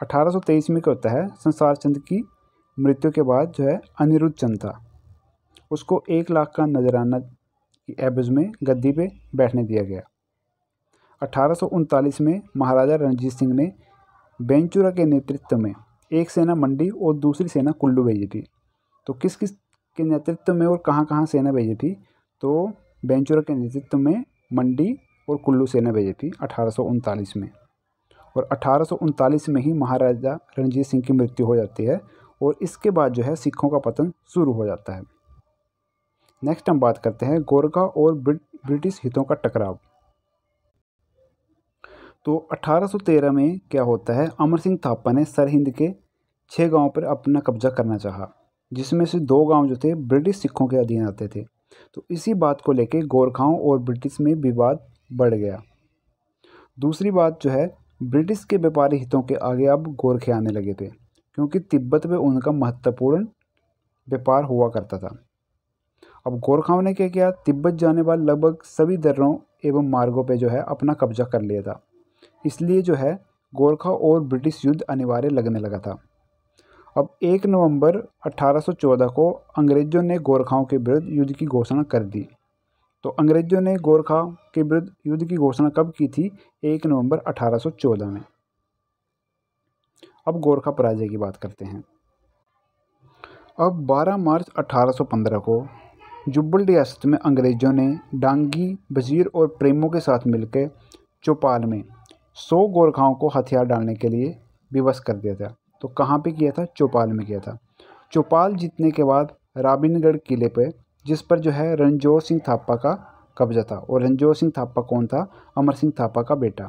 1823 में क्या होता है संसार चंद की मृत्यु के बाद जो है अनिरुद्ध चंद था उसको एक लाख का नजराना की एबज में गद्दी पे बैठने दिया गया अठारह में महाराजा रणजीत सिंह ने बेंचुरा के नेतृत्व में एक सेना मंडी और दूसरी सेना कुल्लू भेजी थी तो किस किस के नेतृत्व में और कहाँ कहाँ सेना भेजी थी तो बेंचुरा के नेतृत्व में मंडी और कुल्लू सेना भेजी थी अठारह में और अठारह में ही महाराजा रणजीत सिंह की मृत्यु हो जाती है और इसके बाद जो है सिखों का पतन शुरू हो जाता है नेक्स्ट हम बात करते हैं गोरखा और ब्रिटिश हितों का टकराव तो 1813 में क्या होता है अमर सिंह थापा ने सरहिंद के छः गांव पर अपना कब्जा करना चाहा जिसमें से दो गांव जो थे ब्रिटिश सिखों के अधीन आते थे तो इसी बात को लेके गोरखाओं और ब्रिटिश में विवाद बढ़ गया दूसरी बात जो है ब्रिटिश के व्यापारी हितों के आगे अब गोरखे आने लगे थे क्योंकि तिब्बत में उनका महत्वपूर्ण व्यापार हुआ करता था अब गोरखाओं ने क्या किया तिब्बत जाने वाले लगभग सभी दर्रों एवं मार्गों पर जो है अपना कब्जा कर लिया था इसलिए जो है गोरखा और ब्रिटिश युद्ध अनिवार्य लगने लगा था अब 1 नवंबर 1814 को अंग्रेज़ों ने गोरखाओं के विरुद्ध युद्ध की घोषणा कर दी तो अंग्रेज़ों ने गोरखा के विरुद्ध युद्ध की घोषणा कब की थी 1 नवंबर 1814 में अब गोरखा पराजय की बात करते हैं अब 12 मार्च 1815 को जुब्बल रियासत में अंग्रेज़ों ने डांगी वजीर और प्रेमों के साथ मिलकर चौपाल में सौ गोरखाओं को हथियार डालने के लिए विवश कर दिया था तो कहाँ पे किया था चौपाल में किया था चौपाल जीतने के बाद राबिनगढ़ किले पर जिस पर जो है रणजोर सिंह थापा का कब्जा था और रणजोर सिंह थापा कौन था अमर सिंह थापा का बेटा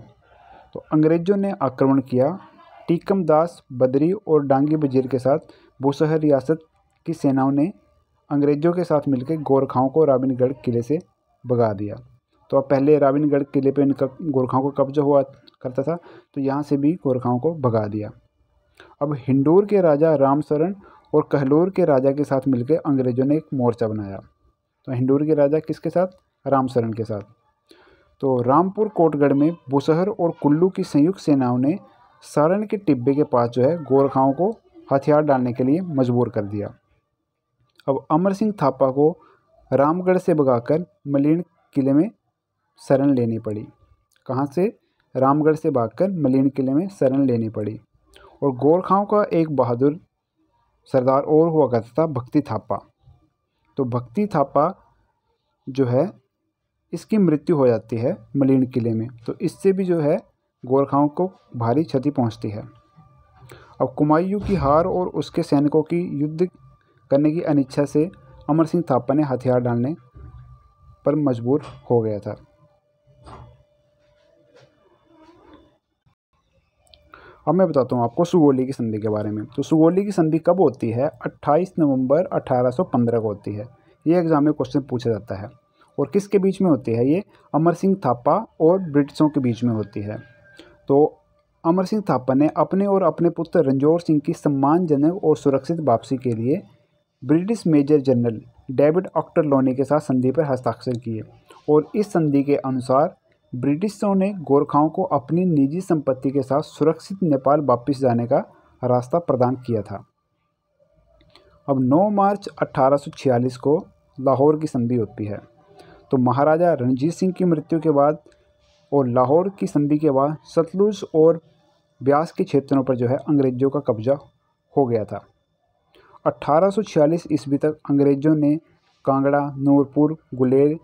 तो अंग्रेज़ों ने आक्रमण किया टीकम दास बदरी और डांगी बजीर के साथ बुसहर रियासत की सेनाओं ने अंग्रेज़ों के साथ मिलकर गोरखाओं को राबिनगढ़ किले से भगा दिया तो अब पहले राविनगढ़ किले पे इनका गोरखाओं का कब्जा हुआ करता था तो यहाँ से भी गोरखाओं को भगा दिया अब हिंडोर के राजा रामशरण और कहलोर के राजा के साथ मिलकर अंग्रेजों ने एक मोर्चा बनाया तो हिंडोर के राजा किसके साथ रामशरण के साथ तो रामपुर कोटगढ़ में बुसहर और कुल्लू की संयुक्त सेनाओं ने सारण के टिब्बे के पास जो है गोरखाओं को हथियार डालने के लिए मजबूर कर दिया अब अमर सिंह थापा को रामगढ़ से भगाकर मलिन किले में शरण लेनी पड़ी कहाँ से रामगढ़ से भागकर मलिन किले में शरण लेनी पड़ी और गोरखाओं का एक बहादुर सरदार और हुआ करता था भक्ति थापा तो भक्ति थापा जो है इसकी मृत्यु हो जाती है मलिन किले में तो इससे भी जो है गोरखाओं को भारी क्षति पहुंचती है अब कुमायूं की हार और उसके सैनिकों की युद्ध करने की अनिच्छा से अमर सिंह थापा ने हथियार डालने पर मजबूर हो गया था अब मैं बताता हूँ आपको सुगोली की संधि के बारे में तो सुगोली की संधि कब होती है 28 नवंबर 1815 को होती है ये एग्ज़ाम में क्वेश्चन पूछा जाता है और किसके बीच में होती है ये अमर सिंह थापा और ब्रिटिशों के बीच में होती है तो अमर सिंह थापा ने अपने और अपने पुत्र रंजोर सिंह की सम्मानजनक और सुरक्षित वापसी के लिए British major general David Ochterlony के साथ संधि पर हस्ताक्षर किए और इस संधि के अनुसार ब्रिटिशों ने गोरखाओं को अपनी निजी संपत्ति के साथ सुरक्षित नेपाल वापस जाने का रास्ता प्रदान किया था अब 9 मार्च 1846 को लाहौर की संधि होती है तो महाराजा रणजीत सिंह की मृत्यु के बाद और लाहौर की संधि के बाद सतलुज और ब्यास के क्षेत्रों पर जो है अंग्रेज़ों का कब्जा हो गया था 1846 ईस्वी तक अंग्रेज़ों ने कांगड़ा नूरपुर गुलेर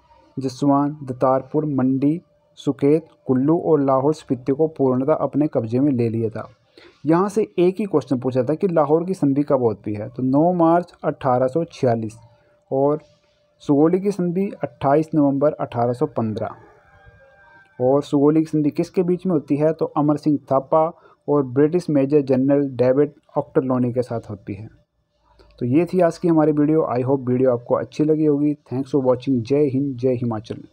जसवान दतारपुर मंडी सुकेत कुल्लू और लाहौर स्पीति को पूर्णतः अपने कब्जे में ले लिया था यहाँ से एक ही क्वेश्चन पूछा था कि लाहौर की संधि कब होती है तो 9 मार्च 1846 और सुगोली की संधि 28 नवंबर 1815 और सुगोली की संधि किसके बीच में होती है तो अमर सिंह थापा और British major general David Ochterlony के साथ होती है तो ये थी आज की हमारी वीडियो आई होप वीडियो आपको अच्छी लगी होगी थैंक्स फॉर वॉचिंग जय हिंद जय हिमाचल